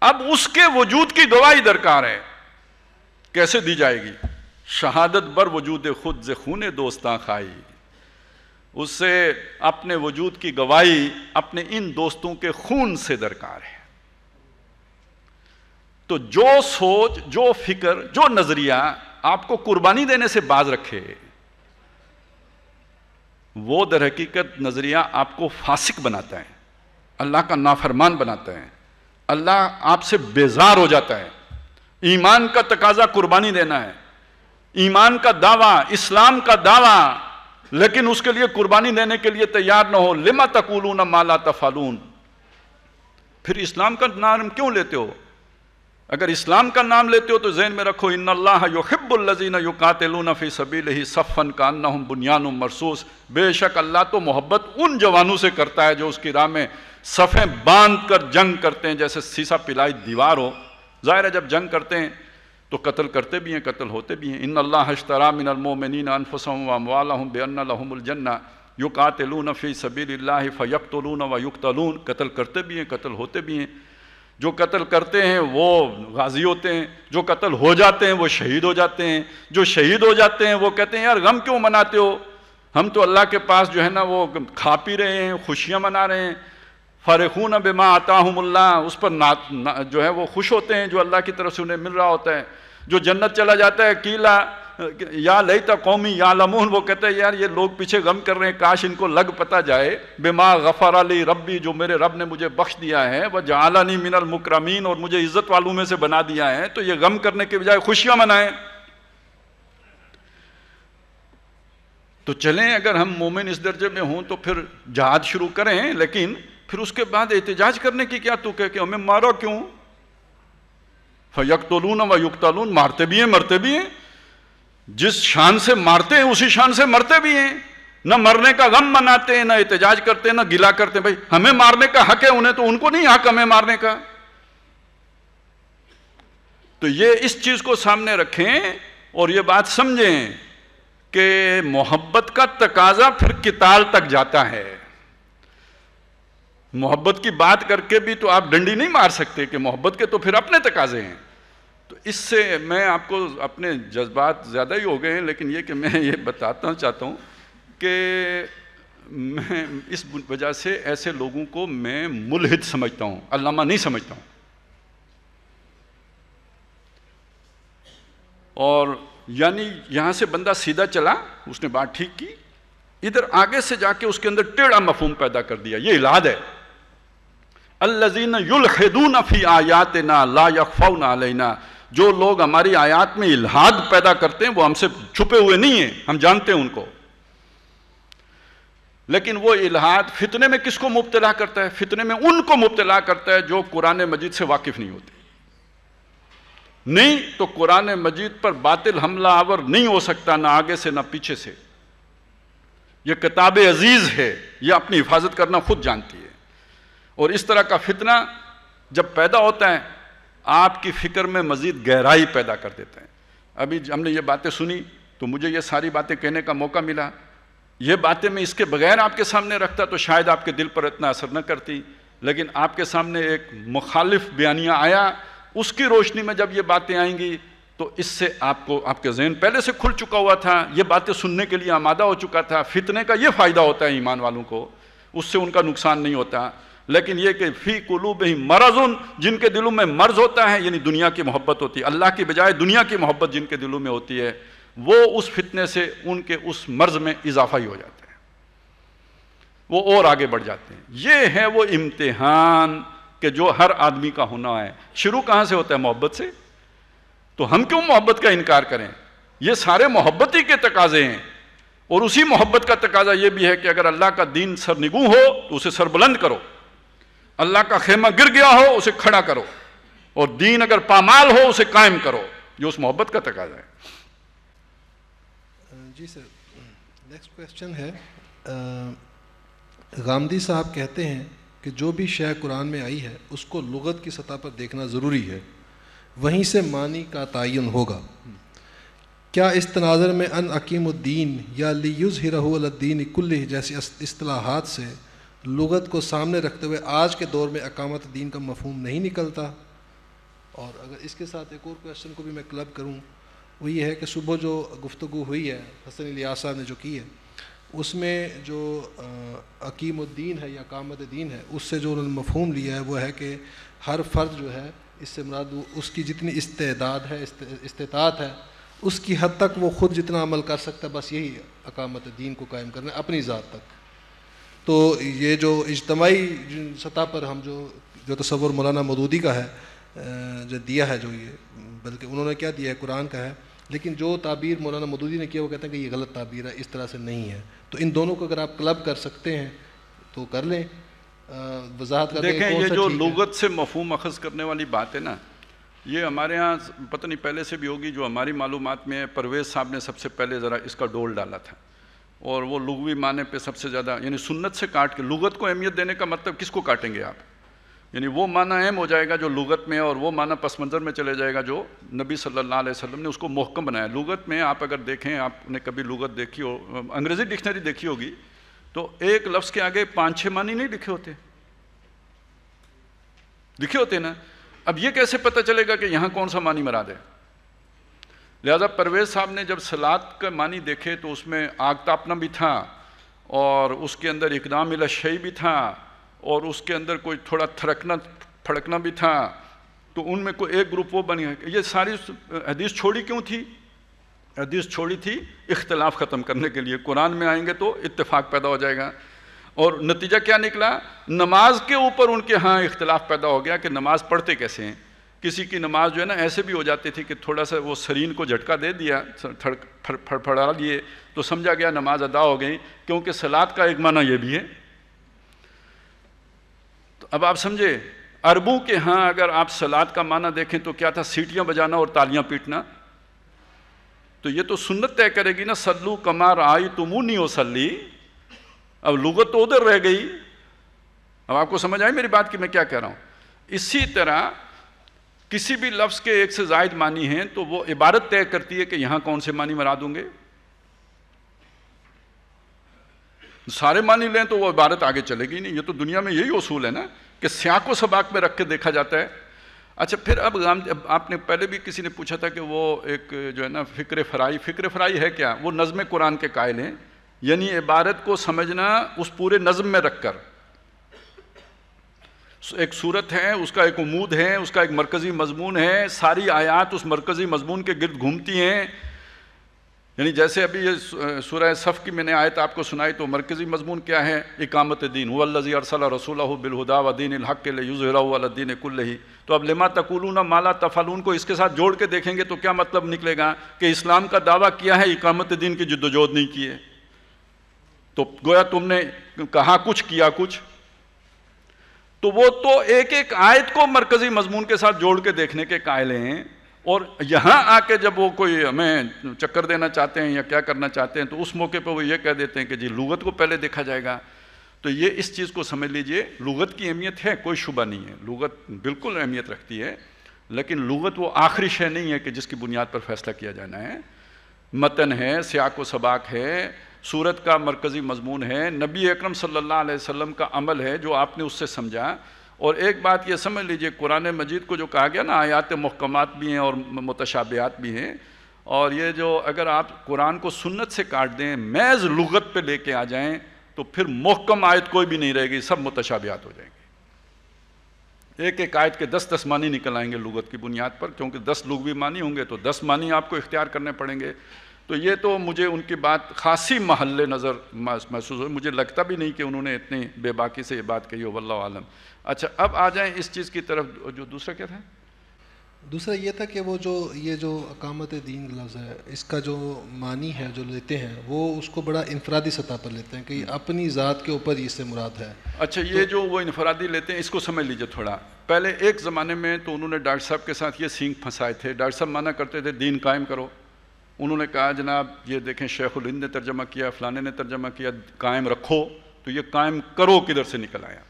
अब उसके वजूद की गवाही दरकार है कैसे दी जाएगी शहादत बर वजूद खुद से खून दोस्तां खाई उससे अपने वजूद की गवाही अपने इन दोस्तों के खून से दरकार है तो जो सोच जो फिक्र जो नजरिया आपको कुर्बानी देने से बाज रखे वो दरहकीकत नजरिया आपको फासिक बनाता है अल्लाह का नाफरमान बनाता है अल्लाह आपसे बेजार हो जाता है ईमान का तकाजा कुर्बानी देना है ईमान का दावा इस्लाम का दावा लेकिन उसके लिए कुर्बानी देने के लिए तैयार ना हो लिमा तकूलून माला तफालून फिर इस्लाम का नाम क्यों लेते हो अगर इस्लाम का नाम लेते हो तो ज़ैन में रखो इन युहिब्बुल्लजीन युकातिलून फ़ी सबील ही सफ़न का अन्नहम बुनियान मरसूस बेशक अल्लाह तो मोहब्बत उन जवानों से करता है जो उसकी राह में सफ़ें बांध कर जंग करते हैं जैसे सीसा पिलाई दीवार हो ज़ाहिर है जब जंग करते हैं तो कत्ल करते भी हैं कत्ल होते भी हैं इन अल्लाह हशतरा मिनमोमिन अनफसम वालम बेअल्लाजन्ना युकातिलून फ़ी सबील फ़यकतलून व युक्तलून कत्ल करते भी हैं कत्ल होते भी हैं जो कत्ल करते हैं वो गाजी होते हैं जो कत्ल हो जाते हैं वो शहीद हो जाते हैं जो शहीद हो जाते हैं वो कहते हैं यार गम क्यों मनाते हो हम तो अल्लाह के पास जो है ना वो खा पी रहे हैं खुशियाँ मना रहे हैं फ़रखून माँ आता हमुल्ला उस पर ना, ना जो है वो खुश होते हैं जो अल्लाह की तरफ से उन्हें मिल रहा होता है जो जन्नत चला जाता है कीला या लई कौमी या लमोहन वो कहते हैं यार ये लोग पीछे गम कर रहे हैं काश इनको लग पता जाए बेमा गफ़र अली रबी जो मेरे रब ने मुझे बख्श दिया है वह जालानी मिनल मुकरमीन और मुझे इज़्ज़त वालों में से बना दिया है तो ये गम करने के बजाय खुशियां मनाएं तो चलें अगर हम मोमिन इस दर्जे में हों तो फिर जहाज शुरू करें लेकिन फिर उसके बाद एहतजाज करने की क्या तू कह के हमें मारो क्यों फयकतलून व युक्तलून मारते भी हैं मरते भी हैं जिस शान से मारते हैं उसी शान से मरते भी हैं न मरने का गम मनाते हैं ना एहतजाज करते हैं ना गिला करते हैं भाई हमें मारने का हक है उन्हें तो उनको नहीं हक हमें मारने का तो ये इस चीज को सामने रखें और ये बात समझें कि मोहब्बत का तकाजा फिर किताल तक जाता है मोहब्बत की बात करके भी तो आप डंडी नहीं मार सकते कि मोहब्बत के तो फिर अपने तकाजे हैं तो इससे मैं आपको अपने जज्बात ज़्यादा ही हो गए हैं लेकिन ये कि मैं ये बताता चाहता हूँ कि मैं इस वजह से ऐसे लोगों को मैं मुलहित समझता हूँ अलामा नहीं समझता हूँ और यानी यहाँ से बंदा सीधा चला उसने बात ठीक की इधर आगे से जाके उसके अंदर टेढ़ा मफहम पैदा कर दिया ये इलाद है अल्लाजीन युल खेदू नफी आयात ना ला यकफ़ा ना जो लोग हमारी आयात में इलाहाद पैदा करते हैं वो हमसे छुपे हुए नहीं हैं हम जानते हैं उनको लेकिन वो इलाहाद फितने में किसको मुबतला करता है फितने में उनको मुबतला करता है जो कुरान मजीद से वाकिफ नहीं होते नहीं तो कुरान मजीद पर बातिल हमला आवर नहीं हो सकता ना आगे से ना पीछे से यह किताब अजीज़ है यह अपनी हिफाजत करना खुद जानती है और इस तरह का फितना जब पैदा होता है आपकी फ़िक्र में मज़ीद गहराई पैदा कर देते हैं अभी हमने ये बातें सुनी तो मुझे ये सारी बातें कहने का मौका मिला ये बातें मैं इसके बगैर आपके सामने रखता तो शायद आपके दिल पर इतना असर न करती लेकिन आपके सामने एक मुखालिफ बयानिया आया उसकी रोशनी में जब ये बातें आएंगी तो इससे आपको आपके जहन पहले से खुल चुका हुआ था ये बातें सुनने के लिए आमादा हो चुका था फितने का ये फ़ायदा होता है ईमान वालों को उससे उनका नुकसान नहीं होता लेकिन ये कि फी कुलूब ही मरज उन जिनके दिलों में मर्ज होता है यानी दुनिया की मोहब्बत होती है अल्लाह की बजाय दुनिया की मोहब्बत जिनके दिलों में होती है वो उस फितने से उनके उस मर्ज में इजाफा ही हो जाता है वो और आगे बढ़ जाते हैं ये है वो इम्तहान के जो हर आदमी का होना है शुरू कहाँ से होता है मोहब्बत से तो हम क्यों मोहब्बत का इनकार करें ये सारे मोहब्बत ही के तकाजे हैं और उसी मोहब्बत का तकाजा ये भी है कि अगर अल्लाह का दीन सर निगू हो तो उसे सरबुलंद करो अल्लाह का खेमा गिर गया हो उसे खड़ा करो और दीन अगर पामाल हो उसे कायम करो जो उस मोहब्बत का तक जाए जी सर नेक्स्ट क्वेश्चन है गामदी साहब कहते हैं कि जो भी शय कुरान में आई है उसको लगत की सतह पर देखना ज़रूरी है वहीं से मानी का तयन होगा क्या इस तनाजर में अन अकीमुद्दीन या लियुज हिरहुद्दीन कुल्ल जैसी असलाहत से लुगत को सामने रखते हुए आज के दौर में अकामत दीन का मफहम नहीं निकलता और अगर इसके साथ एक और क्वेश्चन को भी मैं क्लब करूँ वो ये है कि सुबह जो गुफ्तु हुई है हसन लियासा ने जो की है उसमें जो अकीमुद्दीन है या कामत दीन है उससे जो उन्होंने मफहम लिया है वो है कि हर फ़र्द जो है इससे मुराद उसकी जितनी इस्तेदाद है इस्तात है उसकी हद तक वो ख़ुद जितना अमल कर सकता है बस यही अकामत दीन को कायम करना है अपनी ज़ात तक तो ये जो इजतमाही सतह पर हम जो जो तस्वुर मौलाना मदूदी का है जो दिया है जो ये बल्कि उन्होंने क्या दिया है कुरान का है लेकिन जो ताबीर मौलाना मदूदी ने किया वो कहते हैं कि ये गलत ताबीर है इस तरह से नहीं है तो इन दोनों को अगर आप क्लब कर सकते हैं तो कर लें वजाहत कर देखें ये जो लगत से मफहम अखज़ करने वाली बात है ना ये हमारे यहाँ पता नहीं पहले से भी होगी जो हमारी मालूम में परवेज़ साहब ने सबसे पहले ज़रा इसका डोल डाला था और वो लुगवी माने पे सबसे ज़्यादा यानी सुन्नत से काट के लुगत को अहमियत देने का मतलब किसको काटेंगे आप यानी वो माना अहम हो जाएगा जो लुगत में है और वो माना पस मंज़र में चले जाएगा जो नबी सल्लल्लाहु अलैहि वसल्लम ने उसको मोहकम बनाया लुगत में आप अगर देखें आपने कभी लुगत देखी हो अंग्रेज़ी डिक्शनरी देखी होगी तो एक लफ्ज़ के आगे पाँच छः मानी नहीं लिखे होते लिखे होते ना अब ये कैसे पता चलेगा कि यहाँ कौन सा मानी मरा दे लिहाजा परवेज़ साहब ने जब सलाद का मानी देखे तो उसमें आग तापना भी था और उसके अंदर इकदाम इलाशई भी था और उसके अंदर कोई थोड़ा थरकना फड़कना भी था तो उनमें कोई एक ग्रुप वो बन गया ये सारी हदीस छोड़ी क्यों थी हदीस छोड़ी थी इख्तलाफ ख़त्म करने के लिए कुरान में आएंगे तो इतफाक़ पैदा हो जाएगा और नतीजा क्या निकला नमाज के ऊपर उनके यहाँ इख्तलाफ पैदा हो गया कि नमाज पढ़ते कैसे हैं किसी की नमाज जो है ना ऐसे भी हो जाती थी कि थोड़ा सा वो शरीर को झटका दे दिया फड़फड़ा लिए तो समझा गया नमाज अदा हो गई क्योंकि सलाद का एक माना ये भी है तो अब आप समझे अरबों के यहाँ अगर आप सलाद का माना देखें तो क्या था सीटियां बजाना और तालियां पीटना तो ये तो सुन्नत तय करेगी ना सल्लू कमार आई तुम नहीं हो सल्ली अब लुगत तो उधर रह गई अब आपको समझ आई मेरी बात कि मैं क्या कह रहा हूं इसी तरह किसी भी लफ्ज़ के एक से जायद मानी हैं तो वो इबारत तय करती है कि यहाँ कौन से मानी मरा दूंगे सारे मानी लें तो वो इबारत आगे चलेगी नहीं ये तो दुनिया में यही असूल है ना कि स्याको सबाक में रख के देखा जाता है अच्छा फिर अब गाम आपने पहले भी किसी ने पूछा था कि वो एक जो है ना फ़िक्र फराई फ़िक्र फराई है क्या वो नज़म कुरान के कायल हैं यानी इबारत को समझना उस पूरे नज़म में रख कर एक सूरत है उसका एक उमूद है उसका एक मरकज़ी मजमून है सारी आयात उस मरकज़ी मजमून के गिरद घूमती हैं यानी जैसे अभी ये सूरह सफ़ की मैंने आयत आपको सुनाई तो मरकज़ी मजमून क्या है इकामत दीन वल्लजी अरसल रसूल बिलहुदा वदीन हक़ के लिए कुल्ल ही तो अब लिमा तकुलून माला तफालून को इसके साथ जोड़ के देखेंगे तो क्या मतलब निकलेगा कि इस्लाम का दावा किया है इकामत दीन की जद्दोजहद नहीं की है तो गोया तुमने कहा कुछ किया कुछ तो वो तो एक एक आयत को मरकजी मजमून के साथ जोड़ के देखने के कायले हैं और यहाँ आके जब वो कोई हमें चक्कर देना चाहते हैं या क्या करना चाहते हैं तो उस मौके पर वो ये कह देते हैं कि जी लुगत को पहले देखा जाएगा तो ये इस चीज़ को समझ लीजिए लुगत की अहमियत है कोई शुबा नहीं है लुगत बिल्कुल अहमियत रखती है लेकिन लुगत वो आखिरी शय नहीं है कि जिसकी बुनियाद पर फैसला किया जाना है मतन है स्याको व सबाक है सूरत का मरकज़ी मजमून है नबी अक्रम सल्लल्लाहु अलैहि का अमल है जो आपने उससे समझा और एक बात ये समझ लीजिए कुरान मजीद को जो कहा गया ना आयात महकमत भी हैं और मतशाबियात भी हैं और ये जो अगर आप कुरान को सुन्नत से काट दें मैज़ लुगत पे लेके आ जाएं तो फिर मोहकम आयत कोई भी नहीं रहेगी सब मतशाबियात हो जाएंगे एक एक आयत के दस दस मानी निकल आएंगे लुगत की बुनियाद पर क्योंकि दस लुगवी मानी होंगे तो दस मानी आपको इख्तियार करने पड़ेंगे तो ये तो मुझे उनकी बात खासी महल नज़र महसूस हुई मुझे लगता भी नहीं कि उन्होंने इतनी बेबाकी से ये बात कही हो वल्ला आलम अच्छा अब आ जाएं इस चीज़ की तरफ जो दूसरा क्या था दूसरा ये था कि वो जो ये जो अकामत दीन लफ्ज़ है इसका जो मानी है जो लेते हैं वो उसको बड़ा इनफरादी सतह पर लेते हैं कि हम्म। अपनी ज़ात के ऊपर इससे मुराद है अच्छा तो ये जो वो इनफरादी लेते हैं इसको समझ लीजिए थोड़ा पहले एक ज़माने में तो उन्होंने डॉक्टर साहब के साथ ये सींग फंसाए थे डॉक्टर साहब माना करते थे दीन कायम करो उन्होंने कहा जनाब ये देखें शेखुल हिंद ने तर्जमा किया फ़लाने ने तर्जमा किया कायम रखो तो ये कायम करो किधर से निकल आया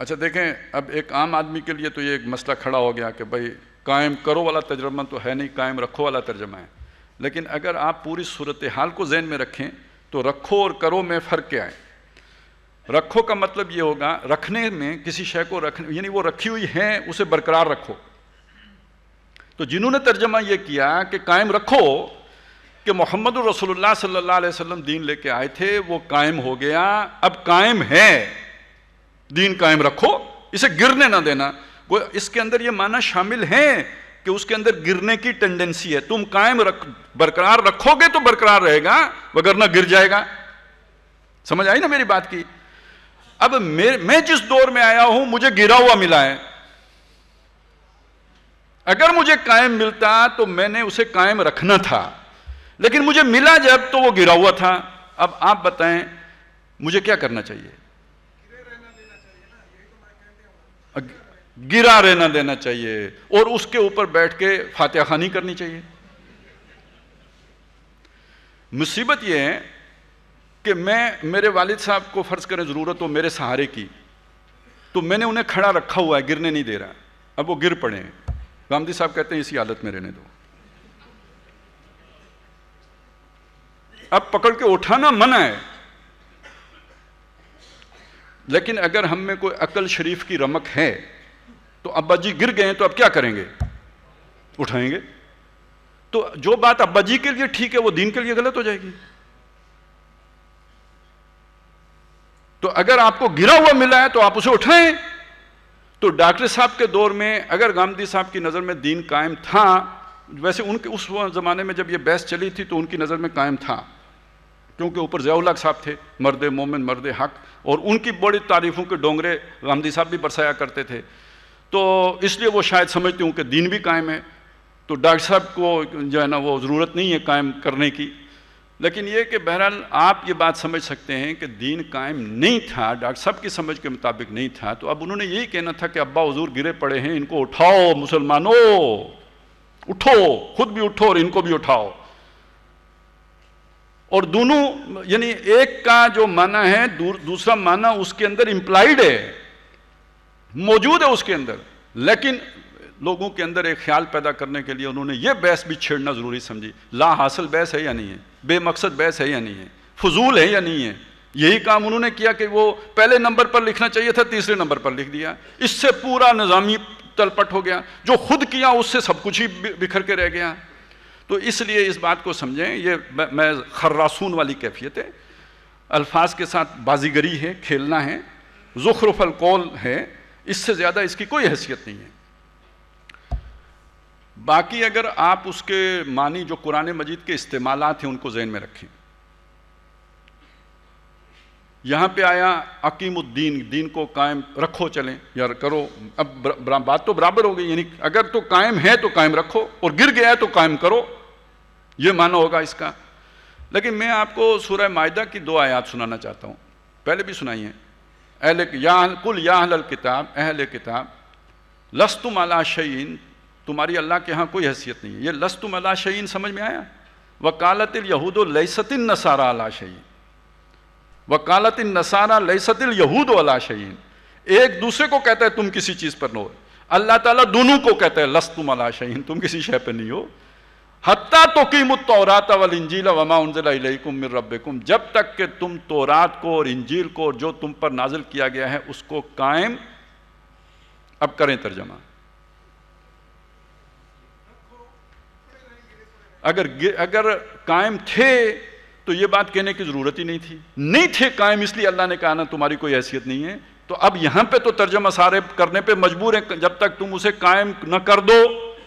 अच्छा देखें अब एक आम आदमी के लिए तो ये एक मसला खड़ा हो गया कि भाई कायम करो वाला तर्जमा तो है नहीं कायम रखो वाला तर्जमा है लेकिन अगर आप पूरी सूरत हाल को जहन में रखें तो रखो और करो में फ़र्क क्या है रखो का मतलब ये होगा रखने में किसी शय को रख यानी वो रखी हुई है उसे बरकरार रखो तो जिन्होंने तर्जमा यह किया कि कायम रखो कि मोहम्मद रसोल्ला सल्ला वसलम दीन लेके आए थे वो कायम हो गया अब कायम है दीन कायम रखो इसे गिरने ना देना वो इसके अंदर ये माना शामिल है कि उसके अंदर गिरने की टेंडेंसी है तुम कायम रख बरकरार रखोगे तो बरकरार रहेगा वगरना गिर जाएगा समझ आई ना मेरी बात की अब मैं जिस दौर में आया हूं मुझे गिरा हुआ मिला है अगर मुझे कायम मिलता तो मैंने उसे कायम रखना था लेकिन मुझे मिला जब तो वो गिरा हुआ था अब आप बताएं मुझे क्या करना चाहिए, गिरा रहना देना चाहिए और उसके ऊपर बैठ के फातिहा खानी करनी चाहिए मुसीबत यह है कि मैं मेरे वालिद साहब को फ़र्ज़ करें ज़रूरत हो मेरे सहारे की तो मैंने उन्हें खड़ा रखा हुआ है गिरने नहीं दे रहा अब वो गिर पड़े हैं गांधी साहब कहते हैं इसी हालत में रहने दो अब पकड़ के उठाना मना है लेकिन अगर हम में कोई अकल शरीफ की रमक है तो अब्बा जी गिर गए तो अब क्या करेंगे उठाएंगे तो जो बात अब्बा जी के लिए ठीक है वो दीन के लिए गलत हो जाएगी तो अगर आपको गिरा हुआ मिला है तो आप उसे उठाएं तो डॉक्टर साहब के दौर में अगर गांधी साहब की नज़र में दीन कायम था वैसे उनके उस ज़माने में जब ये बहस चली थी तो उनकी नज़र में कायम था क्योंकि ऊपर जयाउल्लाह साहब थे मर्द मोमिन मर्द हक और उनकी बड़ी तारीफ़ों के डोंगरे गांधी साहब भी बरसाया करते थे तो इसलिए वो शायद समझती हूँ कि दीन भी कायम है तो डॉक्टर साहब को जो है ना वो ज़रूरत नहीं है कायम करने की लेकिन ये कि बहरहाल आप ये बात समझ सकते हैं कि दीन कायम नहीं था डॉक्टर साहब की समझ के मुताबिक नहीं था तो अब उन्होंने यही कहना था कि अब्बा हजूर गिरे पड़े हैं इनको उठाओ मुसलमानों उठो खुद भी उठो और इनको भी उठाओ और दोनों यानी एक का जो माना है दूर, दूसरा माना उसके अंदर इंप्लाइड है मौजूद है उसके अंदर लेकिन लोगों के अंदर एक ख्याल पैदा करने के लिए उन्होंने यह बहस भी छेड़ना ज़रूरी समझी ला हासिल बहस है या नहीं है बेमकसद बहस है या नहीं है फजूल है या नहीं है यही काम उन्होंने किया कि वो पहले नंबर पर लिखना चाहिए था तीसरे नंबर पर लिख दिया इससे पूरा निज़ामी तलपट हो गया जो खुद किया उससे सब कुछ ही बिखर के रह गया तो इसलिए इस बात को समझें ये मैं खर्रासून वाली कैफियत है अल्फाज के साथ बाजीगरी है खेलना है जुखरफल कौल है इससे ज़्यादा इसकी कोई हैसियत नहीं है बाकी अगर आप उसके मानी जो कुरान मजीद के इस्तेमाल हैं उनको जहन में रखें यहाँ पे आया अकीमुद्दीन दीन को कायम रखो चलें या करो अब बात तो बराबर हो गई यानी अगर तो कायम है तो कायम रखो और गिर गया है तो कायम करो ये माना होगा इसका लेकिन मैं आपको सूरह माह की दो आयात सुनाना चाहता हूँ पहले भी सुनाई है अहल या कुल याहल किताब अहल किताब लस्तुम अला शयीन तुम्हारी अल्लाह के यहाँ कोई हैसियत नहीं है ये लस तुम अला शहीन समझ में आया वकालत यहूद लसतिन नसारा अला शहीन नसारा लसतिल यहूद अला शहीन एक दूसरे को कहता है तुम किसी चीज़ पर नो अल्लाह ताला दोनों को कहता है लस तुम अला शहीन तुम किसी शह पर नहीं हो हत्ता तो कीमत तौरात वल इंजील वमा उनकुम मिर जब तक कि तुम तौरात को और इंजील को और जो तुम पर नाजिल किया गया है उसको कायम अब करें तर्जमा अगर अगर कायम थे तो ये बात कहने की ज़रूरत ही नहीं थी नहीं थे कायम इसलिए अल्लाह ने कहा ना तुम्हारी कोई हैसियत नहीं है तो अब यहाँ पे तो तर्जमा सारे करने पे मजबूर है जब तक तुम उसे कायम न कर दो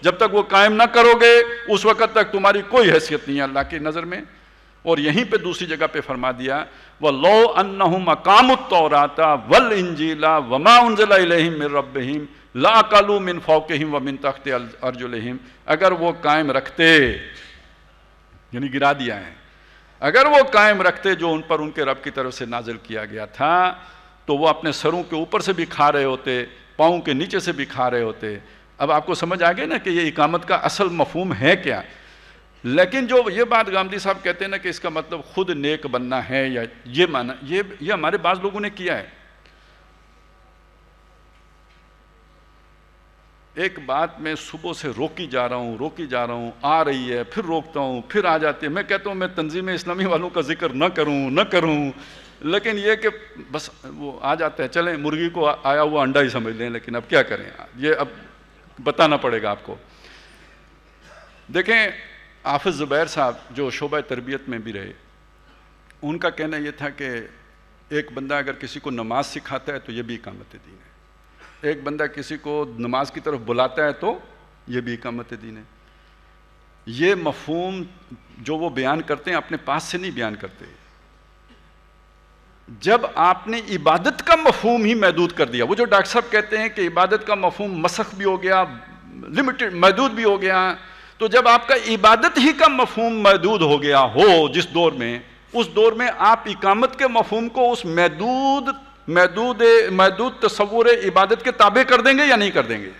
जब तक वो कायम ना करोगे उस वक़्त तक तुम्हारी कोई हैसियत नहीं है अल्लाह की नज़र में और यहीं पे दूसरी जगह पे फरमा दिया वह लो अनकाम तौराता वल इंजीला वमा उनजिलाम ला कलू मिन फ़ौकहिम व मिन तख्ते अर्जुलहिम अगर वो कायम रखते यानी गिरा दिया है अगर वो कायम रखते जो उन पर उनके रब की तरफ से नाजिल किया गया था तो वो अपने सरों के ऊपर से भी खा रहे होते पाँव के नीचे से भी खा रहे होते अब आपको समझ आ गया ना कि ये इकामत का असल मफहम है क्या लेकिन जो ये बात गांधी साहब कहते हैं ना कि इसका मतलब खुद नेक बनना है या ये माना ये ये हमारे बाज़ लोगों ने किया है एक बात मैं सुबह से रोकी जा रहा हूँ रोकी जा रहा हूँ आ रही है फिर रोकता हूँ फिर आ जाती है मैं कहता हूँ मैं तंजीम इस्लामी वालों का जिक्र न करूँ न करूँ लेकिन ये कि बस वो आ जाते हैं चलें मुर्गी को आया हुआ अंडा ही समझ लें लेकिन अब क्या करें ये अब बताना पड़ेगा आपको देखें हाफिज़ ज़ुबैर साहब जो शोबा तरबियत में भी रहे उनका कहना ये था कि एक बंदा अगर किसी को नमाज सिखाता है तो ये भी इकामत दीन है एक बंदा किसी को नमाज की तरफ बुलाता है तो ये भी इकामत दीन है ये मफहम जो वो बयान करते हैं अपने पास से नहीं बयान करते जब आपने इबादत का मफहम ही महदूद कर दिया वो जो डॉक्टर साहब कहते हैं कि इबादत का मफहम मसख भी हो गया लिमिटेड महदूद भी हो गया तो जब आपका इबादत ही का मफहम महदूद हो गया हो जिस दौर में उस दौर में आप इकामत के मफहम को उस महदूद महदूद महदूद तस्वूर इबादत के ताबे कर देंगे या नहीं कर देंगे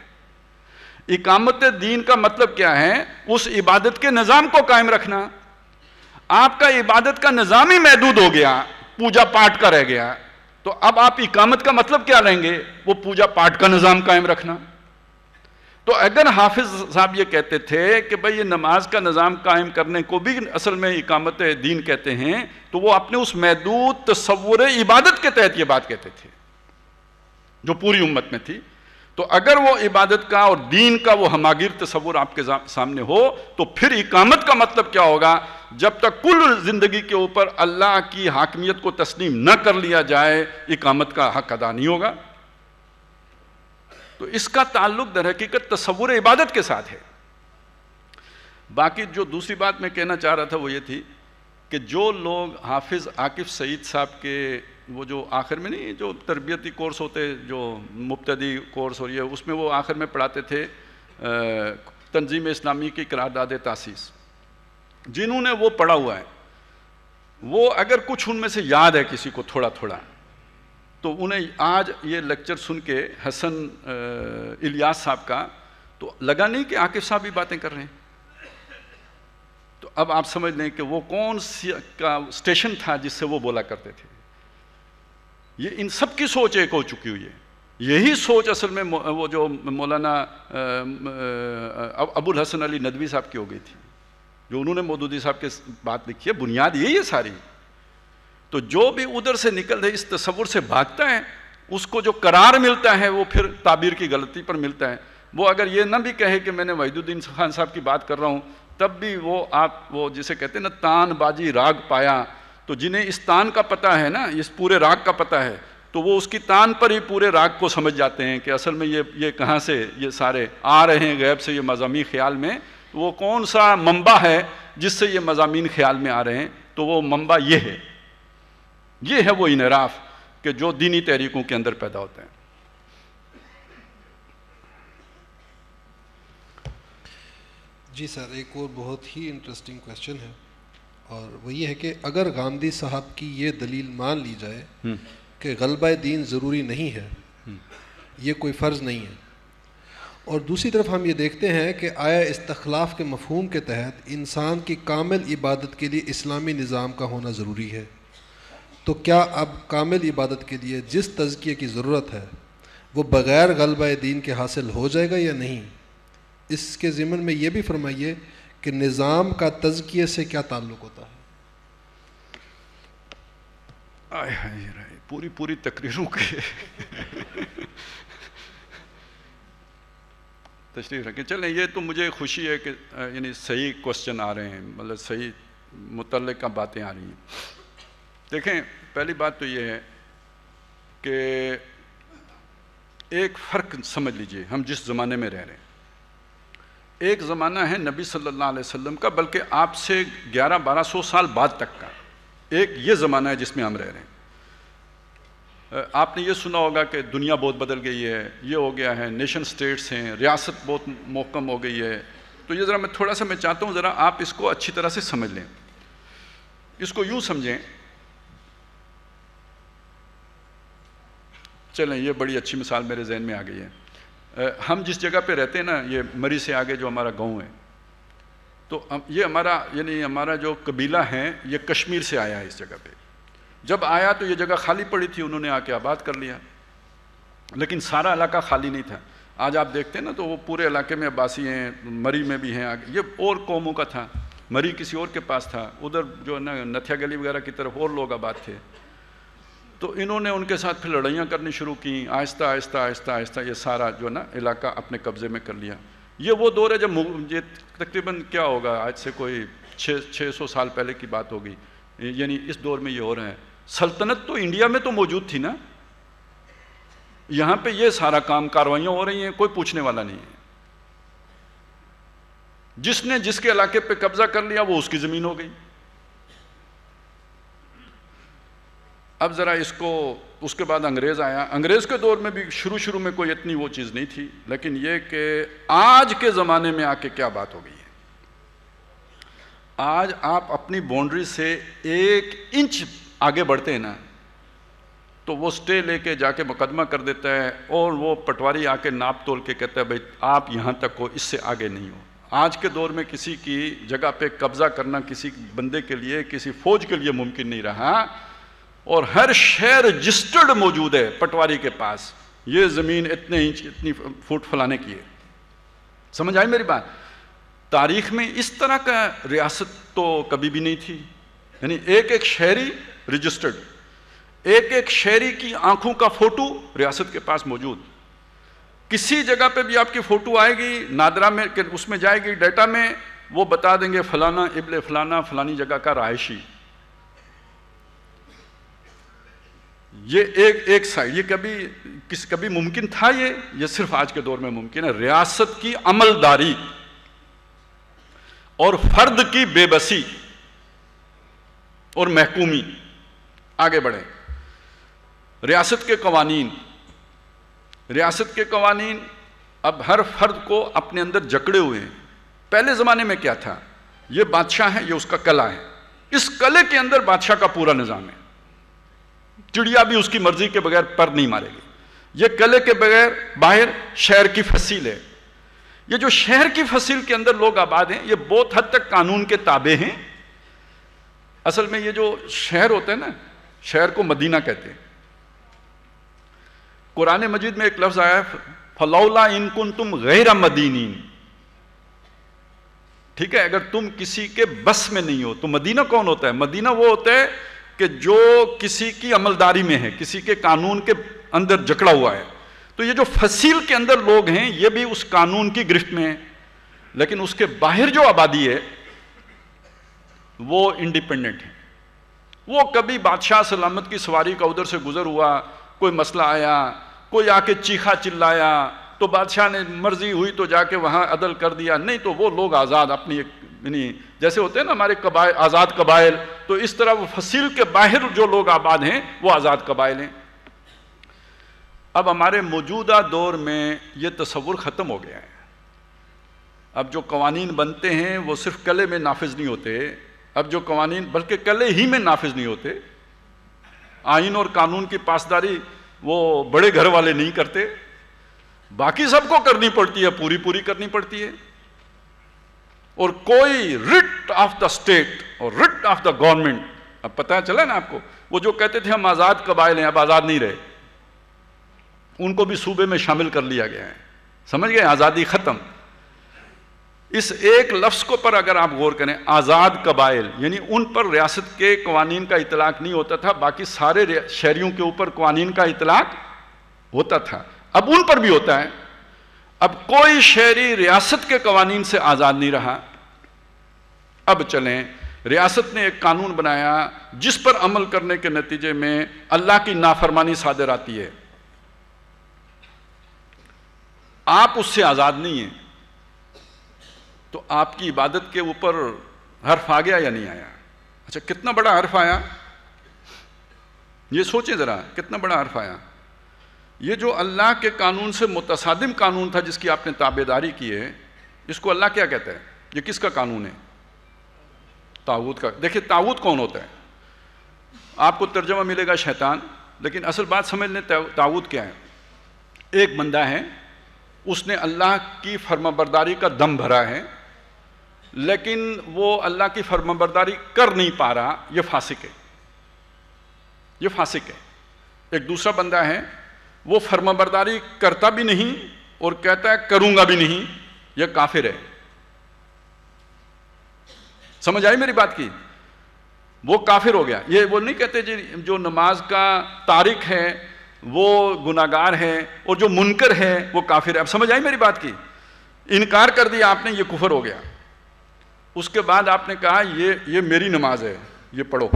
इकामत दीन का मतलब क्या है उस इबादत के निज़ाम को कायम रखना आपका इबादत का निज़ाम ही महदूद हो गया पूजा पाठ का रह गया तो अब आप इकामत का मतलब क्या लेंगे वो पूजा पाठ का निज़ाम कायम रखना तो अगर हाफिज साहब ये कहते थे कि भाई ये नमाज का निज़ाम कायम करने को भी असल में इकामत दीन कहते हैं तो वो अपने उस महदूद तस्वुर इबादत के तहत ये बात कहते थे जो पूरी उम्मत में थी तो अगर वो इबादत का और दीन का वो हमागिर तस्वुर आपके सामने हो तो फिर इकामत का मतलब क्या होगा जब तक कुल ज़िंदगी के ऊपर अल्लाह की हाकमियत को तस्लीम न कर लिया जाए इकामत का हक अदा नहीं होगा तो इसका ताल्लुक दर हकीकत तस्वुर इबादत के साथ है बाकी जो दूसरी बात मैं कहना चाह रहा था वो ये थी कि जो लोग हाफिज़ आकिफ सईद साहब के वो जो आखिर में नहीं जो तरबियती कोर्स होते जो मुबतदी कोर्स हो रही है उसमें वो आखिर में पढ़ाते थे तंजीम इस्लामी की करारदाद तासीस जिन्होंने वो पढ़ा हुआ है वो अगर कुछ उनमें से याद है किसी को थोड़ा थोड़ा तो उन्हें आज ये लेक्चर सुन के हसन इलियास साहब का तो लगा नहीं कि आकिफ साहब भी बातें कर रहे हैं तो अब आप समझ लें कि वो कौन सी का स्टेशन था जिससे वो बोला करते थे ये इन सब की सोच एक हो चुकी हुई है यही सोच असल में वो जो मौलाना अबुल हसन अली नदवी साहब की हो गई थी जो उन्होंने मोदूदी साहब के बात लिखी है बुनियाद यही है सारी तो जो भी उधर से निकल रहे इस तस्वुर से भागता है उसको जो करार मिलता है वो फिर ताबीर की गलती पर मिलता है वो अगर ये ना भी कहे कि मैंने वहीदुद्दीन खान साहब की बात कर रहा हूँ तब भी वो आप वो जिसे कहते हैं ना तान बाजी राग पाया तो जिन्हें इस तान का पता है ना इस पूरे राग का पता है तो वो उसकी तान पर ही पूरे राग को समझ जाते हैं कि असल में ये ये कहाँ से ये सारे आ रहे हैं गैब से ये मजामी ख्याल में तो वो कौन सा मम्बा है जिससे ये मजामी ख्याल में आ रहे हैं तो वो मम्बा ये है ये है वो इनराफ के जो दीनी तहरीकों के अंदर पैदा होते हैं जी सर एक और बहुत ही इंटरेस्टिंग क्वेश्चन है और वो ये है कि अगर गांधी साहब की ये दलील मान ली जाए हम्म। कि गलबा दीन ज़रूरी नहीं है हम्म। ये कोई फ़र्ज़ नहीं है और दूसरी तरफ हम ये देखते हैं कि आया इस्तखलाफ के मफहूम के तहत इंसान की कामिल इबादत के लिए इस्लामी निज़ाम का होना ज़रूरी है तो क्या अब कामिल इबादत के लिए जिस तजकिए की ज़रूरत है वो बग़ैर गलबा दीन के हासिल हो जाएगा या नहीं इसके ज़िमन में ये भी फरमाइए कि निज़ाम का तजकिए से क्या ताल्लुक़ होता है आए हाय पूरी पूरी तकरीरों के तशरीफ रखें चलें ये तो मुझे खुशी है कि यानी सही क्वेश्चन आ रहे हैं मतलब सही मुतल बातें आ रही हैं देखें पहली बात तो ये है कि एक फ़र्क समझ लीजिए हम जिस ज़माने में रह रहे हैं एक ज़माना है नबी सल्लल्लाहु अलैहि वसल्लम का बल्कि आपसे 11-1200 साल बाद तक का एक ये ज़माना है जिसमें हम रह रहे हैं आपने ये सुना होगा कि दुनिया बहुत बदल गई है ये हो गया है नेशन स्टेट्स हैं रियासत बहुत मोहकम हो गई है तो ये ज़रा मैं थोड़ा सा मैं चाहता हूँ ज़रा आप इसको अच्छी तरह से समझ लें इसको यूँ समझें चलें ये बड़ी अच्छी मिसाल मेरे जहन में आ गई है हम जिस जगह पे रहते हैं ना ये मरी से आगे जो हमारा गांव है तो ये हमारा यानी हमारा जो कबीला है ये कश्मीर से आया है इस जगह पे जब आया तो ये जगह खाली पड़ी थी उन्होंने आके आबाद कर लिया लेकिन सारा इलाका खाली नहीं था आज आप देखते हैं ना तो वो पूरे इलाके में अब्बासी हैं मरी में भी हैं आगे ये और कौमों का था मरी किसी और के पास था उधर जो है ना नथिया गली वगैरह की तरफ और लोग आबाद थे तो इन्होंने उनके साथ फिर लड़ाइयाँ करनी शुरू की आहिस्ता आहिस्ता आहिस्ता आहिस्ता ये सारा जो ना इलाका अपने कब्ज़े में कर लिया ये वो दौर है जब ये तकरीबन क्या होगा आज से कोई छः छः सौ साल पहले की बात होगी यानी इस दौर में ये हो रहे हैं सल्तनत तो इंडिया में तो मौजूद थी ना यहाँ पे ये सारा काम कार्रवाइयाँ हो रही हैं कोई पूछने वाला नहीं है जिसने जिसके इलाके पे कब्जा कर लिया वो उसकी ज़मीन हो गई अब ज़रा इसको उसके बाद अंग्रेज़ आया अंग्रेज़ के दौर में भी शुरू शुरू में कोई इतनी वो चीज़ नहीं थी लेकिन ये कि आज के ज़माने में आके क्या बात हो गई है आज आप अपनी बाउंड्री से एक इंच आगे बढ़ते हैं ना तो वो स्टे लेके जाके मुकदमा कर देता है और वो पटवारी आके नाप तोल के कहता है भाई आप यहाँ तक हो इससे आगे नहीं हो आज के दौर में किसी की जगह पे कब्ज़ा करना किसी बंदे के लिए किसी फौज के लिए मुमकिन नहीं रहा और हर शहर रजिस्टर्ड मौजूद है पटवारी के पास ये ज़मीन इतने इंच इतनी फुट फलाने की है समझ आई मेरी बात तारीख में इस तरह का रियासत तो कभी भी नहीं थी यानी एक एक शहरी रजिस्टर्ड एक एक शहरी की आंखों का फोटो रियासत के पास मौजूद किसी जगह पे भी आपकी फ़ोटो आएगी नादरा में उसमें जाएगी डेटा में वो बता देंगे फलाना इबले फलाना फलानी जगह का रहायशी ये एक एक साइड ये कभी किस कभी मुमकिन था ये ये सिर्फ आज के दौर में मुमकिन है रियासत की अमलदारी और फर्द की बेबसी और महकूमी आगे बढ़े रियासत के कवानीन रियासत के कवानीन अब हर फर्द को अपने अंदर जकड़े हुए हैं पहले ज़माने में क्या था ये बादशाह है ये उसका कला है इस कले के अंदर बादशाह का पूरा निज़ाम है चिड़िया भी उसकी मर्जी के बगैर पर नहीं मारेगी ये गले के बगैर बाहर शहर की फसील है ये जो शहर की फसील के अंदर लोग आबाद हैं ये बहुत हद तक कानून के ताबे हैं असल में ये जो शहर होते हैं ना शहर को मदीना कहते हैं कुरान मजिद में एक लफ्ज़ आया फलौला इनकुन तुम गैर मदीनी ठीक है अगर तुम किसी के बस में नहीं हो तो मदीना कौन होता है मदीना वो होता है कि जो किसी की अमलदारी में है किसी के कानून के अंदर जकड़ा हुआ है तो ये जो फसील के अंदर लोग हैं ये भी उस कानून की गिरफ्त में है लेकिन उसके बाहर जो आबादी है वो इंडिपेंडेंट है वो कभी बादशाह सलामत की सवारी का उधर से गुजर हुआ कोई मसला आया कोई आके चीखा चिल्लाया तो बादशाह ने मर्जी हुई तो जाके वहाँ अदल कर दिया नहीं तो वो लोग आज़ाद अपनी यानी जैसे होते हैं ना हमारे कबाय आज़ाद कबाइल तो इस तरह वो फसील के बाहर जो लोग आबाद हैं वो आज़ाद कबाइल हैं अब हमारे मौजूदा दौर में ये तस्वुर ख़त्म हो गया है अब जो कवानीन बनते हैं वो सिर्फ कले में नाफिज नहीं होते अब जो कवानीन बल्कि कले ही में नाफिज नहीं होते आइन और कानून की पासदारी वो बड़े घर वाले नहीं करते बाकी सबको करनी पड़ती है पूरी पूरी करनी पड़ती है और कोई रिट ऑफ द स्टेट और रिट ऑफ द गवर्नमेंट अब पता चला ना आपको वो जो कहते थे हम आज़ाद कबाइल हैं अब आज़ाद नहीं रहे उनको भी सूबे में शामिल कर लिया गया है समझ गए आज़ादी ख़त्म इस एक लफ्ज़ को पर अगर आप गौर करें आज़ाद कबाइल यानी उन पर रियासत के कवानीन का इतलाक़ नहीं होता था बाकी सारे शहरियों के ऊपर कवानीन का इतलाक़ होता था अब उन पर भी होता है अब कोई शहरी रियासत के कवानीन से आज़ाद नहीं रहा अब चलें रियासत ने एक कानून बनाया जिस पर अमल करने के नतीजे में अल्लाह की नाफरमानी सादर आती है आप उससे आज़ाद नहीं हैं तो आपकी इबादत के ऊपर हर्फ आ गया या नहीं आया अच्छा कितना बड़ा हर्फ आया ये सोचें ज़रा कितना बड़ा हर्फ आया ये जो अल्लाह के कानून से मुतसादिम कानून था जिसकी आपने ताबेदारी की है इसको अल्लाह क्या कहते हैं ये किसका कानून है ताऊत का देखिए ताऊत कौन होता है आपको तर्जमा मिलेगा शैतान लेकिन असल बात समझ लें ताऊत क्या है एक बंदा है उसने अल्लाह की फर्माबरदारी का दम भरा है लेकिन वो अल्लाह की फर्माबरदारी कर नहीं पा रहा ये फासिक है ये फासिक है एक दूसरा बंदा है वो फर्माबरदारी करता भी नहीं और कहता है करूंगा भी नहीं यह काफिर है समझ आई मेरी बात की वो काफिर हो गया ये वो नहीं कहते जी जो नमाज का तारिक है वो गुनागार है और जो मुनकर है वो काफिर है अब समझ आई मेरी बात की इनकार कर दिया आपने ये कुफर हो गया उसके बाद आपने कहा ये ये मेरी नमाज है ये पढ़ो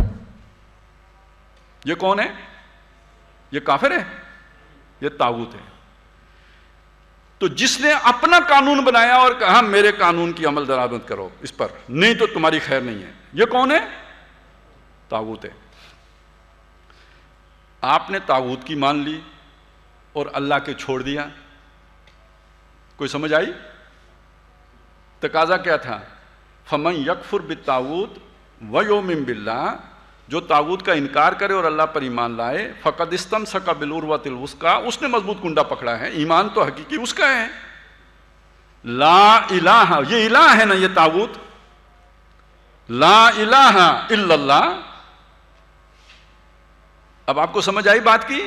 ये कौन है ये काफिर है ये ताबूत है तो जिसने अपना कानून बनाया और कहा मेरे कानून की अमल दरामद करो इस पर नहीं तो तुम्हारी खैर नहीं है ये कौन है ताबूत है आपने ताबूत की मान ली और अल्लाह के छोड़ दिया कोई समझ आई तकाजा क्या था फमन यकफुर बिताऊत वयोमिम बिल्ला जो ताबूत का इनकार करे और अल्लाह पर ईमान लाए फ़कदिस्तम सका बिलूर व तिल उसका उसने मजबूत कुंडा पकड़ा है ईमान तो हकीकी उसका है ला इलाह ये इलाह है ना ये ताबूत ला इलाह इल्लल्लाह अब आपको समझ आई बात की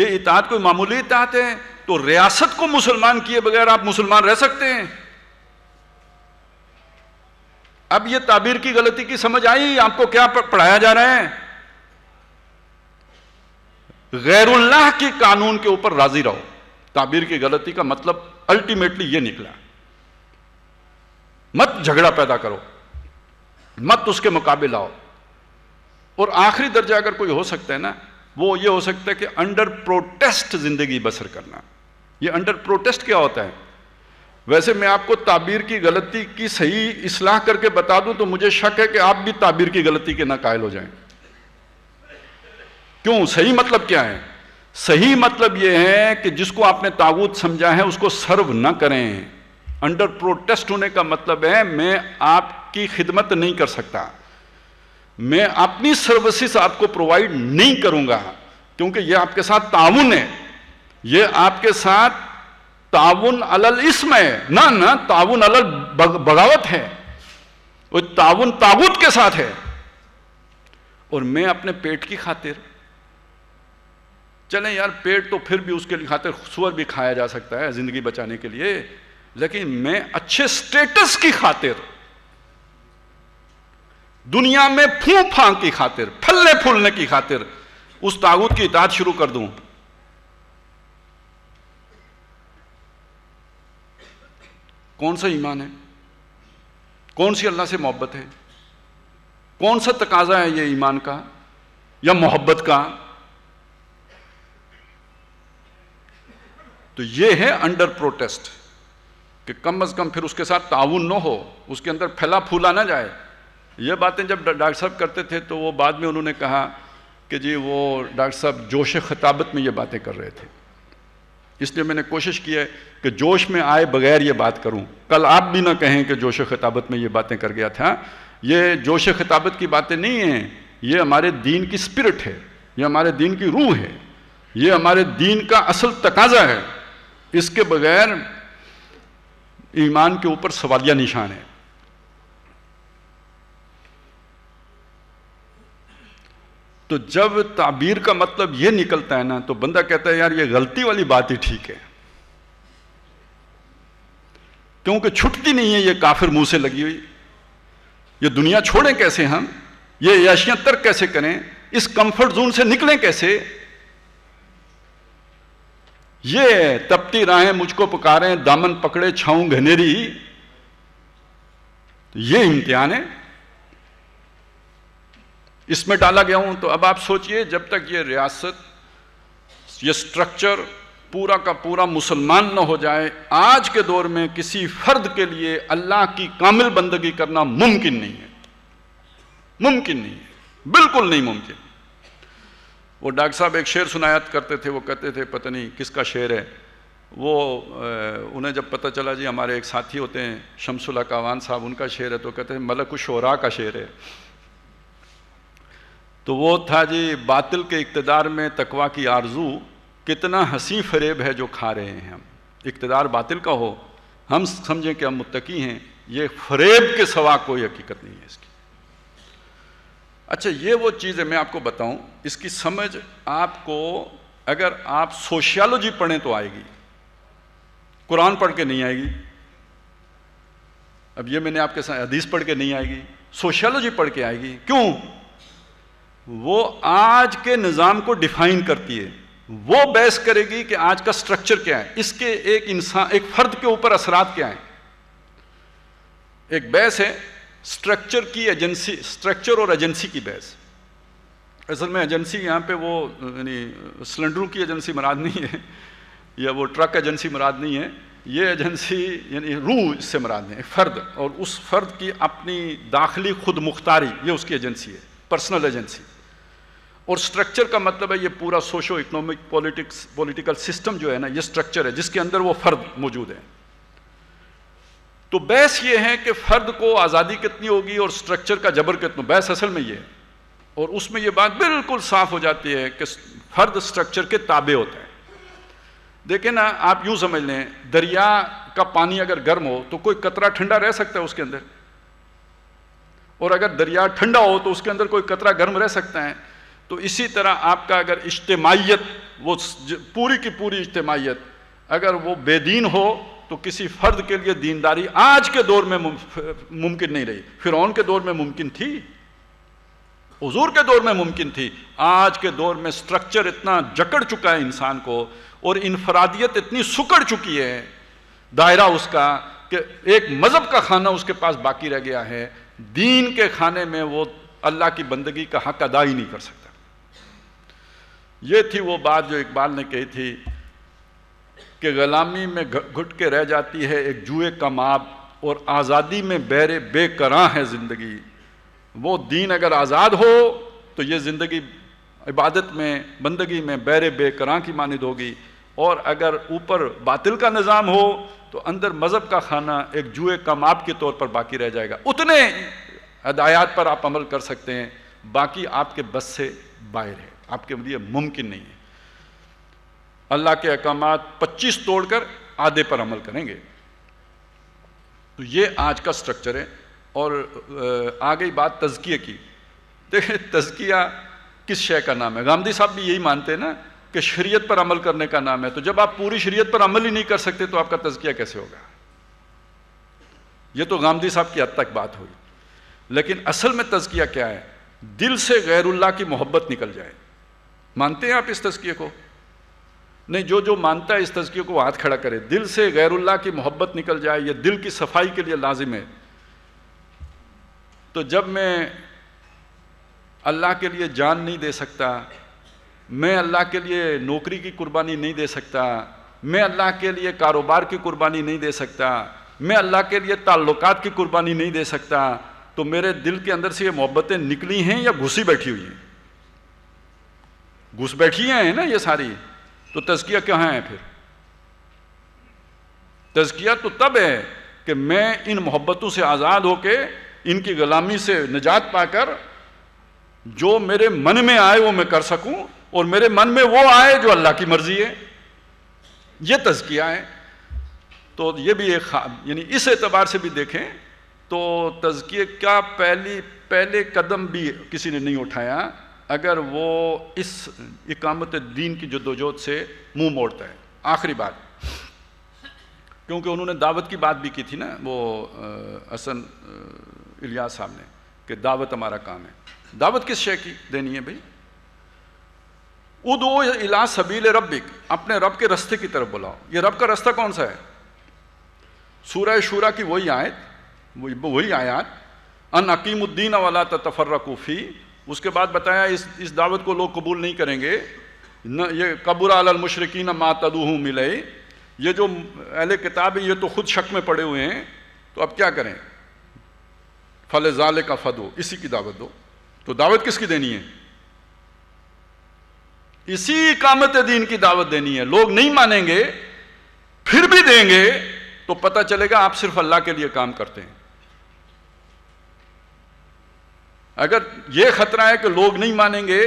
ये इतात कोई मामूली इतात है तो रियासत को मुसलमान किए बगैर आप मुसलमान रह सकते हैं अब ये ताबीर की गलती की समझ आई आपको क्या पढ़ाया जा रहा है गैरुल्लाह के कानून के ऊपर राजी रहो ताबीर की गलती का मतलब अल्टीमेटली ये निकला मत झगड़ा पैदा करो मत उसके मुकाबले आओ और आखिरी दर्जा अगर कोई हो सकता है ना वो ये हो सकता है कि अंडर प्रोटेस्ट जिंदगी बसर करना ये अंडर प्रोटेस्ट क्या होता है वैसे मैं आपको ताबीर की गलती की सही इसलाह करके बता दूं तो मुझे शक है कि आप भी ताबीर की गलती के ना कायल हो जाएं क्यों सही मतलब क्या है सही मतलब यह है कि जिसको आपने ताबूत समझा है उसको सर्व ना करें अंडर प्रोटेस्ट होने का मतलब है मैं आपकी खिदमत नहीं कर सकता मैं अपनी सर्विसेज आपको प्रोवाइड नहीं करूंगा क्योंकि यह आपके साथ ताउन है यह आपके साथ ताउन अलल इसमें ना ना ताउन अलल बगावत है वो ताउन ताबूत के साथ है और मैं अपने पेट की खातिर चले यार पेट तो फिर भी उसके लिए खातिर सुअर भी खाया जा सकता है जिंदगी बचाने के लिए लेकिन मैं अच्छे स्टेटस की खातिर दुनिया में फूं फां की खातिर फलने फूलने की खातिर उस ताबूत की इताद शुरू कर दूं कौन सा ईमान है कौन सी अल्लाह से मोहब्बत है कौन सा तकाजा है ये ईमान का या मोहब्बत का तो ये है अंडर प्रोटेस्ट कि कम अज कम फिर उसके साथ ताउन न हो उसके अंदर फैला फूला ना जाए ये बातें जब डॉक्टर साहब करते थे तो वो बाद में उन्होंने कहा कि जी वो डॉक्टर साहब जोश खिताबत में ये बातें कर रहे थे इसलिए मैंने कोशिश की है कि जोश में आए बगैर ये बात करूं कल आप भी ना कहें कि जोश खिताबत में ये बातें कर गया था ये जोश खिताबत की बातें नहीं हैं ये हमारे दीन की स्पिरिट है ये हमारे दीन की रूह है ये हमारे दीन का असल तकाजा है इसके बगैर ईमान के ऊपर सवालिया निशान है तो जब ताबीर का मतलब ये निकलता है ना तो बंदा कहता है यार ये गलती वाली बात ही ठीक है क्योंकि छुटती नहीं है ये काफिर मुंह से लगी हुई ये दुनिया छोड़ें कैसे हम ये याशियां तर्क कैसे करें इस कंफर्ट जोन से निकलें कैसे ये तपती राहें मुझको पुकारें दामन पकड़े छाऊं घनेरी तो ये इम्तिहान है इसमें डाला गया हूं तो अब आप सोचिए जब तक ये रियासत ये स्ट्रक्चर पूरा का पूरा मुसलमान न हो जाए आज के दौर में किसी फर्द के लिए अल्लाह की कामिल बंदगी करना मुमकिन नहीं है मुमकिन नहीं है बिल्कुल नहीं मुमकिन वो डॉक्टर साहब एक शेर सुनायात करते थे वो कहते थे पता नहीं किसका शेर है वो उन्हें जब पता चला जी हमारे एक साथी होते हैं शमसुल्ला कावान साहब उनका शेर है तो कहते हैं मलकुशरा का शेर है तो वो था जी बातिल के इकतदार में तकवा की आरजू कितना हंसी फरेब है जो खा रहे हैं हम इकतदार बातिल का हो हम समझें कि हम मुतकी हैं ये फरेब के सवा कोई हकीकत नहीं है इसकी अच्छा ये वो चीज़ है मैं आपको बताऊं इसकी समझ आपको अगर आप सोशियोलॉजी पढ़ें तो आएगी कुरान पढ़ के नहीं आएगी अब ये मैंने आपके साथ हदीस पढ़ के नहीं आएगी सोशियोलॉजी पढ़ के आएगी क्यों वो आज के निज़ाम को डिफाइन करती है वो बहस करेगी कि आज का स्ट्रक्चर क्या है इसके एक इंसान एक फर्द के ऊपर असरात क्या है एक बहस है स्ट्रक्चर की एजेंसी स्ट्रक्चर और एजेंसी की बहस असल में एजेंसी यहाँ पे वो यानी सिलेंडरों की एजेंसी मराद नहीं है या वो ट्रक एजेंसी मराद नहीं है ये एजेंसी यानी रूह इससे मराद है फ़र्द और उस फर्द की अपनी दाखिली खुद मुख्तारी ये उसकी एजेंसी है पर्सनल एजेंसी और स्ट्रक्चर का मतलब है ये पूरा socio economic politics political system जो है ना ये स्ट्रक्चर है जिसके अंदर वो फर्द मौजूद है तो बहस ये है कि फर्द को आज़ादी कितनी होगी और स्ट्रक्चर का जबर कितना बहस असल में ये है और उसमें ये बात बिल्कुल साफ हो जाती है कि फर्द स्ट्रक्चर के ताबे होते हैं देखें ना आप यूं समझ लें दरिया का पानी अगर गर्म हो तो कोई कतरा ठंडा रह सकता है उसके अंदर और अगर दरिया ठंडा हो तो उसके अंदर कोई कतरा गर्म रह सकता है तो इसी तरह आपका अगर इज्तमाहीत वो पूरी की पूरी इज्तमाहीत अगर वो बेदीन हो तो किसी फ़र्द के लिए दीनदारी आज के दौर में मुमकिन नहीं रही फिर के दौर में मुमकिन थी हजूर के दौर में मुमकिन थी आज के दौर में स्ट्रक्चर इतना जकड़ चुका है इंसान को और इनफरादियत इतनी सुकड़ चुकी है दायरा उसका कि एक मज़हब का खाना उसके पास बाकी रह गया है दीन के खाने में वो अल्लाह की बंदगी का हक अदा ही नहीं कर सकता ये थी वो बात जो इकबाल ने कही थी कि ग़ुलामी में घुट के रह जाती है एक जुए का माप और आज़ादी में बहरे बेकरा है ज़िंदगी वो दीन अगर आज़ाद हो तो ये ज़िंदगी इबादत में बंदगी में बहरे बेकरा की मानद होगी और अगर ऊपर बातिल का निज़ाम हो तो अंदर मज़हब का खाना एक जुए का माप के तौर पर बाकी रह जाएगा उतने हदायात पर आप अमल कर सकते हैं बाकी आपके बस से बाहर है आपके लिए मुमकिन नहीं है अल्लाह के अहकाम 25 तोड़कर आधे पर अमल करेंगे तो ये आज का स्ट्रक्चर है और आ गई बात तजकिए की देखें तजकिया किस शय का नाम है गांधी साहब भी यही मानते हैं ना कि शरीयत पर अमल करने का नाम है तो जब आप पूरी शरीयत पर अमल ही नहीं कर सकते तो आपका तजकिया कैसे होगा यह तो गांधी साहब की हद तक बात हुई लेकिन असल में तजकिया क्या है दिल से गैरुल्ला की मोहब्बत निकल जाए मानते हैं आप इस तस्किए को नहीं जो जो मानता है इस तस्किए को हाथ खड़ा करे दिल से गैरुल्ला की मोहब्बत निकल जाए ये दिल की सफाई के लिए लाजिम है तो जब मैं अल्लाह के लिए जान नहीं दे सकता मैं अल्लाह के लिए नौकरी की कुर्बानी नहीं दे सकता मैं अल्लाह के लिए कारोबार की कुर्बानी नहीं दे सकता मैं अल्लाह के लिए ताल्लुकात की कुर्बानी नहीं दे सकता तो मेरे दिल के अंदर से ये मोहब्बतें निकली हैं या घुसी बैठी हुई हैं घुसबैठिया हैं ना ये सारी तो तजकिया कहाँ है फिर तजकिया तो तब है कि मैं इन मोहब्बतों से आज़ाद होके इनकी गुलामी से निजात पाकर जो मेरे मन में आए वो मैं कर सकूं और मेरे मन में वो आए जो अल्लाह की मर्जी है ये तजकिया है तो ये भी एक यानी इस एतबार से भी देखें तो तजकिए क्या पहली पहले कदम भी किसी ने नहीं उठाया अगर वो इस इकामत दीन की जदोजोद से मुंह मोड़ता है आखिरी बात क्योंकि उन्होंने दावत की बात भी की थी ना वो हसन इलियास साहब ने कि दावत हमारा काम है दावत किस शेय की देनी है भाई उदो इला सबील रबिक अपने रब के रास्ते की तरफ बुलाओ ये रब का रास्ता कौन सा है सूरह शूरा की वही आयत वही आयात अन अकीमुद्दीन वाला तफर्रकूफ़ी उसके बाद बताया इस इस दावत को लोग कबूल नहीं करेंगे न ये कबूरा अल मातदू हूँ मिले ये जो अहल किताब है ये तो खुद शक में पड़े हुए हैं तो अब क्या करें फल जाल का फदो इसी की दावत दो तो दावत किसकी देनी है इसी कामत दीन की दावत देनी है लोग नहीं मानेंगे फिर भी देंगे तो पता चलेगा आप सिर्फ अल्लाह के लिए काम करते हैं अगर ये खतरा है कि लोग नहीं मानेंगे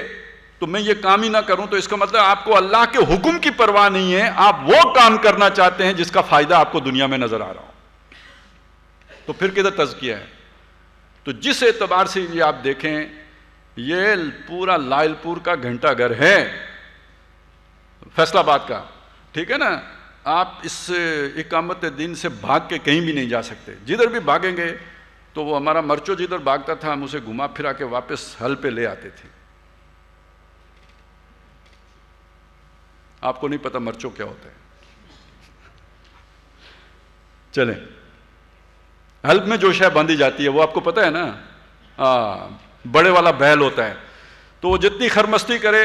तो मैं ये काम ही ना करूं तो इसका मतलब आपको अल्लाह के हुक्म की परवाह नहीं है आप वो काम करना चाहते हैं जिसका फायदा आपको दुनिया में नजर आ रहा हो तो फिर किधर तजकिया है तो जिस एतबार से ये आप देखें ये पूरा लायलपुर का घंटाघर है फैसलाबाद का ठीक है ना आप इस इकामत दिन से भाग के कहीं भी नहीं जा सकते जिधर भी भागेंगे तो वो हमारा मर्चो जिधर भागता था हम उसे घुमा फिरा के वापस हल पे ले आते थे आपको नहीं पता मर्चो क्या होता है चले हल्प में जो शह बांधी जाती है वो आपको पता है ना आ, बड़े वाला बैल होता है तो वो जितनी खरमस्ती करे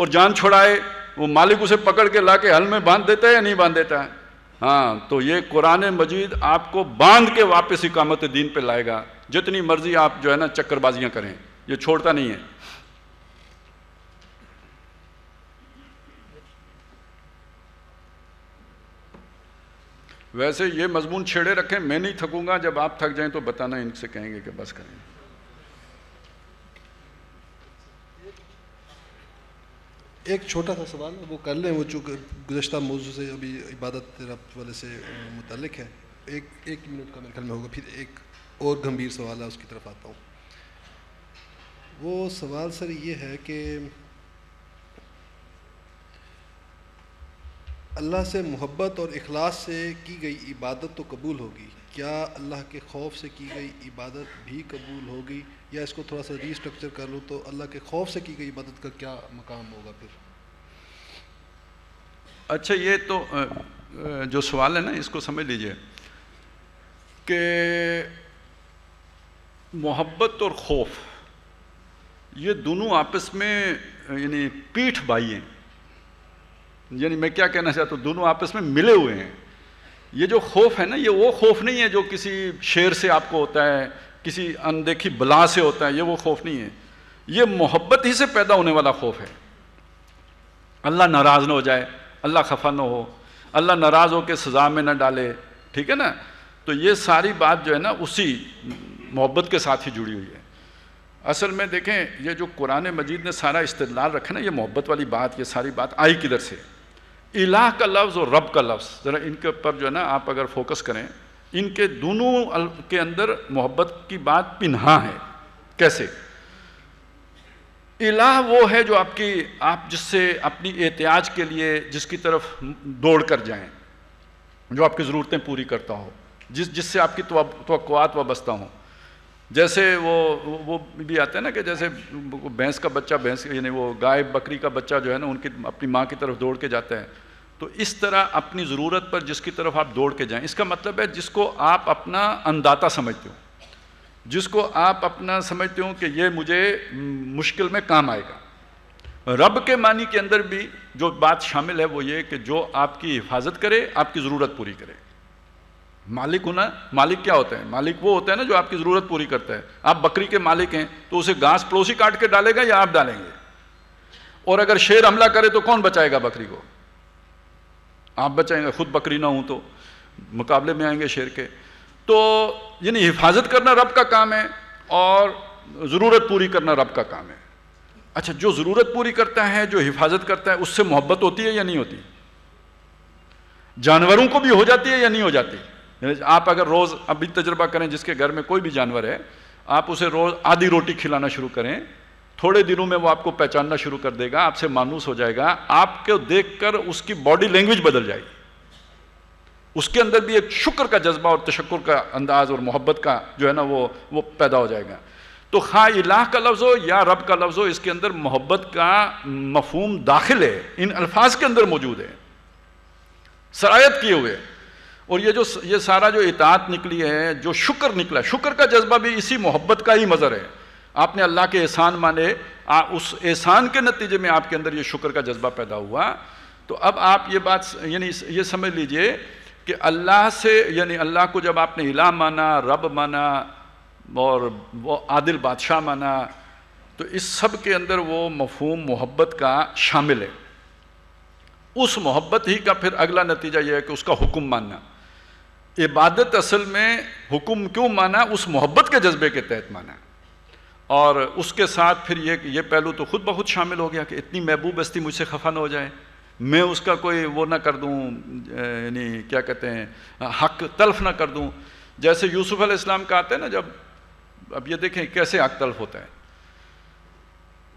और जान छोड़ाए वो मालिक उसे पकड़ के ला के हल में बांध देता है या नहीं बांध देता है हाँ तो ये कुरान मजीद आपको बांध के वापस इकामत दीन पे लाएगा जितनी मर्जी आप जो है ना चक्करबाजियां करें ये छोड़ता नहीं है वैसे ये मजमून छेड़े रखें मैं नहीं थकूंगा जब आप थक जाएं तो बताना इनसे कहेंगे कि बस करेंगे एक छोटा सा सवाल वो कर लें वो चूँकि गुजशत मौजू से अभी इबादत रब वाले से मुतलक है एक एक मिनट का मेरे ख्याल में होगा फिर एक और गंभीर सवाल है उसकी तरफ आता हूँ वो सवाल सर ये है कि अल्लाह से मोहब्बत और अखलास से की गई इबादत तो कबूल होगी क्या अल्लाह के खौफ से की गई इबादत भी कबूल होगी या इसको थोड़ा सा रीस्ट्रक्चर कर लूँ तो अल्लाह के खौफ से की गई मदद का क्या मकाम होगा फिर अच्छा ये तो जो सवाल है ना इसको समझ लीजिए कि मोहब्बत और खौफ ये दोनों आपस में यानी पीठ भाई हैं यानी मैं क्या कहना चाहता हूँ दोनों आपस में मिले हुए हैं ये जो खौफ है ना ये वो खौफ नहीं है जो किसी शेर से आपको होता है किसी अनदेखी बला से होता है ये वो खौफ नहीं है ये मोहब्बत ही से पैदा होने वाला खौफ है अल्लाह नाराज़ ना हो जाए अल्लाह खफा ना हो अल्लाह नाराज़ हो के सज़ा में ना डाले ठीक है ना तो ये सारी बात जो है ना उसी मोहब्बत के साथ ही जुड़ी हुई है असल में देखें ये जो कुरान मजीद ने सारा इस्तलाल रखा ना ये मोहब्बत वाली बात ये सारी बात आई किधर से इलाह का लफ्ज़ और रब का लफ्ज़ ज़रा इनके ऊपर जो है ना आप अगर फोकस करें इनके दोनों के अंदर मोहब्बत की बात पिन्हा है कैसे इलाह वो है जो आपकी आप जिससे अपनी एहतियाज के लिए जिसकी तरफ दौड़ कर जाएं जो आपकी ज़रूरतें पूरी करता हो जिस जिससे आपकी तो वस्ता हो जैसे वो वो भी आते हैं ना कि जैसे भैंस का बच्चा भैंस यानी वो गाय बकरी का बच्चा जो है ना उनकी अपनी माँ की तरफ दौड़ के जाता है तो इस तरह अपनी ज़रूरत पर जिसकी तरफ आप दौड़ के जाएं इसका मतलब है जिसको आप अपना अंदाता समझते हो जिसको आप अपना समझते हो कि ये मुझे मुश्किल में काम आएगा रब के मानी के अंदर भी जो बात शामिल है वो ये कि जो आपकी हिफाजत करे आपकी ज़रूरत पूरी करे मालिक होना मालिक क्या होता है मालिक वो होता है ना जो आपकी ज़रूरत पूरी करता है आप बकरी के मालिक हैं तो उसे घास पड़ोसी काट के डालेगा या आप डालेंगे और अगर शेर हमला करे तो कौन बचाएगा बकरी को आप बचाएंगे खुद बकरी ना हूं तो मुकाबले में आएंगे शेर के तो यानी हिफाजत करना रब का काम है और ज़रूरत पूरी करना रब का काम है अच्छा जो ज़रूरत पूरी करता है जो हिफाजत करता है उससे मोहब्बत होती है या नहीं होती जानवरों को भी हो जाती है या नहीं हो जाती आप अगर रोज़ अभी तजर्बा करें जिसके घर में कोई भी जानवर है आप उसे रोज़ आधी रोटी खिलाना शुरू करें थोड़े दिनों में वो आपको पहचानना शुरू कर देगा आपसे मानूस हो जाएगा आपको देखकर उसकी बॉडी लैंग्वेज बदल जाएगी उसके अंदर भी एक शुक्र का जज्बा और तशक्र का अंदाज और मोहब्बत का जो है ना वो वो पैदा हो जाएगा तो खा हाँ, इलाह का लफ्ज़ हो या रब का लफ्ज़ हो इसके अंदर मोहब्बत का मफहम दाखिल है इन अल्फाज के अंदर मौजूद है सरायत किए हुए और ये जो ये सारा जो इतात निकली है जो शुक्र निकला शुक्र का जज्बा भी इसी मोहब्बत का ही मज़र है आपने अल्लाह के एहसान माने आ, उस एहसान के नतीजे में आपके अंदर ये शुक्र का जज्बा पैदा हुआ तो अब आप ये बात यानी ये समझ लीजिए कि अल्लाह से यानी अल्लाह को जब आपने इला माना रब माना और वो आदिल बादशाह माना तो इस सब के अंदर वो मफहूम मोहब्बत का शामिल है उस मोहब्बत ही का फिर अगला नतीजा यह है कि उसका हुक्म मानना इबादत असल में हुक्म क्यों माना उस मोहब्बत के जज्बे के तहत माना और उसके साथ फिर ये ये पहलू तो खुद बहुत शामिल हो गया कि इतनी महबूब हस्ती मुझसे खफा हो जाए मैं उसका कोई वो ना कर दूँ यानी क्या कहते हैं हक तलफ ना कर दूँ जैसे यूसुफ अलैहिस्सलाम का आता है ना जब अब ये देखें कैसे हक तलफ होता है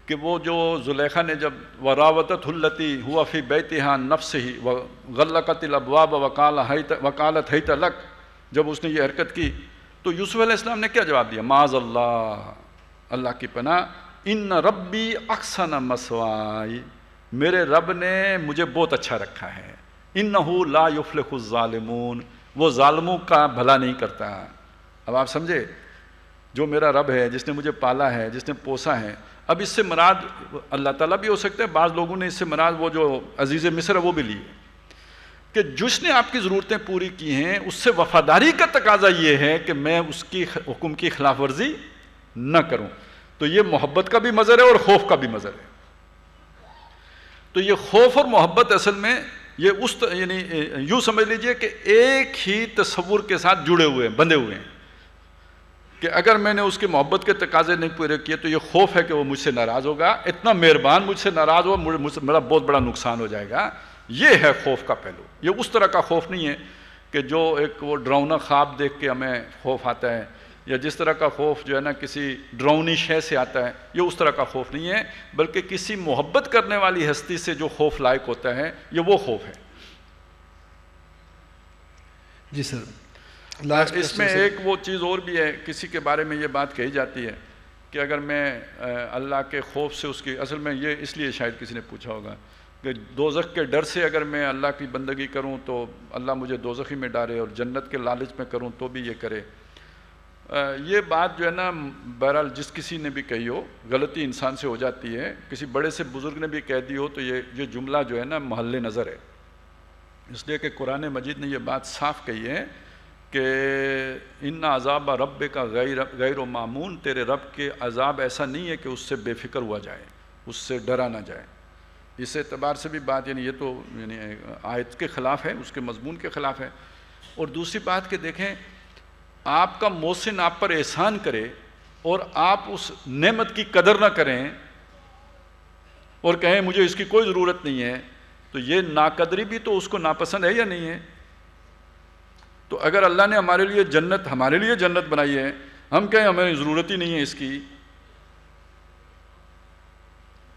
कि वो जो जुलेखा ने जब व रावत वरावतुल्लती हुआ फ़ी बैतहा नफ्स ही व गलकतिल अबवाब वकाल वकालत है तलक जब उसने ये हरकत की तो यूसुफ़ इस्लाम ने क्या जवाब दिया माज अल्लाह अल्लाह की पना इन रब्बी अक्सन मसवाई मेरे रब ने मुझे बहुत अच्छा रखा है इन युफल लायुफ्लुजालमून वो ालमों का भला नहीं करता अब आप समझे जो मेरा रब है जिसने मुझे पाला है जिसने पोसा है अब इससे मराद अल्लाह ताला भी हो सकते हैं बाज़ लोगों ने इससे मराद वो जो अजीज़ मिस्र है वो भी ली है कि जिसने आपकी ज़रूरतें पूरी की हैं उससे वफ़ादारी का तकाजा ये है कि मैं उसकी हुकुम की खिलाफ वर्जी न करूं तो ये मोहब्बत का भी मज़र है और खौफ का भी मज़र है तो ये खौफ और मोहब्बत असल में ये उस यानी यू समझ लीजिए कि एक ही तस्वुर के साथ जुड़े हुए हैं बंधे हुए हैं कि अगर मैंने उसकी मोहब्बत के तकाजे नहीं पूरे किए तो ये खौफ है कि वो मुझसे नाराज़ होगा इतना मेहरबान मुझसे नाराज़ हो मुझसे मेरा बहुत बड़ा नुकसान हो जाएगा ये है खौफ का पहलू ये उस तरह का खौफ नहीं है कि जो एक वो डरावना ख्वाब देख के हमें खौफ आता है या जिस तरह का खौफ जो है ना किसी ड्राउनी शह से आता है ये उस तरह का खौफ नहीं है बल्कि किसी मोहब्बत करने वाली हस्ती से जो खौफ लायक होता है ये वो खौफ है जी सर लास्ट इसमें एक वो चीज़ और भी है किसी के बारे में ये बात कही जाती है कि अगर मैं अल्लाह के खौफ से उसकी असल में ये इसलिए शायद किसी ने पूछा होगा कि दोजख के डर से अगर मैं अल्लाह की बंदगी करूं तो अल्लाह मुझे दोजखी में डाले और जन्नत के लालच में करूं तो भी ये करे ये बात जो है ना बहरहाल जिस किसी ने भी कही हो गलती इंसान से हो जाती है किसी बड़े से बुज़ुर्ग ने भी कह दी हो तो ये ये जुमला जो है ना महल नज़र है इसलिए कि कुरान मजीद ने यह बात साफ़ कही है कि इन अजाब रब का गैर गैर मामून तेरे रब के अजाब ऐसा नहीं है कि उससे बेफिक्र हुआ जाए उससे डरा ना जाए इस एतबार से भी बात यानी ये तो यानी आयत के ख़िलाफ़ है उसके मजमून के ख़िलाफ़ है और दूसरी बात कि देखें आपका मोहसिन आप पर एहसान करे और आप उस नेमत की कदर ना करें और कहें मुझे इसकी कोई ज़रूरत नहीं है तो ये नाकदरी भी तो उसको नापसंद है या नहीं है तो अगर अल्लाह ने हमारे लिए जन्नत हमारे लिए जन्नत बनाई है हम कहें हमें ज़रूरत ही नहीं है इसकी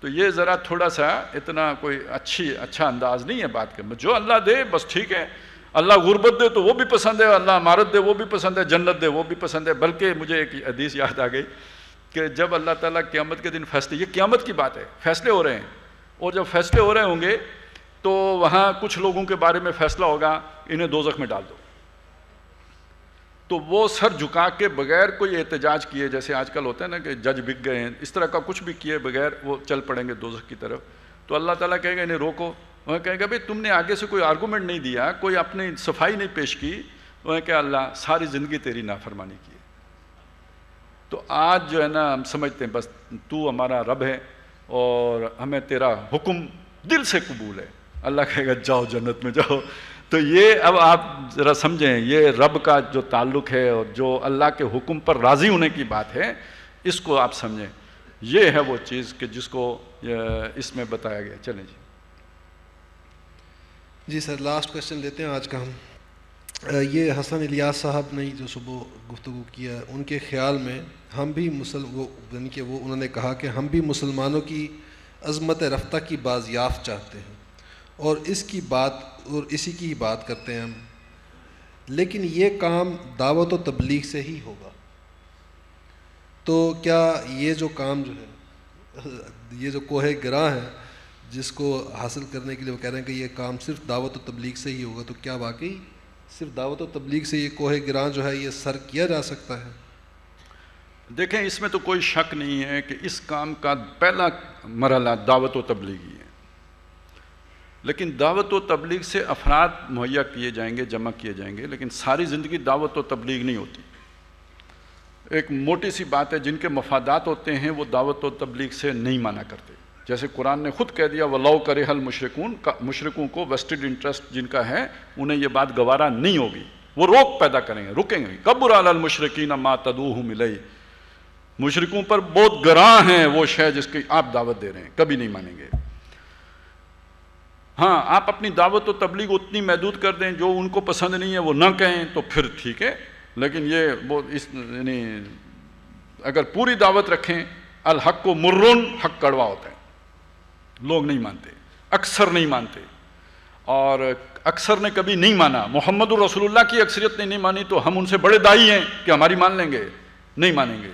तो ये ज़रा थोड़ा सा इतना कोई अच्छी अच्छा अंदाज़ नहीं है बात के जो अल्लाह दे बस ठीक है अल्लाह गुरबत दे तो वो भी पसंद है अल्लाह मारत दे वो भी पसंद है जन्नत दे वो भी पसंद है बल्कि मुझे एक हदीस याद आ गई कि जब अल्लाह ताला क़यामत के दिन फैसले ये क़्यामत की बात है फैसले हो रहे हैं और जब फैसले हो रहे होंगे तो वहाँ कुछ लोगों के बारे में फैसला होगा इन्हें दोजख में डाल दो तो वो सर झुका के बगैर कोई एहतजाज किए जैसे आजकल होते हैं ना कि जज बिक गए हैं इस तरह का कुछ भी किए बगैर वो चल पड़ेंगे दोजख की तरफ तो अल्लाह ताला कहेगा इन्हें रोको वह कहेगा भाई तुमने आगे से कोई आर्गूमेंट नहीं दिया कोई अपनी सफाई नहीं पेश की वह कह अल्लाह सारी ज़िंदगी तेरी नाफरमानी की है तो आज जो है ना हम समझते हैं बस तू हमारा रब है और हमें तेरा हुक्म दिल से कबूल है अल्लाह कहेगा जाओ जन्नत में जाओ तो ये अब आप ज़रा समझें ये रब का जो ताल्लुक है और जो अल्लाह के हुक्म पर राज़ी होने की बात है इसको आप समझें ये है वो चीज़ कि जिसको इसमें बताया गया चलें जी जी सर लास्ट क्वेश्चन लेते हैं आज का हम ये हसन इलियास साहब ने जो सुबह गुफ्तु किया उनके ख्याल में हम भी मुसल वो यानी कि वो उन्होंने कहा कि हम भी मुसलमानों की अज़मत रफ्तार की बाजियाफ चाहते हैं और इसकी बात और इसी की ही बात करते हैं हम लेकिन ये काम दावत व तबलीग से ही होगा तो क्या ये जो काम जो है ये जो कोहे ग्रह है जिसको हासिल करने के लिए वो कह रहे हैं कि ये काम सिर्फ दावत व तबलीग से ही होगा तो क्या वाकई सिर्फ दावत व तबलीग से ये कोह गिरां जो है ये सर किया जा सकता है देखें इसमें तो कोई शक नहीं है कि इस काम का पहला मरला दावत व तबलीगी है लेकिन दावत व तबलीग से अफराद मुहैया किए जाएंगे जमा किए जाएंगे लेकिन सारी ज़िंदगी दावत व तबलीग नहीं होती एक मोटी सी बात है जिनके मफादात होते हैं वो दावत व तबलीग से नहीं माना करते जैसे कुरान ने खुद कह दिया करे करेहल मुशरकून मुशरकों को वेस्टेड इंटरेस्ट जिनका है उन्हें यह बात गवारा नहीं होगी वो रोक पैदा करेंगे रुकेंगे कबुर मुशरकिन मा तदूह मिलई मुशरकों पर बहुत ग्राह हैं वो शह जिसकी आप दावत दे रहे हैं कभी नहीं मानेंगे हाँ आप अपनी दावत व तो तबलीग उतनी महदूद कर दें जो उनको पसंद नहीं है वो ना कहें तो फिर ठीक है लेकिन ये वो इस यानी अगर पूरी दावत रखें अल हक को मुर्रुन हक कड़वा होता है लोग नहीं मानते अक्सर नहीं मानते और अक्सर ने कभी नहीं माना मोहम्मद रसूलुल्लाह की अक्सरियत ने नहीं मानी तो हम उनसे बड़े दाई हैं कि हमारी मान लेंगे नहीं मानेंगे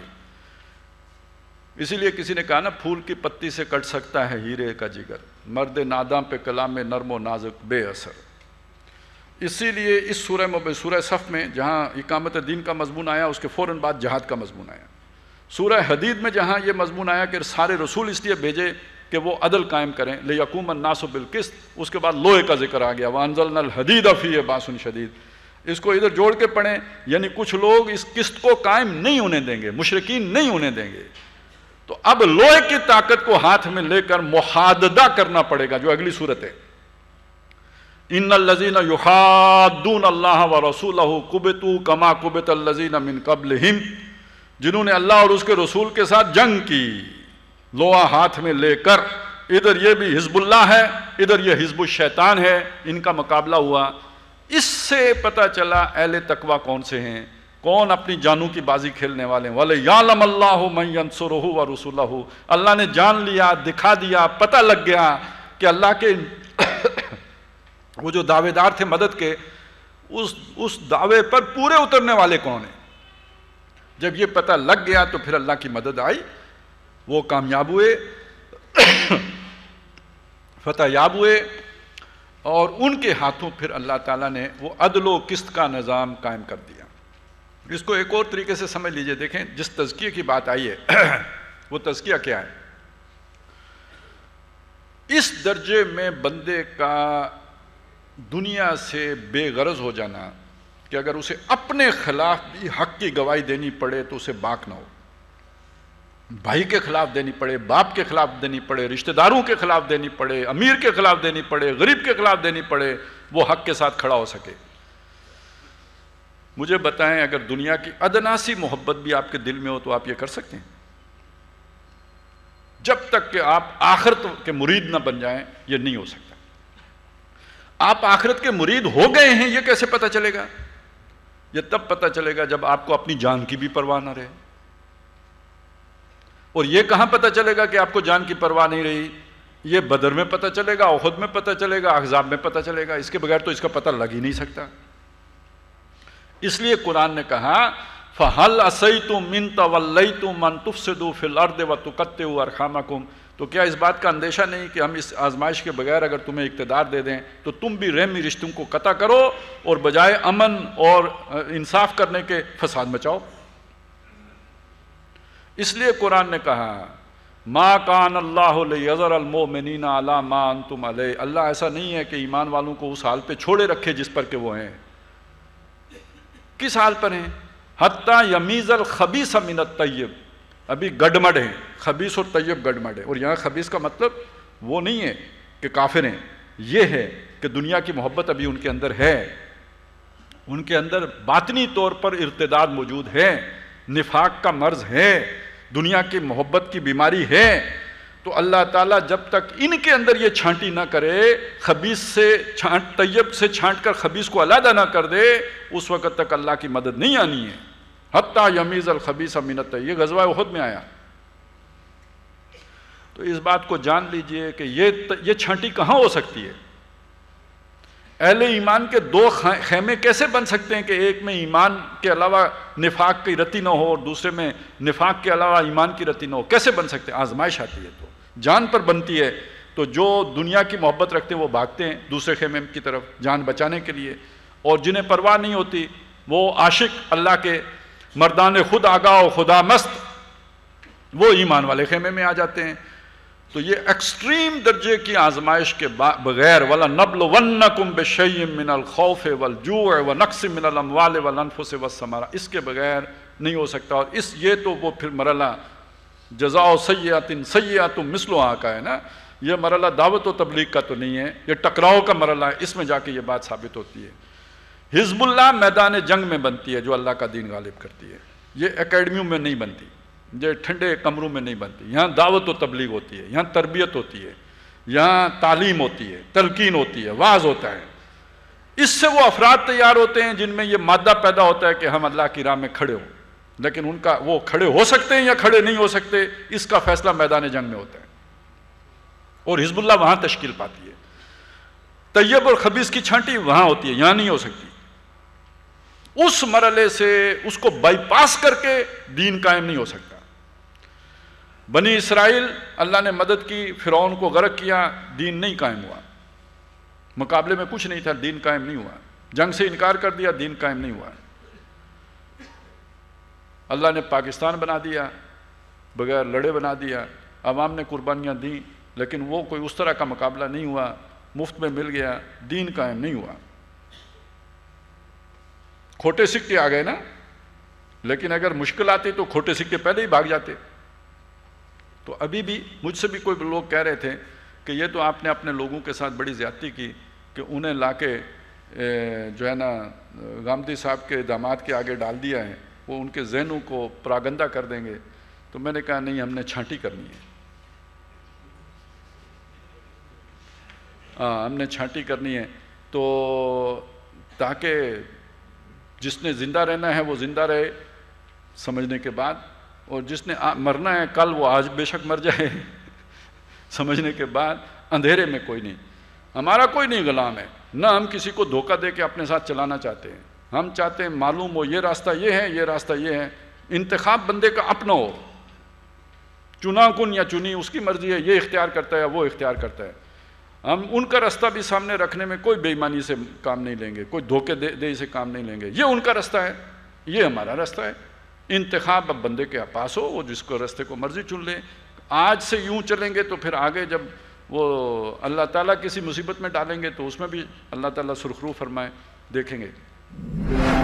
इसीलिए किसी ने कहा ना फूल की पत्ती से कट सकता है हीरे का जिगर मर्द नादाम पे कलाम में नरमो नाजुक बेअसर इसीलिए इस सूरह सूरह सफ़ में जहाँ इकामत दीन का मजमून आया उसके फ़ौर बाद जहाद का मजमून आया सूरह हदीद में जहाँ ये मजमून आया कि सारे रसूल इसलिए भेजे कि वो अदल कायम करें ले यकूमन नासबिलकिस्त उसके बाद लोहे का जिक्र आ गया वानजल नल हदीद अफ़ी बासन शदीद इसको इधर जोड़ के पढ़ें यानी कुछ लोग इस किस्त को कायम नहीं होने देंगे मुशरकिन नहीं होने देंगे तो अब लोहे की ताकत को हाथ में लेकर मुहादा करना पड़ेगा जो अगली सूरत है इन लजीन युहादून अल्लाह व रसूल कुबतु कमा कुबत लजीन मिन कबल हिम जिन्होंने अल्लाह और उसके रसूल के साथ जंग की लोहा हाथ में लेकर इधर ये भी हिजबुल्ला है इधर ये हिजबुल शैतान है इनका मुकाबला हुआ इससे पता चला अहले तकवा कौन से हैं कौन अपनी जानू की बाजी खेलने वाले हैं वाले लम अल्लाह मैं अंसुर व रसूल अल्लाह ने जान लिया दिखा दिया पता लग गया कि अल्लाह के वो जो दावेदार थे मदद के उस उस दावे पर पूरे उतरने वाले कौन हैं जब ये पता लग गया तो फिर अल्लाह की मदद आई वो कामयाब हुए फतेह याब हुए और उनके हाथों फिर अल्लाह ताला ने वो अदलो किस्त का निज़ाम कायम कर दिया इसको एक और तरीके से समझ लीजिए देखें जिस तजकिए की बात आई है वो तजकिया क्या है इस दर्जे में बंदे का दुनिया से बेगरज हो जाना कि अगर उसे अपने खिलाफ भी हक की गवाही देनी पड़े तो उसे बाक ना हो भाई के खिलाफ देनी पड़े बाप के खिलाफ देनी पड़े रिश्तेदारों के खिलाफ देनी पड़े अमीर के खिलाफ देनी पड़े गरीब के खिलाफ देनी पड़े वो हक के साथ खड़ा हो सके मुझे बताएं अगर दुनिया की अदनासी मोहब्बत भी आपके दिल में हो तो आप ये कर सकते हैं जब तक कि आप आखिरत के मुरीद ना बन जाएं ये नहीं हो सकता आप आखिरत के मुरीद हो गए हैं ये कैसे पता चलेगा ये तब पता चलेगा जब आपको अपनी जान की भी परवाह ना रहे और ये कहाँ पता चलेगा कि आपको जान की परवाह नहीं रही ये बदर में पता चलेगा ओहद में पता चलेगा अहजाब में पता चलेगा इसके बगैर तो इसका पता लग ही नहीं सकता इसलिए कुरान ने कहा फ़हल असई तुम मिन तवल्लई तुम मन तुफ से दो फिल अर्द व तुकत्ते कुम तो क्या इस बात का अंदेशा नहीं कि हम इस आजमाइश के बगैर अगर तुम्हें इकतदार दे दें तो तुम भी रहमी रिश्तों को कता करो और बजाय अमन और इंसाफ करने के फसाद मचाओ इसलिए कुरान ने कहा माँ कान अल्लाहर अलमोमिन अला मान तुम अल अल्लाह ऐसा नहीं है कि ईमान वालों को उस हाल पे छोड़े रखे जिस पर के वो हैं किस हाल पर हैं हत्ता यमीज़ अल खबीस मिनत तैयब अभी गडमड हैं खबीस और तैयब गडमड है और यहाँ खबीस का मतलब वो नहीं है कि काफिर हैं ये है कि दुनिया की मोहब्बत अभी उनके अंदर है उनके अंदर बातनी तौर पर इरतदाद मौजूद है निफाक का मर्ज है दुनिया की मोहब्बत की बीमारी है तो अल्लाह ताला जब तक इनके अंदर ये छांटी ना करे खबीस से छांट तैयब से छांट कर खबीस को अलादा ना कर दे उस वक़्त तक अल्लाह की मदद नहीं आनी है हती यमीज़ खबीस अमीन ये गजवा वहद में आया तो इस बात को जान लीजिए कि ये ये छांटी कहाँ हो सकती है अहले ईमान के दो खेमे कैसे बन सकते हैं कि एक में ईमान के अलावा निफाक की रति न हो और दूसरे में निफाक के अलावा ईमान की रति न हो कैसे बन सकते हैं आजमाइश आती है तो जान पर बनती है तो जो दुनिया की मोहब्बत रखते हैं वो भागते हैं दूसरे खेमे की तरफ जान बचाने के लिए और जिन्हें परवाह नहीं होती वो आशिक अल्लाह के मर्दान खुद आगा खुदा मस्त वो ईमान वाले खेमे में आ जाते हैं तो ये एक्सट्रीम दर्जे की आजमाइश के बगैर वाला नबल वन कुम्ब मिनल खौफ वल जू व नक्स मिनल अमवाल वल अनफुस वसमरा इसके बगैर नहीं हो सकता और इस ये तो वो फिर मरला जजाओ इन सयात मिसलो का है ना ये मरला दावत व तबलीग का तो नहीं है ये टकराव का मरला है इसमें जाके ये बात साबित होती है हिजबुल्ला मैदान जंग में बनती है जो अल्लाह का दीन गालिब करती है ये अकेडमियों में नहीं बनती जो ठंडे कमरों में नहीं बनती यहाँ दावत व तबलीग होती है यहाँ तरबियत होती है यहाँ तालीम होती है तलकिन होती है वाज होता है इससे वो अफराद तैयार होते हैं जिनमें ये मादा पैदा होता है कि हम अल्लाह की राह में खड़े हों लेकिन उनका वो खड़े हो सकते हैं या खड़े नहीं हो सकते इसका फैसला मैदान जंग में होता है और हिजबुल्ला वहां तश्कील पाती है तैयब और खबीस की छांटी वहां होती है यहां नहीं हो सकती उस मरले से उसको बाईपास करके दीन कायम नहीं हो सकता बनी इसराइल अल्लाह ने मदद की फ़िरौन को गर्क किया दीन नहीं कायम हुआ मुकाबले में कुछ नहीं था दीन कायम नहीं हुआ जंग से इनकार कर दिया दीन कायम नहीं हुआ अल्लाह ने पाकिस्तान बना दिया बगैर लड़े बना दिया अवाम ने कुर्बानियाँ दी लेकिन वो कोई उस तरह का मुकाबला नहीं हुआ मुफ्त में मिल गया दीन कायम नहीं हुआ खोटे सिक्के आ गए ना लेकिन अगर मुश्किल आती तो खोटे सिक्के पहले ही भाग जाते तो अभी भी मुझसे भी कोई लोग कह रहे थे कि ये तो आपने अपने लोगों के साथ बड़ी ज्यादती की कि उन्हें ला के जो है ना गांधी साहब के दामाद के आगे डाल दिया है वो उनके जहनों को प्रागंदा कर देंगे तो मैंने कहा नहीं हमने छांटी करनी है हाँ हमने छांटी करनी है तो ताकि जिसने ज़िंदा रहना है वो ज़िंदा रहे समझने के बाद और जिसने आ, मरना है कल वो आज बेशक मर जाए समझने के बाद अंधेरे में कोई नहीं हमारा कोई नहीं गुलाम है ना हम किसी को धोखा दे के अपने साथ चलाना चाहते हैं हम चाहते हैं मालूम हो ये रास्ता ये है ये रास्ता ये है इंतखब बंदे का अपना हो चुना कुन या चुनी उसकी मर्जी है ये इख्तियार करता है वो इख्तियार करता है हम उनका रास्ता भी सामने रखने में कोई बेईमानी से काम नहीं लेंगे कोई धोखे दे, दे से काम नहीं लेंगे ये उनका रास्ता है ये हमारा रास्ता है इंतखब अब बंदे के पास हो वो जिसको रास्ते को मर्जी चुन ले आज से यूँ चलेंगे तो फिर आगे जब वो अल्लाह ताला किसी मुसीबत में डालेंगे तो उसमें भी अल्लाह ताला सुरखरू फरमाए देखेंगे